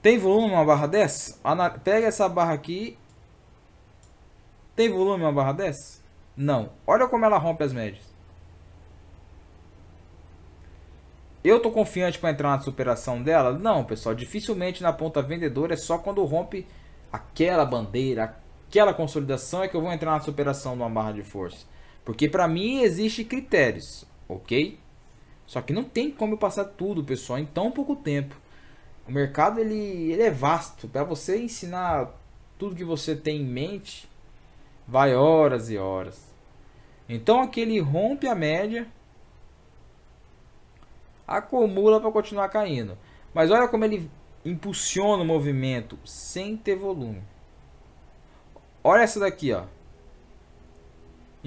Tem volume uma barra dessa? Ana... Pega essa barra aqui. Tem volume uma barra dessa? Não. Olha como ela rompe as médias. Eu tô confiante para entrar na superação dela? Não, pessoal. Dificilmente na ponta vendedora é só quando rompe aquela bandeira, aquela consolidação é que eu vou entrar na superação de uma barra de força. Porque para mim existe critérios, ok? Só que não tem como eu passar tudo, pessoal, em tão pouco tempo. O mercado ele, ele é vasto. Para você ensinar tudo que você tem em mente, vai horas e horas. Então aqui ele rompe a média, acumula para continuar caindo. Mas olha como ele impulsiona o movimento sem ter volume. Olha essa daqui, ó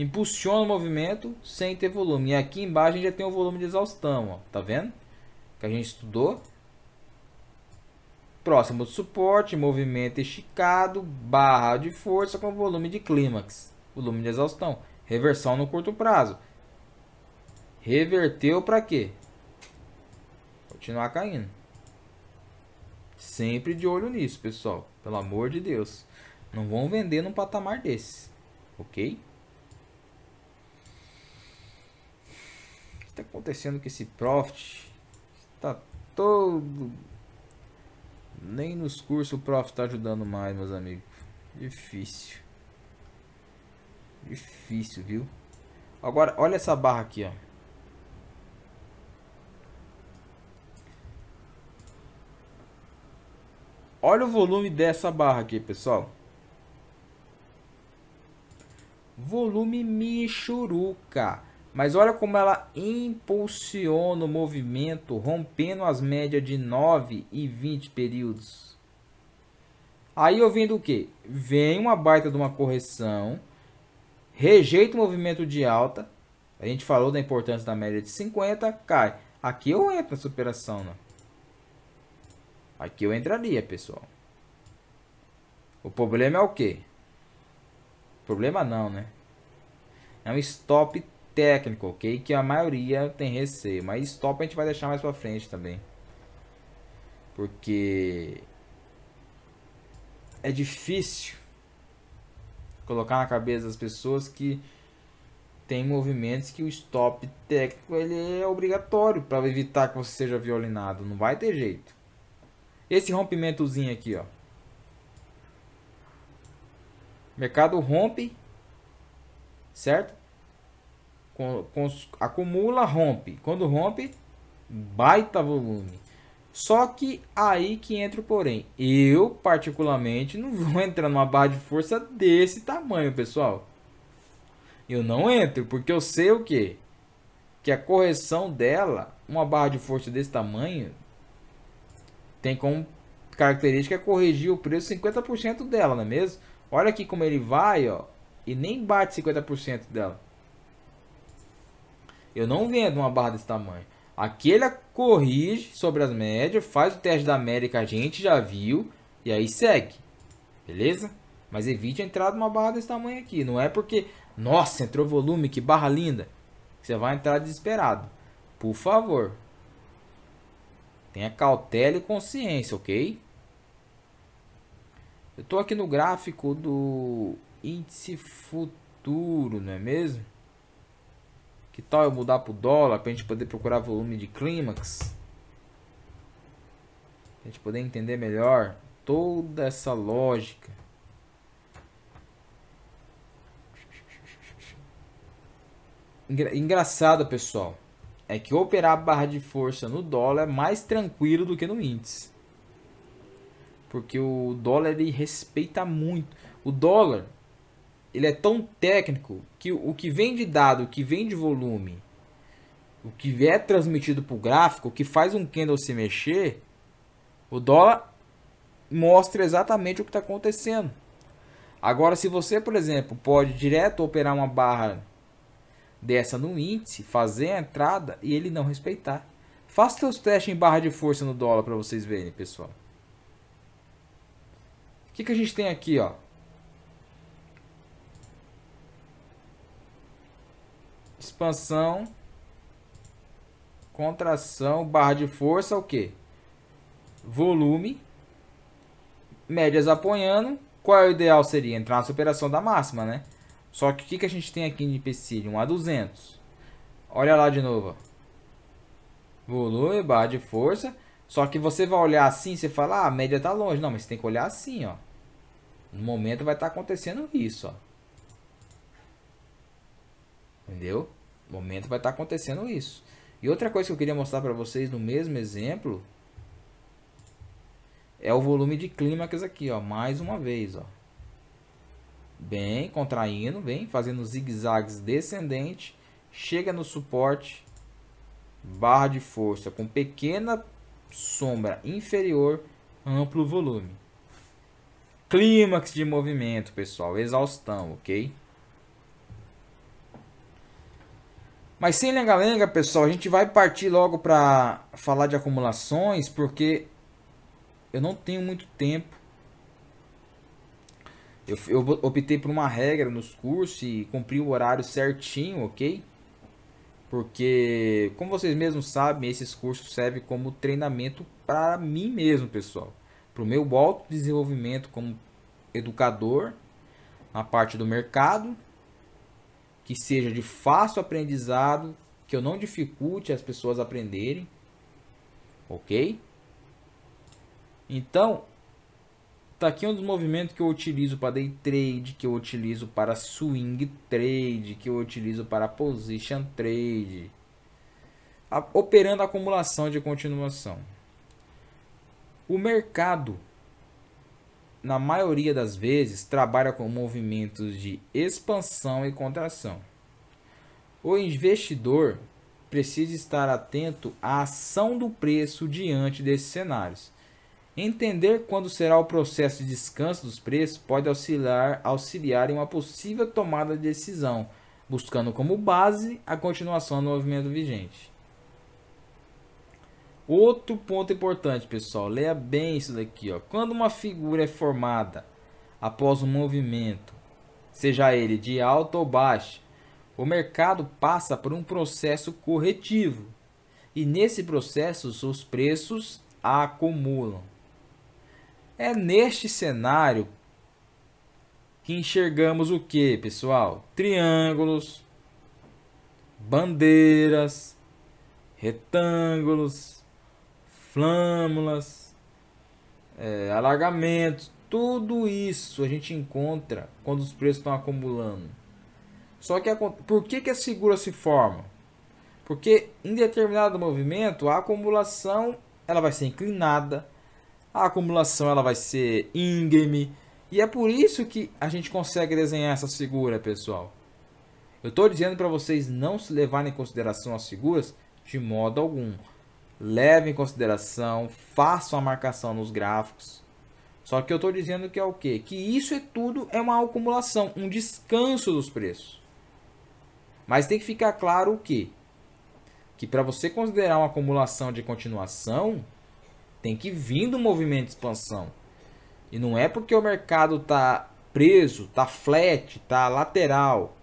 impulsiona o movimento sem ter volume. E aqui embaixo a gente já tem o volume de exaustão, ó, tá vendo? Que a gente estudou. Próximo do suporte, movimento esticado, barra de força com volume de clímax, volume de exaustão, reversão no curto prazo. Reverteu para quê? Continuar caindo. Sempre de olho nisso, pessoal. Pelo amor de Deus. Não vão vender num patamar desse, ok? Está acontecendo com esse Profit? Tá todo... Nem nos cursos o Profit tá ajudando mais, meus amigos. Difícil. Difícil, viu? Agora, olha essa barra aqui, ó. Olha o volume dessa barra aqui, pessoal. Volume Michuruca. Mas olha como ela impulsiona o movimento, rompendo as médias de 9 e 20 períodos. Aí eu vendo o que? Vem uma baita de uma correção, rejeita o movimento de alta. A gente falou da importância da média de 50, cai. Aqui eu entro na superação, né? Aqui eu entraria, pessoal. O problema é o que? Problema não, né? É um stop técnico, ok? Que a maioria tem receio. Mas stop a gente vai deixar mais pra frente também. Porque é difícil colocar na cabeça das pessoas que tem movimentos que o stop técnico ele é obrigatório para evitar que você seja violinado, não vai ter jeito. Esse rompimentozinho aqui, ó. O mercado rompe, certo? acumula, rompe. Quando rompe, baita volume. Só que aí que entra o porém. Eu, particularmente, não vou [laughs] entrar numa barra de força desse tamanho, pessoal. Eu não entro, porque eu sei o quê? Que a correção dela, uma barra de força desse tamanho, tem como característica é corrigir o preço 50% dela, não é mesmo? Olha aqui como ele vai, ó, e nem bate 50% dela. Eu não vendo uma barra desse tamanho. Aquele é corrige sobre as médias, faz o teste da média que a gente já viu e aí segue. Beleza? Mas evite entrar de uma barra desse tamanho aqui. Não é porque, nossa, entrou volume, que barra linda. Você vai entrar desesperado. Por favor. Tenha cautela e consciência, ok? Eu estou aqui no gráfico do índice futuro, não é mesmo? Que tal eu mudar pro dólar para a gente poder procurar volume de clímax? Para a gente poder entender melhor toda essa lógica. Engra engraçado, pessoal, é que operar a barra de força no dólar é mais tranquilo do que no índice. Porque o dólar ele respeita muito. O dólar, ele é tão técnico que o que vem de dado, o que vem de volume, o que é transmitido para o gráfico, o que faz um candle se mexer, o dólar mostra exatamente o que está acontecendo. Agora, se você, por exemplo, pode direto operar uma barra dessa no índice, fazer a entrada e ele não respeitar. Faça seus testes em barra de força no dólar para vocês verem, pessoal. O que, que a gente tem aqui, ó? expansão, contração, barra de força, o que? Volume, médias apoiando. Qual é o ideal? Seria entrar na superação da máxima, né? Só que o que, que a gente tem aqui de empecilho? 1 a 200. Olha lá de novo. Volume, barra de força. Só que você vai olhar assim, você fala, ah, a média tá longe. Não, mas você tem que olhar assim, ó. No momento vai estar tá acontecendo isso, ó. Entendeu? No momento vai estar tá acontecendo isso. E outra coisa que eu queria mostrar para vocês no mesmo exemplo é o volume de clímax aqui, ó, mais uma vez, ó. Bem contraindo, bem fazendo zigue-zagues descendente, chega no suporte barra de força com pequena sombra inferior, amplo volume. Clímax de movimento, pessoal, exaustão, OK? Mas sem lenga-lenga, pessoal, a gente vai partir logo para falar de acumulações, porque eu não tenho muito tempo. Eu, eu, optei por uma regra nos cursos e cumpri o horário certinho, ok? Porque, como vocês mesmos sabem, esses cursos servem como treinamento para mim mesmo, pessoal. Para o meu alto desenvolvimento como educador na parte do mercado que seja de fácil aprendizado, que eu não dificulte as pessoas aprenderem. Ok? Então, tá aqui um dos movimentos que eu utilizo para day trade, que eu utilizo para swing trade, que eu utilizo para position trade. A, operando a acumulação de continuação. O mercado na maioria das vezes, trabalha com movimentos de expansão e contração. O investidor precisa estar atento à ação do preço diante desses cenários. Entender quando será o processo de descanso dos preços pode auxiliar, auxiliar em uma possível tomada de decisão, buscando como base a continuação do movimento vigente. Outro ponto importante, pessoal, leia bem isso daqui, ó. Quando uma figura é formada após um movimento, seja ele de alta ou baixa, o mercado passa por um processo corretivo. E nesse processo os preços acumulam. É neste cenário que enxergamos o que, pessoal? Triângulos, bandeiras, retângulos, flâmulas, é, alagamentos, tudo isso a gente encontra quando os preços estão acumulando. Só que a, por que, que a segura se forma? Porque em determinado movimento a acumulação ela vai ser inclinada, a acumulação ela vai ser íngreme e é por isso que a gente consegue desenhar essa figura, pessoal. Eu estou dizendo para vocês não se levarem em consideração as figuras de modo algum leve em consideração, faça uma marcação nos gráficos. Só que eu estou dizendo que é o quê? Que isso é tudo é uma acumulação, um descanso dos preços. Mas tem que ficar claro o quê? Que para você considerar uma acumulação de continuação, tem que vir do movimento de expansão. E não é porque o mercado está preso, está flat, está lateral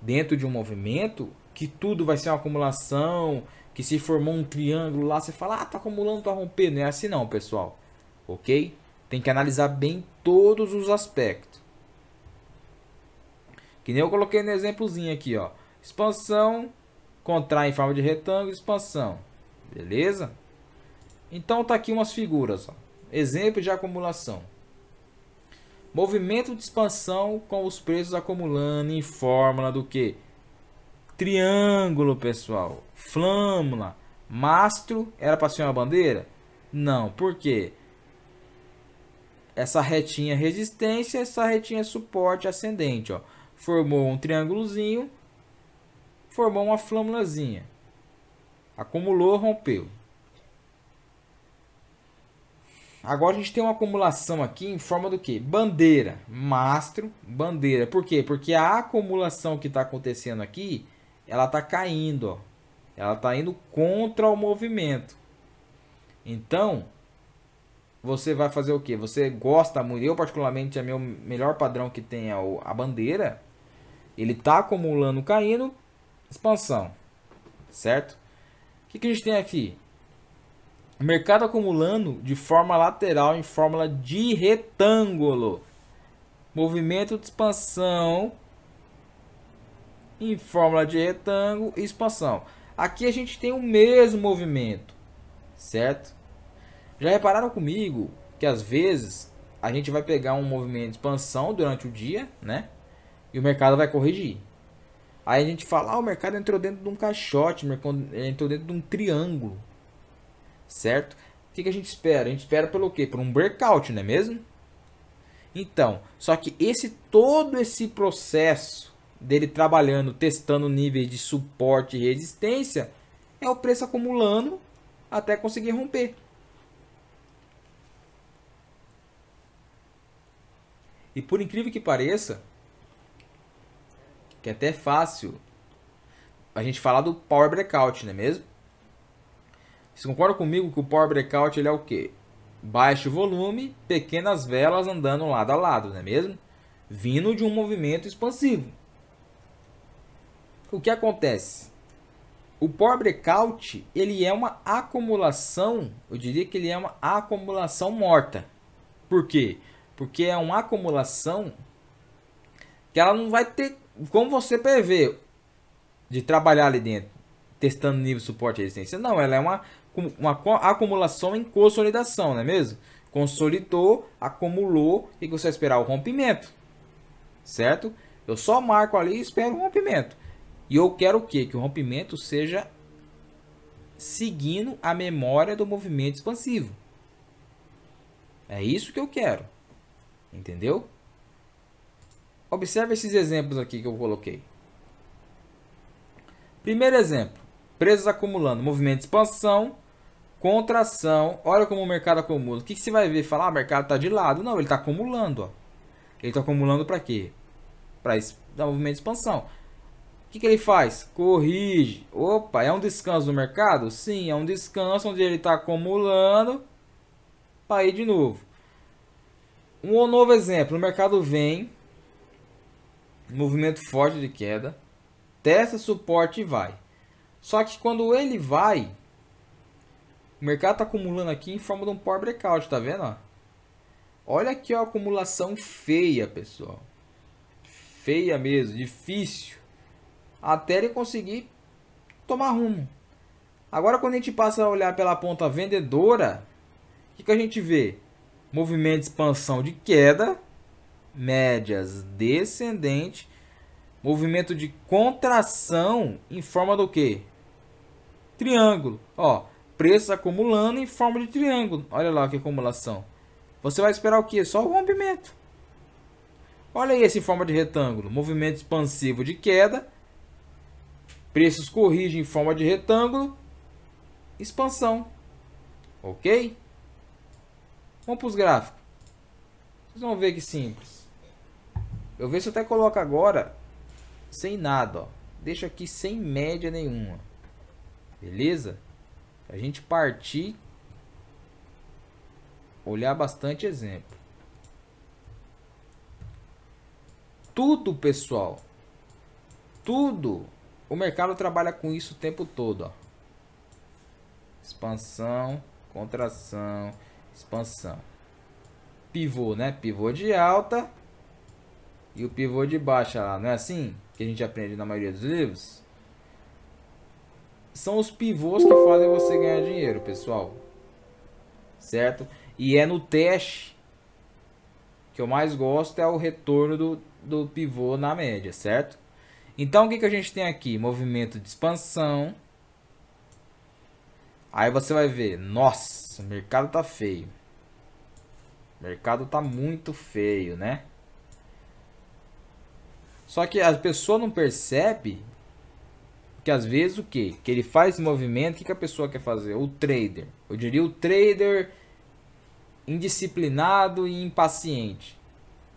dentro de um movimento que tudo vai ser uma acumulação que se formou um triângulo lá, você fala, ah, tá acumulando, tá rompendo. Não é assim não, pessoal. Ok? Tem que analisar bem todos os aspectos. Que nem eu coloquei no exemplozinho aqui, ó. Expansão, contrai em forma de retângulo, expansão. Beleza? Então tá aqui umas figuras, ó. Exemplo de acumulação. Movimento de expansão com os preços acumulando em fórmula do que? Triângulo, pessoal. Flâmula. Mastro era para ser uma bandeira? Não, por quê? Essa retinha resistência, essa retinha suporte ascendente, ó. Formou um triângulozinho, formou uma flâmulazinha. Acumulou, rompeu. Agora a gente tem uma acumulação aqui em forma do que? Bandeira, mastro, bandeira. Por quê? Porque a acumulação que está acontecendo aqui ela está caindo, ó. ela está indo contra o movimento. Então, você vai fazer o que? Você gosta muito, eu particularmente, é meu melhor padrão que tem é a bandeira, ele está acumulando, caindo, expansão, certo? O que, que a gente tem aqui? Mercado acumulando de forma lateral em fórmula de retângulo. Movimento de expansão em fórmula de retângulo e expansão. Aqui a gente tem o mesmo movimento, certo? Já repararam comigo que às vezes a gente vai pegar um movimento de expansão durante o dia, né? E o mercado vai corrigir. Aí a gente fala, ah, o mercado entrou dentro de um caixote, entrou dentro de um triângulo, certo? O que, que a gente espera? A gente espera pelo quê? Por um breakout, não é mesmo? Então, só que esse todo esse processo dele trabalhando, testando níveis de suporte e resistência, é o preço acumulando até conseguir romper. E por incrível que pareça, que é até é fácil a gente falar do Power Breakout, não é mesmo? Vocês concordam comigo que o Power Breakout ele é o quê? Baixo volume, pequenas velas andando lado a lado, não é mesmo? Vindo de um movimento expansivo o que acontece? O pobre Breakout, ele é uma acumulação, eu diria que ele é uma acumulação morta. Por quê? Porque é uma acumulação que ela não vai ter como você prever de trabalhar ali dentro, testando nível suporte e resistência. Não, ela é uma, uma acumulação em consolidação, não é mesmo? Consolidou, acumulou e você vai esperar o rompimento, certo? Eu só marco ali e espero o rompimento. E eu quero o quê? Que o rompimento seja seguindo a memória do movimento expansivo. É isso que eu quero. Entendeu? Observe esses exemplos aqui que eu coloquei. Primeiro exemplo. Preços acumulando. Movimento de expansão, contração. Olha como o mercado acumula. O que, que você vai ver? Falar, ah, o mercado está de lado. Não, ele está acumulando. Ó. Ele está acumulando para quê? Para dar movimento de expansão que, que ele faz? Corrige. Opa, é um descanso no mercado? Sim, é um descanso onde ele está acumulando para ir de novo. Um novo exemplo, o mercado vem, movimento forte de queda, testa suporte e vai. Só que quando ele vai, o mercado está acumulando aqui em forma de um power breakout, tá vendo? Olha aqui a acumulação feia, pessoal. Feia mesmo, difícil até ele conseguir tomar rumo. Agora, quando a gente passa a olhar pela ponta vendedora, o que, que a gente vê? Movimento de expansão de queda, médias descendente, movimento de contração em forma do que? Triângulo. Ó, preço acumulando em forma de triângulo. Olha lá que acumulação. Você vai esperar o quê? Só o rompimento. Olha aí esse forma de retângulo. Movimento expansivo de queda, Preços corrigem em forma de retângulo. Expansão. Ok? Vamos para os gráficos. Vocês vão ver que simples. Eu vejo se eu até coloco agora sem nada. Ó. Deixa aqui sem média nenhuma. Beleza? A gente partir. Olhar bastante exemplo. Tudo, pessoal. Tudo o mercado trabalha com isso o tempo todo, ó. Expansão, contração, expansão. Pivô, né? Pivô de alta e o pivô de baixa lá, não é assim? Que a gente aprende na maioria dos livros. São os pivôs que fazem você ganhar dinheiro, pessoal. Certo? E é no teste que eu mais gosto é o retorno do, do pivô na média, certo? Então, o que, que a gente tem aqui? Movimento de expansão. Aí você vai ver, nossa, o mercado tá feio. O mercado tá muito feio, né? Só que a pessoa não percebe que às vezes o que? Que ele faz movimento, o que, que a pessoa quer fazer? O trader. Eu diria o trader indisciplinado e impaciente.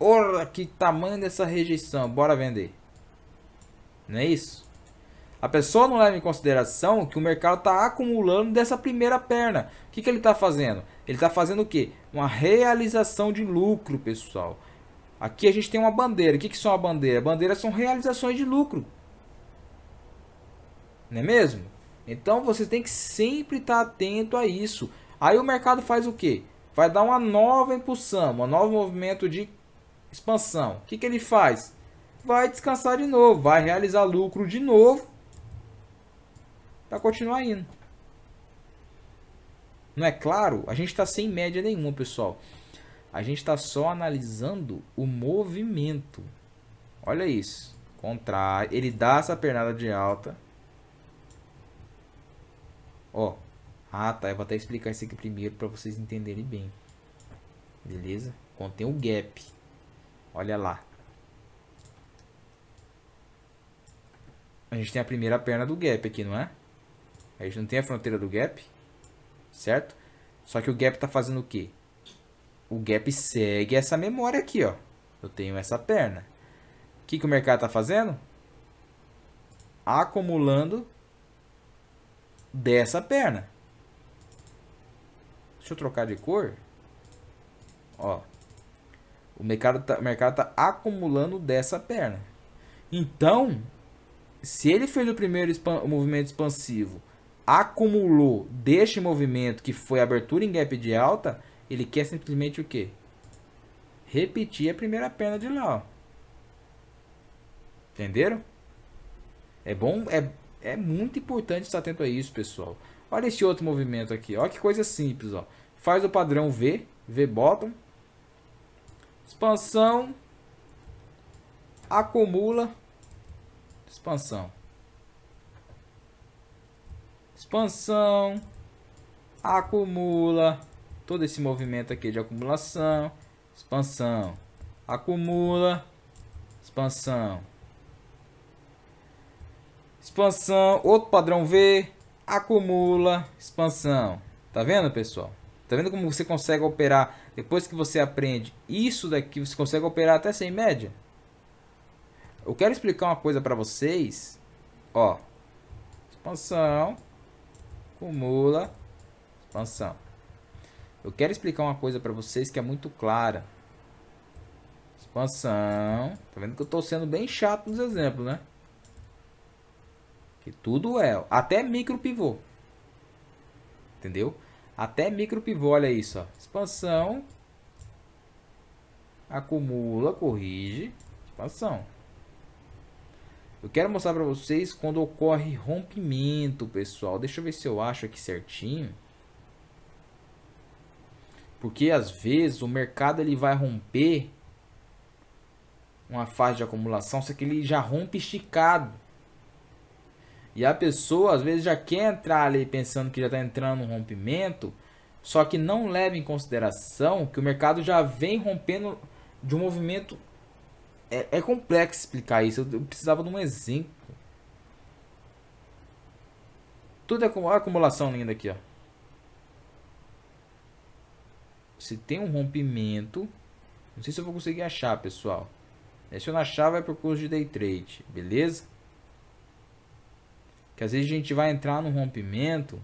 Ora, que tamanho dessa rejeição, bora vender. Não é isso? A pessoa não leva em consideração que o mercado está acumulando dessa primeira perna. O que, que ele está fazendo? Ele está fazendo o quê? Uma realização de lucro, pessoal. Aqui a gente tem uma bandeira. O que, que são a bandeira? Bandeiras são realizações de lucro. Não é mesmo? Então você tem que sempre estar tá atento a isso. Aí o mercado faz o quê? Vai dar uma nova impulsão, um novo movimento de expansão. O que, que ele faz? vai descansar de novo, vai realizar lucro de novo para continuar indo. Não é claro? A gente está sem média nenhuma, pessoal. A gente está só analisando o movimento. Olha isso. Contrário. Ele dá essa pernada de alta. Ó. Ah, tá. Eu vou até explicar isso aqui primeiro para vocês entenderem bem. Beleza? Contém o um gap. Olha lá. A gente tem a primeira perna do gap aqui, não é? A gente não tem a fronteira do gap, certo? Só que o gap está fazendo o quê? O gap segue essa memória aqui, ó. Eu tenho essa perna. O que, que o mercado está fazendo? Acumulando dessa perna. Deixa eu trocar de cor. Ó. O mercado está mercado tá acumulando dessa perna. Então, se ele fez o primeiro movimento expansivo, acumulou deste movimento que foi abertura em gap de alta, ele quer simplesmente o quê? Repetir a primeira perna de lá. Ó. Entenderam? É bom, é, é muito importante estar atento a isso, pessoal. Olha esse outro movimento aqui. Olha que coisa simples. Ó. Faz o padrão V, V bottom. Expansão. Acumula Expansão. Expansão. Acumula. Todo esse movimento aqui de acumulação. Expansão. Acumula. Expansão. Expansão. Outro padrão V. Acumula. Expansão. Tá vendo, pessoal? Tá vendo como você consegue operar? Depois que você aprende isso daqui, você consegue operar até sem média. Eu quero explicar uma coisa para vocês. Ó. Expansão. Acumula. Expansão. Eu quero explicar uma coisa para vocês que é muito clara. Expansão. Tá vendo que eu tô sendo bem chato nos exemplos, né? Que tudo é. Até micro pivô. Entendeu? Até micro pivô, olha isso. Ó. Expansão. Acumula, corrige. Expansão. Eu quero mostrar para vocês quando ocorre rompimento, pessoal. Deixa eu ver se eu acho aqui certinho. Porque às vezes o mercado ele vai romper uma fase de acumulação, só que ele já rompe esticado. E a pessoa às vezes já quer entrar ali pensando que já está entrando no rompimento, só que não leva em consideração que o mercado já vem rompendo de um movimento é, é complexo explicar isso. Eu, precisava de um exemplo. Tudo é a acumulação linda aqui, ó. Se tem um rompimento... Não sei se eu vou conseguir achar, pessoal. É, se eu não achar, vai pro curso de Day Trade, beleza? Que às vezes a gente vai entrar no rompimento...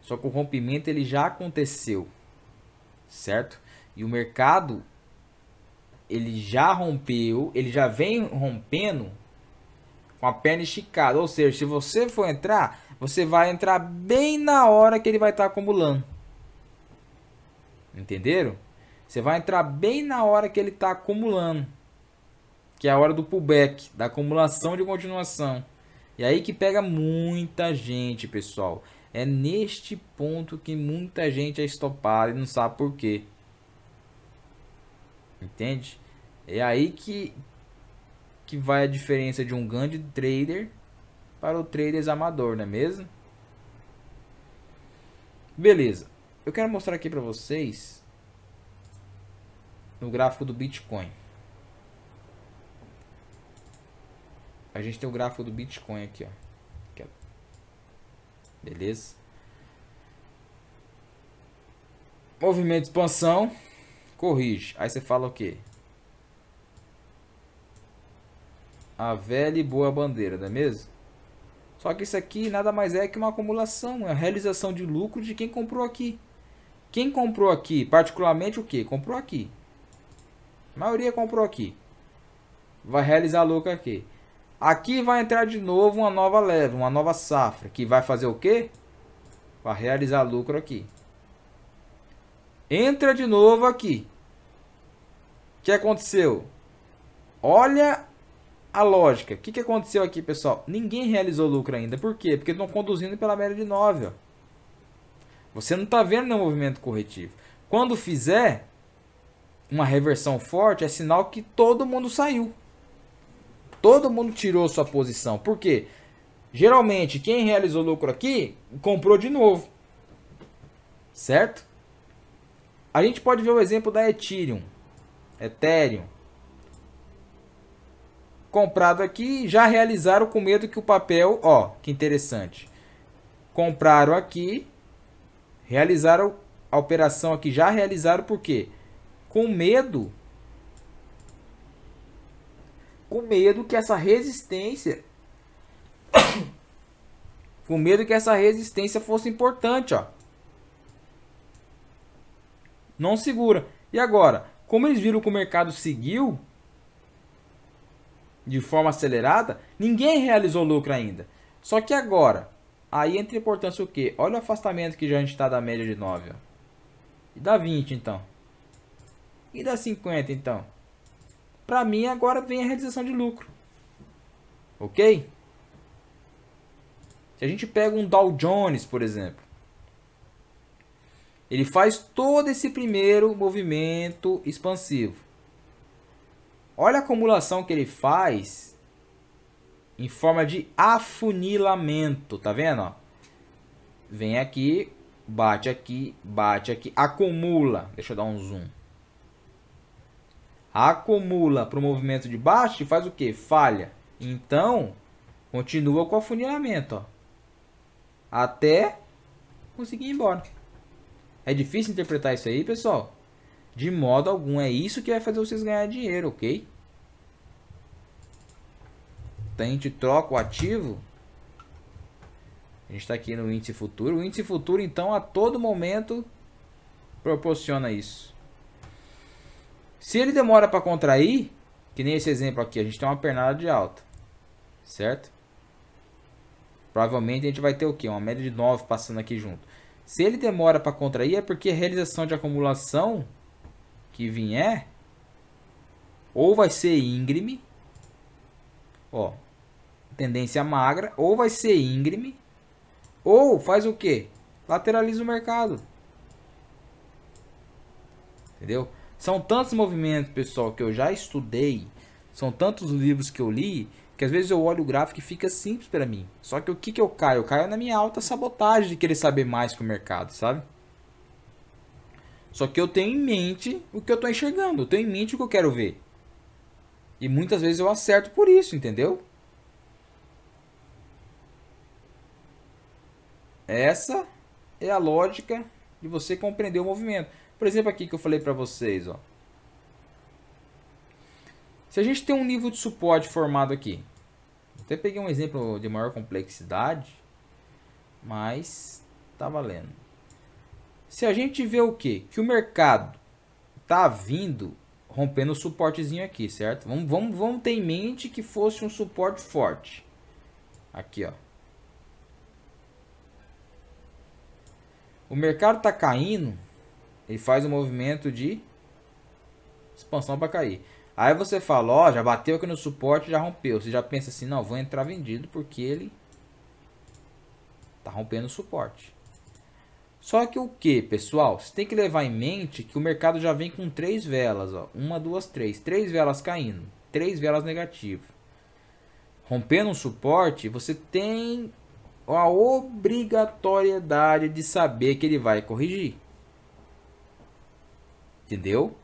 Só que o rompimento ele já aconteceu, certo? E o mercado ele já rompeu, ele já vem rompendo com a perna esticada. Ou seja, se você for entrar, você vai entrar bem na hora que ele vai estar tá acumulando. Entenderam? Você vai entrar bem na hora que ele está acumulando. Que é a hora do pullback, da acumulação de continuação. E aí que pega muita gente, pessoal. É neste ponto que muita gente é estopada e não sabe por quê. Entende? É aí que, que vai a diferença de um grande trader para o trader amador, não é mesmo? Beleza. Eu quero mostrar aqui para vocês no gráfico do Bitcoin. A gente tem o gráfico do Bitcoin aqui, ó. Aqui, ó. Beleza? Movimento de expansão, corrige. Aí você fala o quê? A velha e boa bandeira, não é mesmo? Só que isso aqui nada mais é que uma acumulação, é a realização de lucro de quem comprou aqui. Quem comprou aqui, particularmente o que? Comprou aqui. A maioria comprou aqui. Vai realizar lucro aqui. Aqui vai entrar de novo uma nova leva, uma nova safra, que vai fazer o quê? Vai realizar lucro aqui. Entra de novo aqui. O que aconteceu? Olha a lógica. O que, que aconteceu aqui, pessoal? Ninguém realizou lucro ainda. Por quê? Porque estão conduzindo pela média de 9. Ó. Você não está vendo o movimento corretivo. Quando fizer uma reversão forte, é sinal que todo mundo saiu. Todo mundo tirou sua posição. Por quê? Geralmente, quem realizou lucro aqui, comprou de novo. Certo? A gente pode ver o exemplo da Ethereum. Ethereum. Comprado aqui, já realizaram com medo que o papel, ó, que interessante. Compraram aqui, realizaram a operação aqui, já realizaram por quê? Com medo com medo que essa resistência [coughs] com medo que essa resistência fosse importante, ó. Não segura. E agora? Como eles viram que o mercado seguiu de forma acelerada, ninguém realizou lucro ainda. Só que agora, aí entra importância o quê? Olha o afastamento que já a gente está da média de 9. Ó. E da 20, então. E da 50, então. Para mim, agora vem a realização de lucro. Ok? Se a gente pega um Dow Jones, por exemplo. Ele faz todo esse primeiro movimento expansivo. Olha a acumulação que ele faz em forma de afunilamento, tá vendo? Vem aqui, bate aqui, bate aqui, acumula. Deixa eu dar um zoom. Acumula para o movimento de baixo e faz o que? Falha. Então, continua com o afunilamento, ó. Até conseguir ir embora. É difícil interpretar isso aí, pessoal? De modo algum, é isso que vai fazer vocês ganhar dinheiro, ok? Então a gente troca o ativo. A gente está aqui no índice futuro. O índice futuro, então, a todo momento proporciona isso. Se ele demora para contrair, que nem esse exemplo aqui, a gente tem uma pernada de alta, certo? Provavelmente a gente vai ter o quê? Uma média de 9 passando aqui junto. Se ele demora para contrair, é porque a realização de acumulação que vier ou vai ser íngreme, ó, tendência magra, ou vai ser íngreme, ou faz o quê? Lateraliza o mercado. Entendeu? São tantos movimentos, pessoal, que eu já estudei, são tantos livros que eu li, porque às vezes eu olho o gráfico e fica simples para mim. Só que o que, que eu caio? Eu caio na minha alta sabotagem de querer saber mais que o mercado, sabe? Só que eu tenho em mente o que eu estou enxergando, eu tenho em mente o que eu quero ver. E muitas vezes eu acerto por isso, entendeu? Essa é a lógica de você compreender o movimento. Por exemplo, aqui que eu falei para vocês, ó. Se a gente tem um nível de suporte formado aqui, até peguei um exemplo de maior complexidade, mas tá valendo. Se a gente vê o que? Que o mercado tá vindo rompendo o suportezinho aqui, certo? Vamos, vamos, vamos ter em mente que fosse um suporte forte. Aqui, ó. O mercado tá caindo, ele faz um movimento de expansão para cair. Aí você fala, ó, já bateu aqui no suporte, já rompeu. Você já pensa assim, não, vou entrar vendido porque ele tá rompendo o suporte. Só que o que, pessoal? Você tem que levar em mente que o mercado já vem com três velas, ó. Uma, duas, três. Três velas caindo, três velas negativas. Rompendo um suporte, você tem a obrigatoriedade de saber que ele vai corrigir. Entendeu?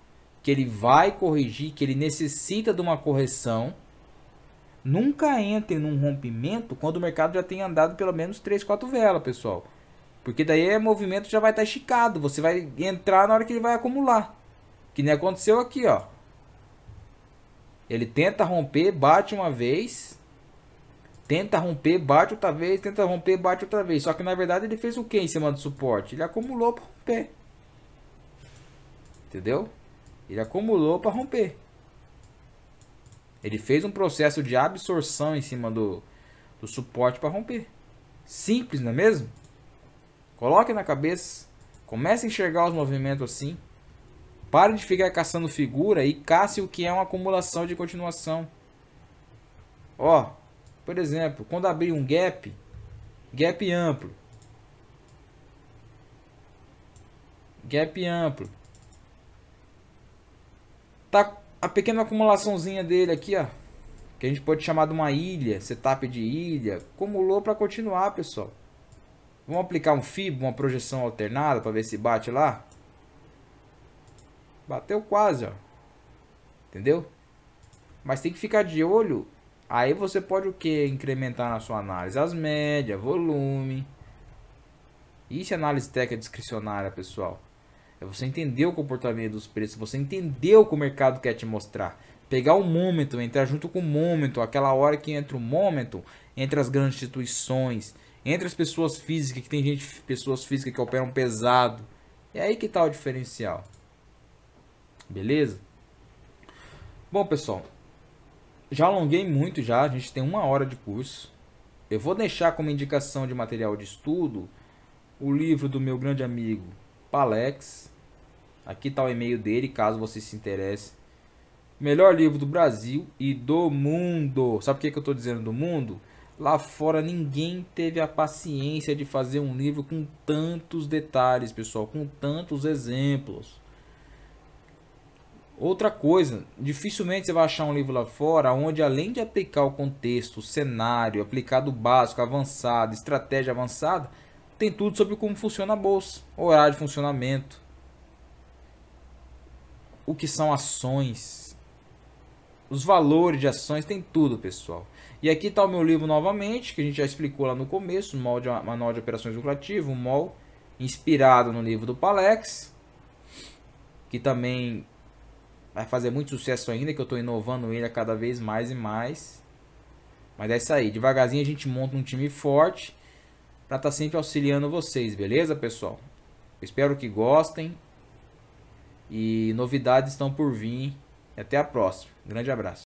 que ele vai corrigir, que ele necessita de uma correção, nunca entre num rompimento quando o mercado já tem andado pelo menos 3, 4 velas, pessoal. Porque daí o é movimento já vai estar tá esticado, você vai entrar na hora que ele vai acumular. Que nem aconteceu aqui, ó. Ele tenta romper, bate uma vez, tenta romper, bate outra vez, tenta romper, bate outra vez. Só que na verdade ele fez o que em cima do suporte? Ele acumulou para romper. Entendeu? Ele acumulou para romper. Ele fez um processo de absorção em cima do, do suporte para romper. Simples, não é mesmo? Coloque na cabeça. Comece a enxergar os movimentos assim. Pare de ficar caçando figura e casse o que é uma acumulação de continuação. Ó, por exemplo, quando abrir um gap, gap amplo. Gap amplo. Tá a pequena acumulaçãozinha dele aqui, ó. Que a gente pode chamar de uma ilha, setup de ilha. Acumulou para continuar, pessoal. Vamos aplicar um FIB, uma projeção alternada para ver se bate lá. Bateu quase, ó. Entendeu? Mas tem que ficar de olho. Aí você pode o que? Incrementar na sua análise as médias, volume. Isso é análise técnica discricionária, pessoal. É você entender o comportamento dos preços, você entender o que o mercado quer te mostrar. Pegar o momento, entrar junto com o momento, aquela hora que entra o momento, entre as grandes instituições, entre as pessoas físicas, que tem gente, pessoas físicas que operam pesado. É aí que está o diferencial. Beleza? Bom, pessoal, já alonguei muito já, a gente tem uma hora de curso. Eu vou deixar como indicação de material de estudo o livro do meu grande amigo Palex. Aqui está o e-mail dele, caso você se interesse. Melhor livro do Brasil e do mundo. Sabe por que, que eu estou dizendo do mundo? Lá fora ninguém teve a paciência de fazer um livro com tantos detalhes, pessoal, com tantos exemplos. Outra coisa, dificilmente você vai achar um livro lá fora onde além de aplicar o contexto, o cenário, aplicado básico, avançado, estratégia avançada, tem tudo sobre como funciona a bolsa, horário de funcionamento, o que são ações, os valores de ações, tem tudo, pessoal. E aqui está o meu livro novamente, que a gente já explicou lá no começo, o MOL de, Manual de Operações Lucrativas, um MOL, inspirado no livro do Palex, que também vai fazer muito sucesso ainda, que eu estou inovando ele a cada vez mais e mais. Mas é isso aí, devagarzinho a gente monta um time forte para estar tá sempre auxiliando vocês, beleza, pessoal? Espero que gostem e novidades estão por vir. Até a próxima. Grande abraço.